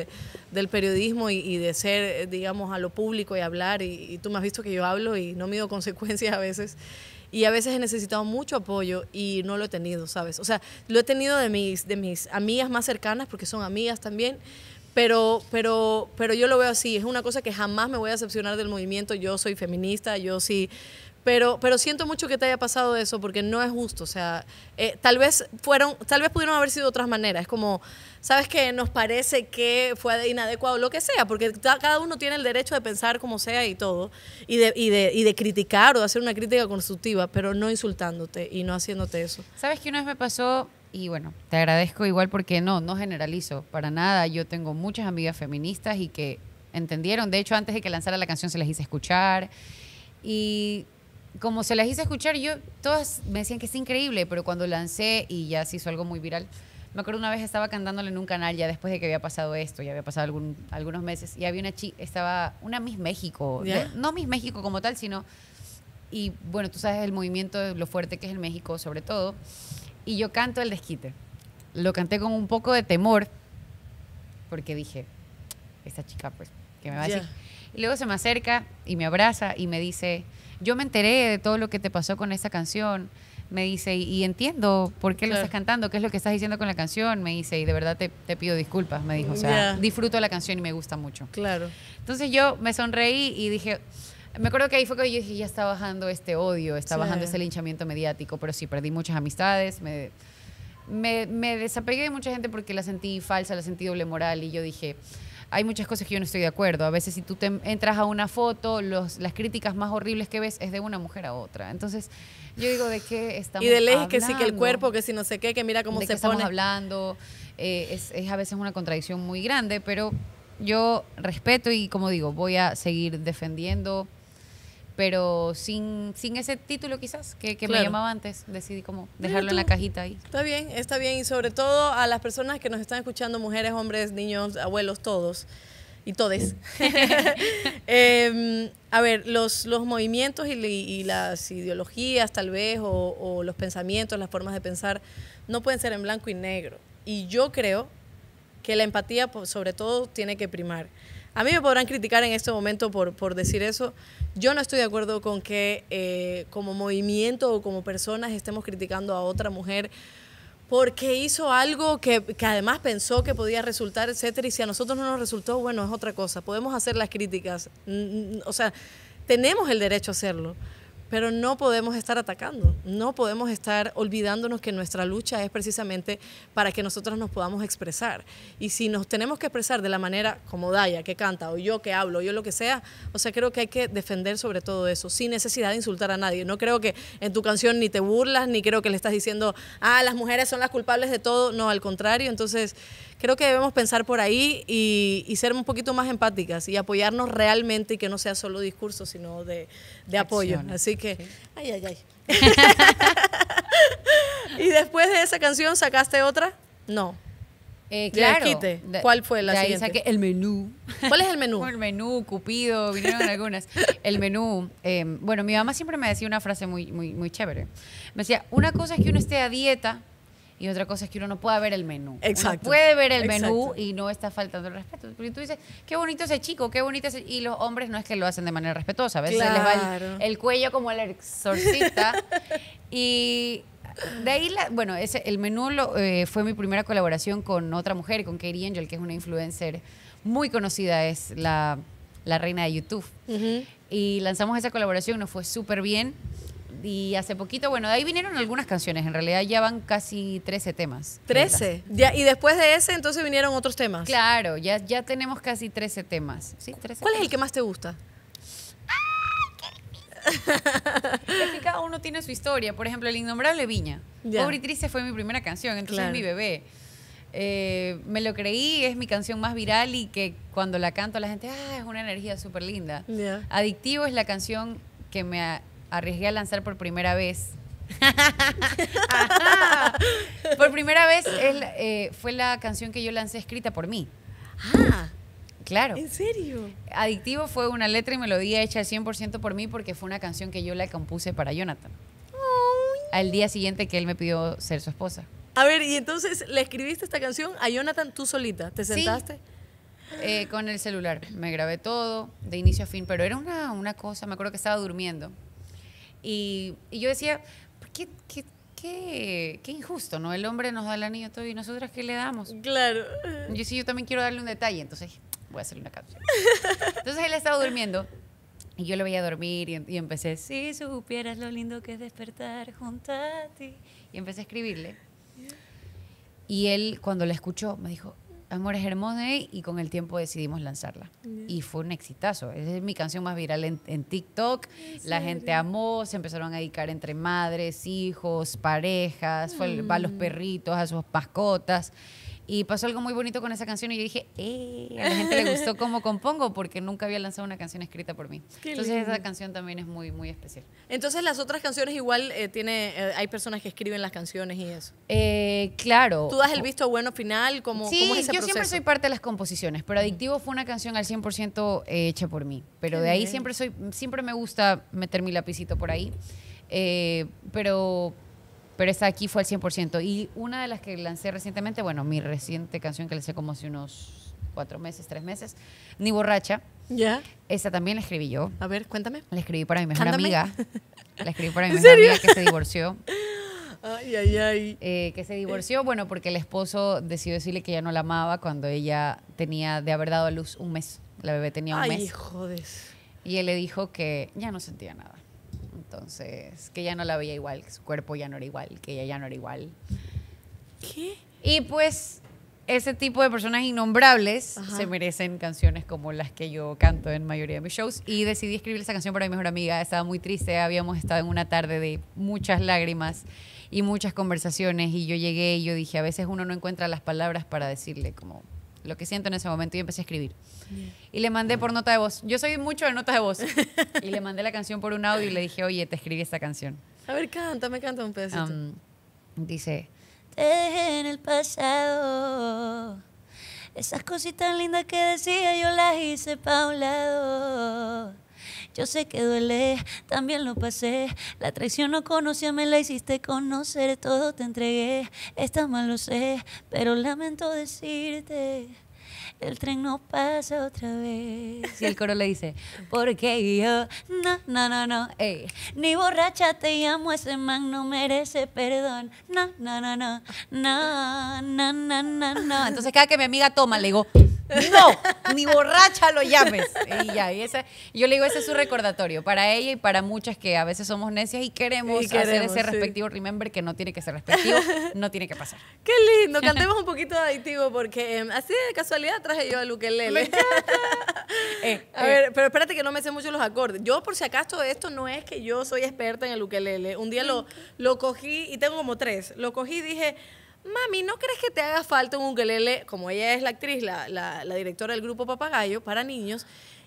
del periodismo y, de ser, eh, digamos, a lo público y hablar, y, tú me has visto que yo hablo y no mido [laughs] consecuencias a veces y a veces he necesitado mucho apoyo y no lo he tenido, ¿sabes? O sea, lo he tenido de mis, de mis amigas más cercanas, porque son amigas también, pero, pero, pero yo lo veo así, es una cosa que jamás me voy a decepcionar del movimiento, yo soy feminista, yo sí... Pero, pero siento mucho que te haya pasado eso porque no es justo. O sea, eh, tal vez fueron, tal vez pudieron haber sido otras maneras. Es como, ¿sabes que Nos parece que fue inadecuado, lo que sea, porque cada uno tiene el derecho de pensar como sea y todo, y de, y de, y de criticar o de hacer una crítica constructiva, pero no insultándote y no haciéndote eso. ¿Sabes que una vez me pasó? Y bueno, te agradezco igual porque no, no generalizo para nada. Yo tengo muchas amigas feministas y que entendieron. De hecho, antes de que lanzara la canción se les hice escuchar. Y como se las hice escuchar, yo todas me decían que es increíble, pero cuando lancé y ya se hizo algo muy viral, me acuerdo una vez estaba cantándole en un canal ya después de que había pasado esto, ya había pasado algunos meses, y había una chica, estaba una Miss México, no Miss México como tal, sino, y bueno, tú sabes el movimiento, lo fuerte que es el México sobre todo, y yo canto el desquite. Lo canté con un poco de temor, porque dije, esta chica pues, que me va a decir. Y luego se me acerca y me abraza y me dice, yo me enteré de todo lo que te pasó con esta canción. Me dice, y, entiendo por qué lo estás cantando, qué es lo que estás diciendo con la canción. Me dice, y de verdad te, pido disculpas, me dijo. O sea, disfruto la canción y me gusta mucho. Claro. Entonces yo me sonreí y dije, me acuerdo que ahí fue que yo dije, ya está bajando este odio, está bajando ese linchamiento mediático, pero sí, perdí muchas amistades, me, me, me, desapegué de mucha gente porque la sentí falsa, la sentí doble moral y yo dije, hay muchas cosas que yo no estoy de acuerdo. A veces si tú te entras a una foto, los, las críticas más horribles que ves es de una mujer a otra. Entonces, yo digo, ¿de qué estamos hablando? Y de leyes que sí, que el cuerpo, que si no sé qué, que mira cómo ¿De se qué estamos hablando. Eh, es, es a veces una contradicción muy grande, pero yo respeto y como digo, voy a seguir defendiendo pero sin, sin ese título quizás que, me llamaba antes, decidí como dejarlo en la cajita ahí. Está bien, está bien, y sobre todo a las personas que nos están escuchando, mujeres, hombres, niños, abuelos, todos y todes. [laughs] Em, a ver, los, los movimientos y, las ideologías tal vez, o los pensamientos, las formas de pensar, no pueden ser en blanco y negro. Y yo creo que la empatía, pues, sobre todo, tiene que primar. A mí me podrán criticar en este momento por, por decir eso. Yo no estoy de acuerdo con que eh, como movimiento o como personas estemos criticando a otra mujer porque hizo algo que, que, además pensó que podía resultar, etcétera, y si a nosotros no nos resultó, bueno, es otra cosa. Podemos hacer las críticas, o sea, tenemos el derecho a hacerlo, pero no podemos estar atacando, no podemos estar olvidándonos que nuestra lucha es precisamente para que nosotras nos podamos expresar. Y si nos tenemos que expresar de la manera como Daya, que canta, o yo que hablo, o yo lo que sea, o sea, creo que hay que defender sobre todo eso, sin necesidad de insultar a nadie. No creo que en tu canción ni te burlas, ni creo que le estás diciendo, ah, las mujeres son las culpables de todo. No, al contrario. Entonces, creo que debemos pensar por ahí y, ser un poquito más empáticas y apoyarnos realmente y que no sea solo discurso, sino de, apoyo. Así que, ay, ay, ay. [laughs] ¿Y después de esa canción sacaste otra? No. Eh, claro. ¿Cuál fue la el menú. ¿Cuál es el menú? el menú, Cupido, vinieron [laughs] algunas. El menú. Eh, bueno, mi mamá siempre me decía una frase muy, muy, muy chévere. Me decía, una cosa es que uno esté a dieta y otra cosa es que uno no pueda ver el menú. Exacto. puede ver el menú y no está faltando el respeto. Porque tú dices, qué bonito ese chico, qué bonito ese... Y los hombres no es que lo hacen de manera respetuosa, a veces les va el, cuello como el exorcista. [laughs] y de ahí, bueno, ese, el menú lo, eh, fue mi primera colaboración con otra mujer, con Katie Angel, que es una influencer muy conocida, es la, reina de YouTube. Y lanzamos esa colaboración, nos fue súper bien y hace poquito, bueno, de ahí vinieron algunas canciones. En realidad ya van casi 13 temas. 13. Ya, y después de ese, entonces vinieron otros temas. Claro, ya, ya tenemos casi 13 temas. ¿Cuál es el que más te gusta? [laughs] cada uno tiene su historia. Por ejemplo, El Innombrable Viña. Pobre y Triste fue mi primera canción, entonces es mi bebé. Eh, me lo creí, es mi canción más viral y que cuando la canto la gente, ah, es una energía súper linda. Adictivo es la canción que me arriesgué a lanzar por primera vez. [laughs] por primera vez eh, fue la canción que yo lancé escrita por mí. Ah. Claro. ¿En serio? Adictivo fue una letra y melodía hecha al 100% por mí porque fue una canción que yo la compuse para Jonathan. Al día siguiente que él me pidió ser su esposa. A ver, y entonces le escribiste esta canción a Jonathan tú solita. ¿Te sentaste? Eh, con el celular. Me grabé todo, de inicio a fin, pero era una, una cosa, me acuerdo que estaba durmiendo y, yo decía, qué, qué, qué, injusto, ¿no? El hombre nos da el anillo todo y nosotras qué le damos. Claro. Yo sí, yo también quiero darle un detalle, entonces voy a hacerle una canción. Entonces él estaba durmiendo y yo lo veía dormir y, y, empecé, si supieras lo lindo que es despertar junto a ti. Y empecé a escribirle. Y él, cuando la escuchó, me dijo, Amores Hermosos ¿eh? y con el tiempo decidimos lanzarla. Y fue un exitazo. es mi canción más viral en, TikTok. la gente amó, se empezaron a dedicar entre madres, hijos, parejas, fue, a los mm. perritos, a sus mascotas. Y pasó algo muy bonito con esa canción y yo dije, eh, a la gente le gustó [laughs] cómo compongo porque nunca había lanzado una canción escrita por mí. Entonces esa canción también es muy, muy especial. Entonces las otras canciones igual eh, tiene, eh, hay personas que escriben las canciones y eso. Eh, claro. ¿Tú das el visto bueno final? ¿Cómo, sí, ¿cómo es Sí, yo siempre soy parte de las composiciones, pero Adictivo fue una canción al 100% hecha por mí. Pero de ahí siempre, soy, siempre me gusta meter mi lapicito por ahí. pero pero esta aquí fue al 100%. Y una de las que lancé recientemente, bueno, mi reciente canción que lancé como hace unos cuatro meses, tres meses, Ni Borracha. Ya. Esa también la escribí yo. A ver, cuéntame. La escribí para mi mejor amiga. La escribí para mi [laughs] mejor amiga que se divorció. Ay, ay, ay. Eh, que se divorció, bueno, porque el esposo decidió decirle que ya no la amaba cuando ella tenía de haber dado a luz un mes. La bebé tenía un mes. Ay, jodes. Y él le dijo que ya no sentía nada. Entonces, que ya no la veía igual, que su cuerpo ya no era igual, que ella ya no era igual. ¿Qué? Y pues ese tipo de personas innombrables se merecen canciones como las que yo canto en mayoría de mis shows. Y decidí escribir esa canción para mi mejor amiga. Estaba muy triste, habíamos estado en una tarde de muchas lágrimas y muchas conversaciones. Y yo llegué y yo dije, a veces uno no encuentra las palabras para decirle como lo que siento en ese momento y empecé a escribir. Y le mandé por nota de voz. Yo soy mucho de nota de voz. y le mandé la canción por un audio y le dije, oye, te escribí esta canción. A ver, canta, me canta un pedacito. dice, te dejé en el pasado. Esas cositas lindas que decía yo las hice pa' un lado. Yo sé que duele, también lo pasé. La traición no conocía, me la hiciste conocer. Todo te entregué, está mal lo sé, pero lamento decirte el tren no pasa otra vez. Y el coro le dice, porque yo, no, no, no, no, eh, ni borracha te llamo, ese man no merece perdón, no, no, no, no, no, no, no, no, no. Entonces cada que mi amiga toma, le digo, no, ni borracha lo llames. Y ya, y esa, yo le digo, ese es su recordatorio para ella y para muchas que a veces somos necias y queremos, hacer ese respectivo remember que no tiene que ser respectivo, no tiene que pasar. Qué lindo, [laughs] cantemos un poquito adictivo porque em, así de casualidad traje yo el ukelele. [laughs] Eh, a ver, eh. pero espérate que no me sé mucho los acordes. Yo, por si acaso, esto no es que yo soy experta en el ukelele. Un día lo, lo cogí y tengo como tres. Lo cogí y dije, mami, ¿no crees que te haga falta un ukelele? Como ella es la actriz, la, la directora del grupo Papagayo para niños.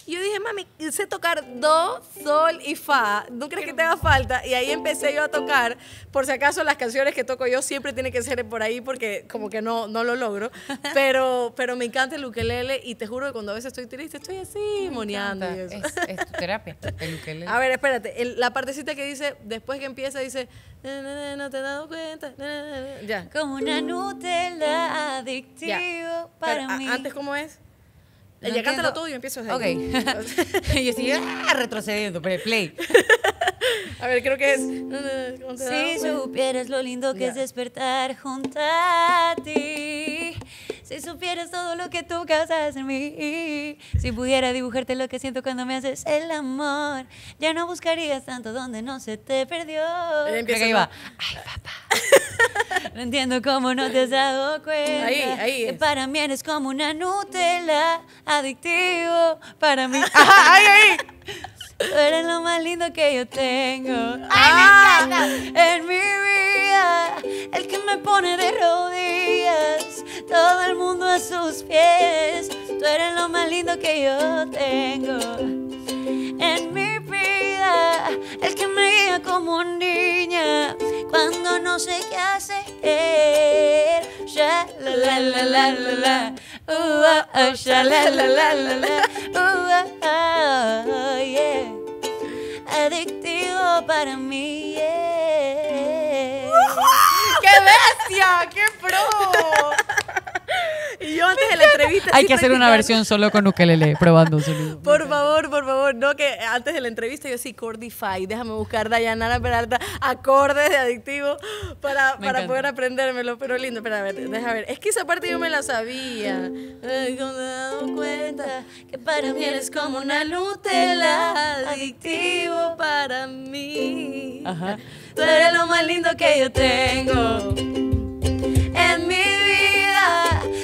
Y yo dije, mami, sé tocar do, sol y fa. ¿No crees que te haga falta? Y ahí empecé yo a tocar. Por si acaso, las canciones que toco yo siempre tienen que ser por ahí porque como que no, no lo logro. [laughs] Pero, pero me encanta el ukelele y te juro que cuando a veces estoy triste, estoy así, moneando. Y eso. Es, tu terapia, el ukelele. A ver, espérate. la partecita que dice, después que empieza, dice, no te he dado cuenta. Ya. Como una Nutella adictiva para mí. ¿Antes cómo es? Ya cántalo todo y empiezo a ahí. Ok. [laughs] y yo estoy ah, retrocediendo, play. [laughs] A ver, creo que es. Si supieras lo lindo que es despertar junto a ti si supieras todo lo que tú causas en mí, si pudiera dibujarte lo que siento cuando me haces el amor, ya no buscarías tanto donde no se te perdió. ahí va. Ay, papá. [laughs] no entiendo cómo no te has dado cuenta. Ahí, ahí. para mí eres como una Nutella, adictivo. Para mí. Ajá, ahí, ahí. Tú eres lo más lindo que yo tengo. Ah, en mi vida, el que me pone de rodillas, todo el mundo a sus pies. Tú eres lo más lindo que yo tengo. En mi el que me guía como niña cuando no sé qué hacer. Ya la la la la la la, ah, la la la la la, ah, Adictivo para mí, ¡Qué bestia! ¡Qué pro! [laughs] Y yo antes de la entrevista. Hay que hacer una versión solo con ukelele, probando [laughs] Por favor, por favor. No, que antes de la entrevista yo sí, Cordify. Déjame buscar Dayanara Peralta acordes de adictivo para, para poder aprendérmelo. Pero lindo, pero a ver, déjame ver. Es que esa parte yo me la sabía. Me he dado cuenta que para mí eres como una Nutella. Adictivo para mí. Ajá. Tú eres lo más lindo que yo tengo en mi vida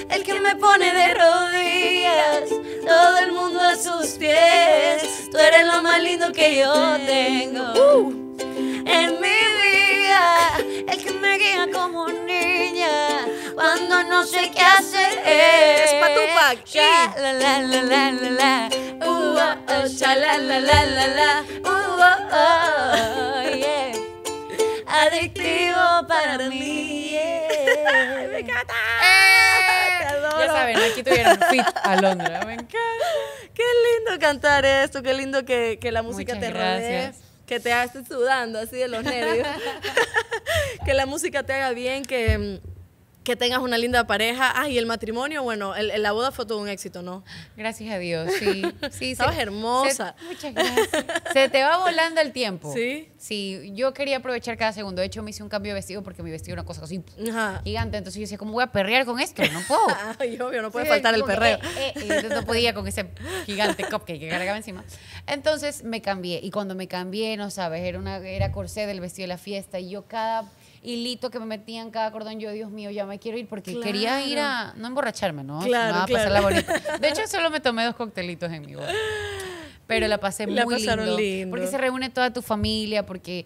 el que me pone de rodillas, todo el mundo a sus pies. Tú eres lo más lindo que yo tengo en mi vida, el que me guía como niña cuando no sé qué hacer. Es pa' tu pa la la la la la la, uh oh, oh, la la la la la, uh oh, oh yeah. Adictivo para mí. Yeah. [laughs] me encanta. Eh. Ya saben, aquí tuvieron fit a Londra. Me encanta. Qué lindo cantar esto, qué lindo que, que la música te rodee. Que te haces sudando así de los nervios. [laughs] [laughs] que la música te haga bien, que que tengas una linda pareja. Ah, y el matrimonio, bueno, el, la boda fue todo un éxito, ¿no? Gracias a Dios, sí. sí Estabas hermosa. muchas gracias. Se te va volando el tiempo. Sí. Sí, yo quería aprovechar cada segundo. De hecho, me hice un cambio de vestido porque mi vestido era una cosa así gigante. Entonces yo decía, ¿cómo voy a perrear con esto? No puedo. [laughs] Ay, obvio, no puede faltar el perreo. Eh, eh, entonces no podía con ese gigante cupcake que cargaba encima. Entonces me cambié. Y cuando me cambié, no sabes, era, una, era corsé del vestido de la fiesta. Y yo cada hilito que me metían cada cordón, yo, Dios mío, ya me quiero ir porque quería ir a, no emborracharme, ¿no? Claro, De hecho, solo me tomé dos coctelitos en mi boda. Pero la pasé muy lindo. Porque se reúne toda tu familia, porque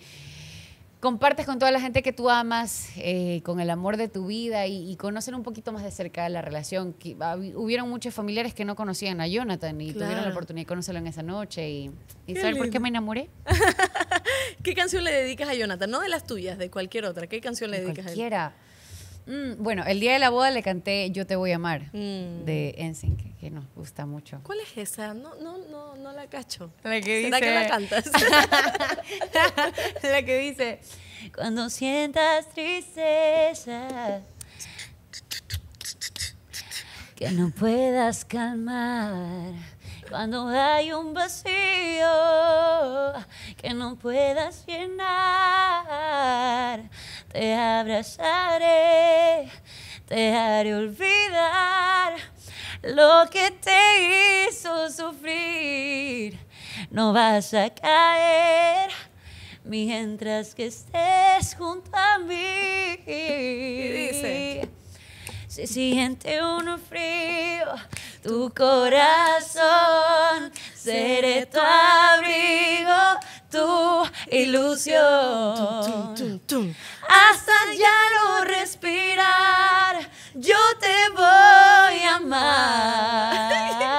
compartes con toda la gente que tú amas, eh, con el amor de tu vida y, y conocen un poquito más de cerca la relación. hubieron muchos familiares que no conocían a Jonathan y tuvieron la oportunidad de conocerlo en esa noche y, saber por qué me enamoré. [laughs] ¿Qué canción le dedicas a Jonathan? No de las tuyas, de cualquier otra. ¿Qué canción le dedicas a él? Cualquiera. Mm, bueno, el día de la boda le canté Yo te voy a amar mm. de Ensign, que, nos gusta mucho. ¿Cuál es esa? No, no, no, no la cacho. La que ¿Será dice... que la cantas? [laughs] la que dice, cuando sientas tristeza, que no puedas calmar cuando hay un vacío que no puedas llenar, te abrazaré, te haré olvidar lo que te hizo sufrir. No vas a caer mientras que estés junto a mí. Y dice se siente uno frío, tu corazón, seré tu abrigo, tu ilusión. Hasta ya no respirar, yo te voy a amar. [laughs]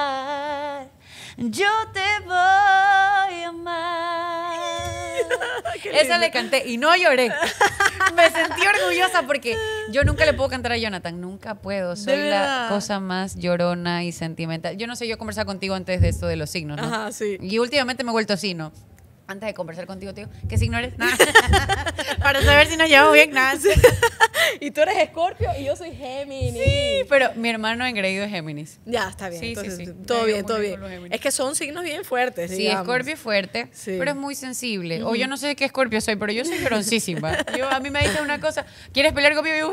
Esa le canté y no lloré. Me sentí orgullosa porque yo nunca le puedo cantar a Jonathan, nunca puedo. Soy la cosa más llorona y sentimental. Yo no sé, yo conversaba contigo antes de esto de los signos, ¿no? sí. Y últimamente me he vuelto así, ¿no? Antes de conversar contigo, tío, ¿qué signo eres? [laughs] Para saber si nos llevamos bien, nada. [laughs] [laughs] y tú eres Escorpio y yo soy Géminis. Sí, pero mi hermano engreído es Géminis. Ya, está bien. Sí, sí, sí. Todo bien, todo bien. Es que son signos bien fuertes. Sí, Escorpio es fuerte, pero es muy sensible. O yo no sé qué Escorpio soy, pero yo soy froncísima. [laughs] a mí me dicen una cosa, ¿quieres pelear conmigo? Yo,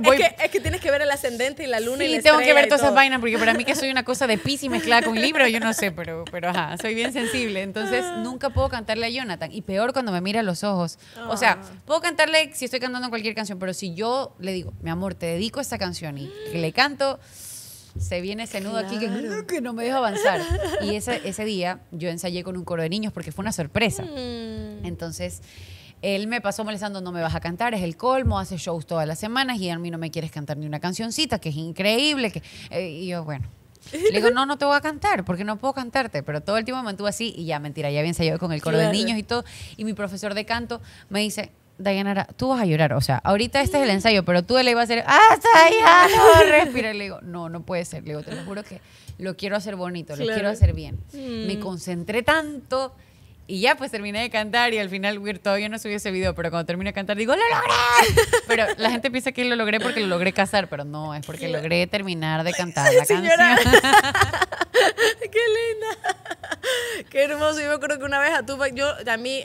voy. Es, que, es que tienes que ver el ascendente y la luna y la tengo que ver todas esas vainas, porque para mí que [laughs] soy una cosa de pis y mezclada con libro, yo no sé, pero, pero ajá, soy bien sensible. Entonces, ah. nunca puedo cantarle a Jonathan. Y peor cuando me mira los ojos. O sea, ah. puedo cantarle si estoy cantando cualquier canción pero si yo le digo, mi amor, te dedico a esta canción y le canto, se viene ese nudo aquí que, no me deja avanzar. Y ese, ese día yo ensayé con un coro de niños porque fue una sorpresa. Mm. Entonces, él me pasó molestando, no me vas a cantar, es el colmo, hace shows todas las semanas y a mí no me quieres cantar ni una cancioncita, que es increíble. Que, eh, y yo, bueno. Le digo, no, no te voy a cantar, porque no puedo cantarte. Pero todo el tiempo me mantuvo así y ya, mentira, ya había ensayado con el coro de niños y todo. Y mi profesor de canto me dice, Dayanara, tú vas a llorar. O sea, ahorita este es el ensayo, pero tú le ibas a hacer, ah ya No, respira. Le digo, no, no puede ser. Le digo, te lo juro que lo quiero hacer bonito, lo quiero hacer bien. Me mm. concentré tanto y ya, pues terminé de cantar y al final, weird, todavía no subí ese video, pero cuando terminé de cantar digo, ¡lo logré! Pero la gente piensa que lo logré porque lo logré casar, pero no, es porque logré terminar de cantar la canción. [laughs] [laughs] ¡Qué linda! ¡Qué hermoso! Yo me que una vez a tú, yo, a mí,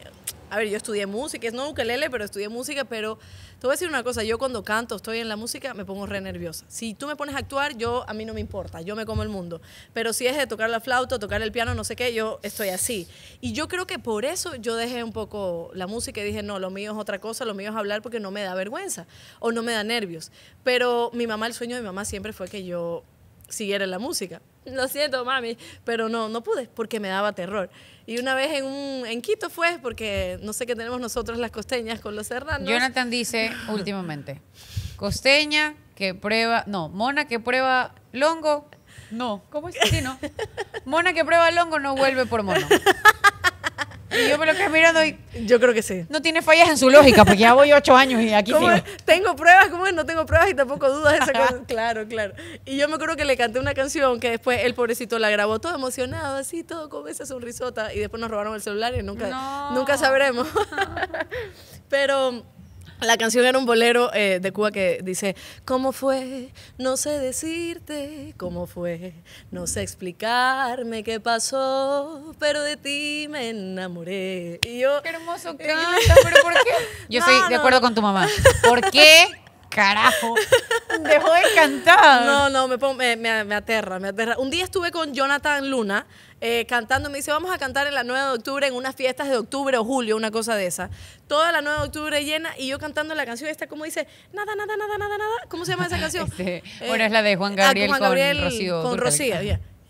a ver, yo estudié música, es no ukelele, pero estudié música, pero te voy a decir una cosa, yo cuando canto, estoy en la música, me pongo re nerviosa. Si tú me pones a actuar, yo a mí no me importa, yo me como el mundo. Pero si es de tocar la flauta, tocar el piano, no sé qué, yo estoy así. Y yo creo que por eso yo dejé un poco la música y dije, no, lo mío es otra cosa, lo mío es hablar porque no me da vergüenza o no me da nervios. Pero mi mamá, el sueño de mi mamá siempre fue que yo siguiera en la música. Lo siento, mami, pero no, no pude porque me daba terror. Y una vez en, un, en Quito fue, porque no sé qué tenemos nosotros las costeñas con los serranos. Jonathan dice últimamente, costeña que prueba, no, mona que prueba longo, no, ¿cómo es? Sí, no. [laughs] Mona que prueba longo no vuelve por mono. Y yo me lo quedé mirando y. Yo creo que sí. No tiene fallas en su lógica, porque ya voy ocho años y aquí. tengo pruebas, ¿cómo es? No tengo pruebas y tampoco dudas de esa cosa. Claro, claro. Y yo me acuerdo que le canté una canción que después el pobrecito la grabó todo emocionado, así, todo con esa sonrisota. Y después nos robaron el celular y nunca, nunca sabremos. [laughs] Pero la canción era un bolero eh, de Cuba que dice, ¿cómo fue? No sé decirte, ¿cómo fue? No sé explicarme qué pasó, pero de ti me enamoré. Y yo... Qué hermoso eh, canta, pero ¿por qué? [laughs] Yo soy de acuerdo con tu mamá. ¿Por qué? Carajo, dejó de cantar. No, no, me aterra, me aterra. Un día estuve con Jonathan Luna, eh, cantando. Me dice, vamos a cantar en la 9 de octubre, en unas fiestas de octubre o julio, una cosa de esa. Toda la 9 de octubre llena y yo cantando la canción esta, como dice, nada, nada, nada, nada, nada. ¿Cómo se llama esa canción? [laughs] Este, eh, bueno, es la de Juan ah, Gabriel, con, Rocío. Con Rocío,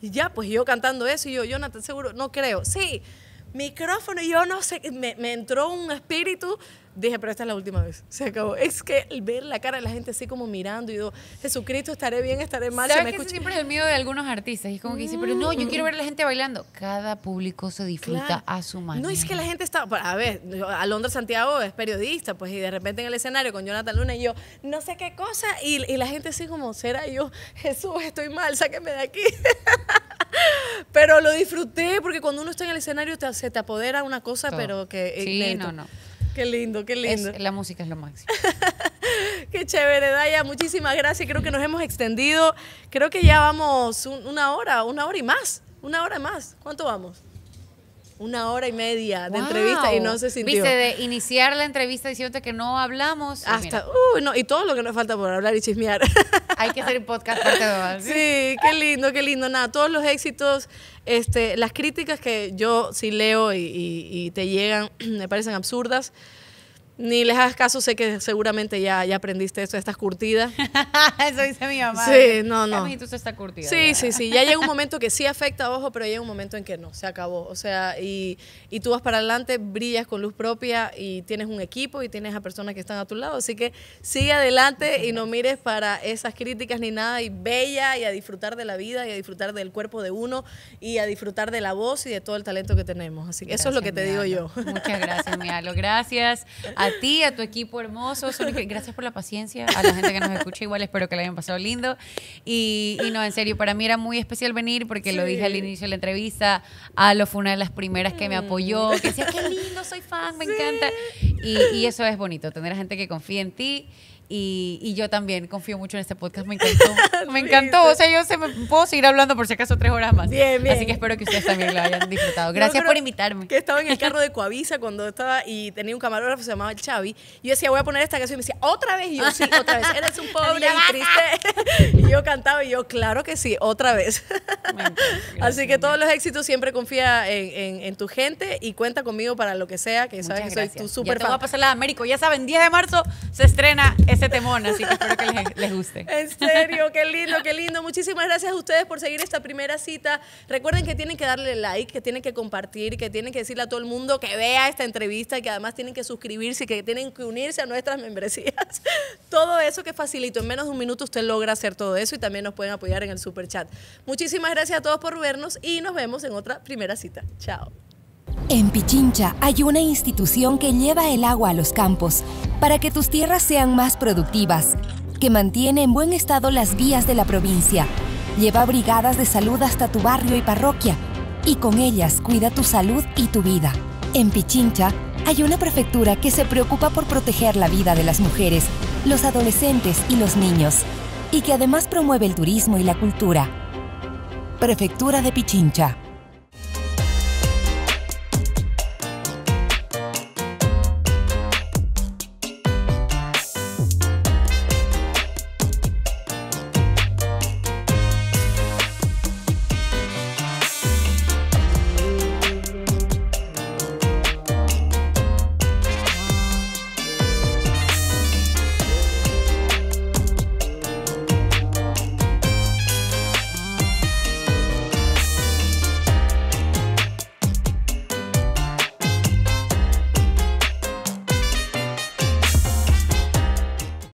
ya. pues yo cantando eso y yo, Jonathan, seguro, no creo. Sí, micrófono y yo no sé, me, me entró un espíritu dije, pero esta es la última vez. Se acabó. Es que ver la cara de la gente así como mirando y digo, Jesucristo, estaré bien, estaré mal. ¿Sabes me que ese siempre es el miedo de algunos artistas. Y es como que dice pero no, yo quiero ver a la gente bailando. Cada público se disfruta a su manera. No, es que la gente está. Pues, a ver, Alondra Santiago es periodista, pues, y de repente en el escenario con Jonathan Luna y yo, no sé qué cosa. Y, la gente así como, será yo, Jesús, estoy mal, sáqueme de aquí. [laughs] pero lo disfruté porque cuando uno está en el escenario te, se te apodera una cosa, pero que. Eh, sí, no, no. Qué lindo, qué lindo. la música es lo máximo. [laughs] qué chévere, Daya. Muchísimas gracias. Creo que nos hemos extendido. Creo que ya vamos una hora, una hora y más. Una hora más. ¿Cuánto vamos? una hora y media de entrevista y no se sintió. Viste, de iniciar la entrevista diciéndote que no hablamos. Ah, Hasta, uy, uh, no, y todo lo que nos falta por hablar y chismear. [laughs] Hay que hacer un podcast parte Sí, qué lindo, qué lindo. Nada, todos los éxitos, este, las críticas que yo sí leo y te llegan [clears throat] me parecen absurdas. Ni les hagas caso, sé que seguramente ya, ya aprendiste eso estás curtida. [laughs] Eso dice mi mamá. Sí, no, no. Y tú estás curtida. Sí, sí, sí. Ya llega un momento que sí afecta, ojo, pero llega un momento en que no, se acabó. O sea, y, y tú vas para adelante, brillas con luz propia y tienes un equipo y tienes a personas que están a tu lado. Así que sigue adelante y no mires para esas críticas ni nada. Y bella y a disfrutar de la vida y a disfrutar del cuerpo de uno y a disfrutar de la voz y de todo el talento que tenemos. Así que eso es lo que te digo yo. Muchas gracias, Mialo. Gracias. A a ti, a tu equipo hermoso. gracias por la paciencia. A la gente que nos escucha, igual espero que la hayan pasado lindo. Y, no, en serio, para mí era muy especial venir porque lo dije al inicio de la entrevista. Alo fue una de las primeras que me mm. apoyó, que decía, qué lindo, soy fan, me encanta. Y, y eso es bonito, tener a gente que confía en ti. Y, yo también confío mucho en este podcast. Me encantó. [laughs] Me encantó. O sea, yo puedo seguir hablando por si acaso tres horas más. Bien, bien. Así que espero que ustedes también lo hayan disfrutado. Gracias por invitarme. Que estaba en el carro de Coavisa cuando estaba y tenía un camarógrafo, se llamaba el Chavi. Y yo decía, voy a poner esta canción. Y me decía, otra vez. Y yo, sí, otra vez. Eres un pobre y triste. [laughs] y yo cantaba y yo, claro que sí, otra vez. [laughs] Así que todos los éxitos siempre confía en, tu gente y cuenta conmigo para lo que sea, que sabes que soy tu super fan. Te a pasar la Américo. Ya saben, 10 de marzo se estrena este temón, así que espero que les, les, guste. En serio, qué lindo, qué lindo. Muchísimas gracias a ustedes por seguir esta primera cita. Recuerden que tienen que darle like, que tienen que compartir, que tienen que decirle a todo el mundo que vea esta entrevista y que además tienen que suscribirse y que tienen que unirse a nuestras membresías. [laughs] Todo eso que facilito. En menos de un minuto usted logra hacer todo eso y también nos pueden apoyar en el super chat. Muchísimas gracias a todos por vernos y nos vemos en otra primera cita. Chao. En Pichincha hay una institución que lleva el agua a los campos para que tus tierras sean más productivas, que mantiene en buen estado las vías de la provincia, lleva brigadas de salud hasta tu barrio y parroquia y con ellas cuida tu salud y tu vida. En Pichincha hay una prefectura que se preocupa por proteger la vida de las mujeres, los adolescentes y los niños y que además promueve el turismo y la cultura. Prefectura de Pichincha.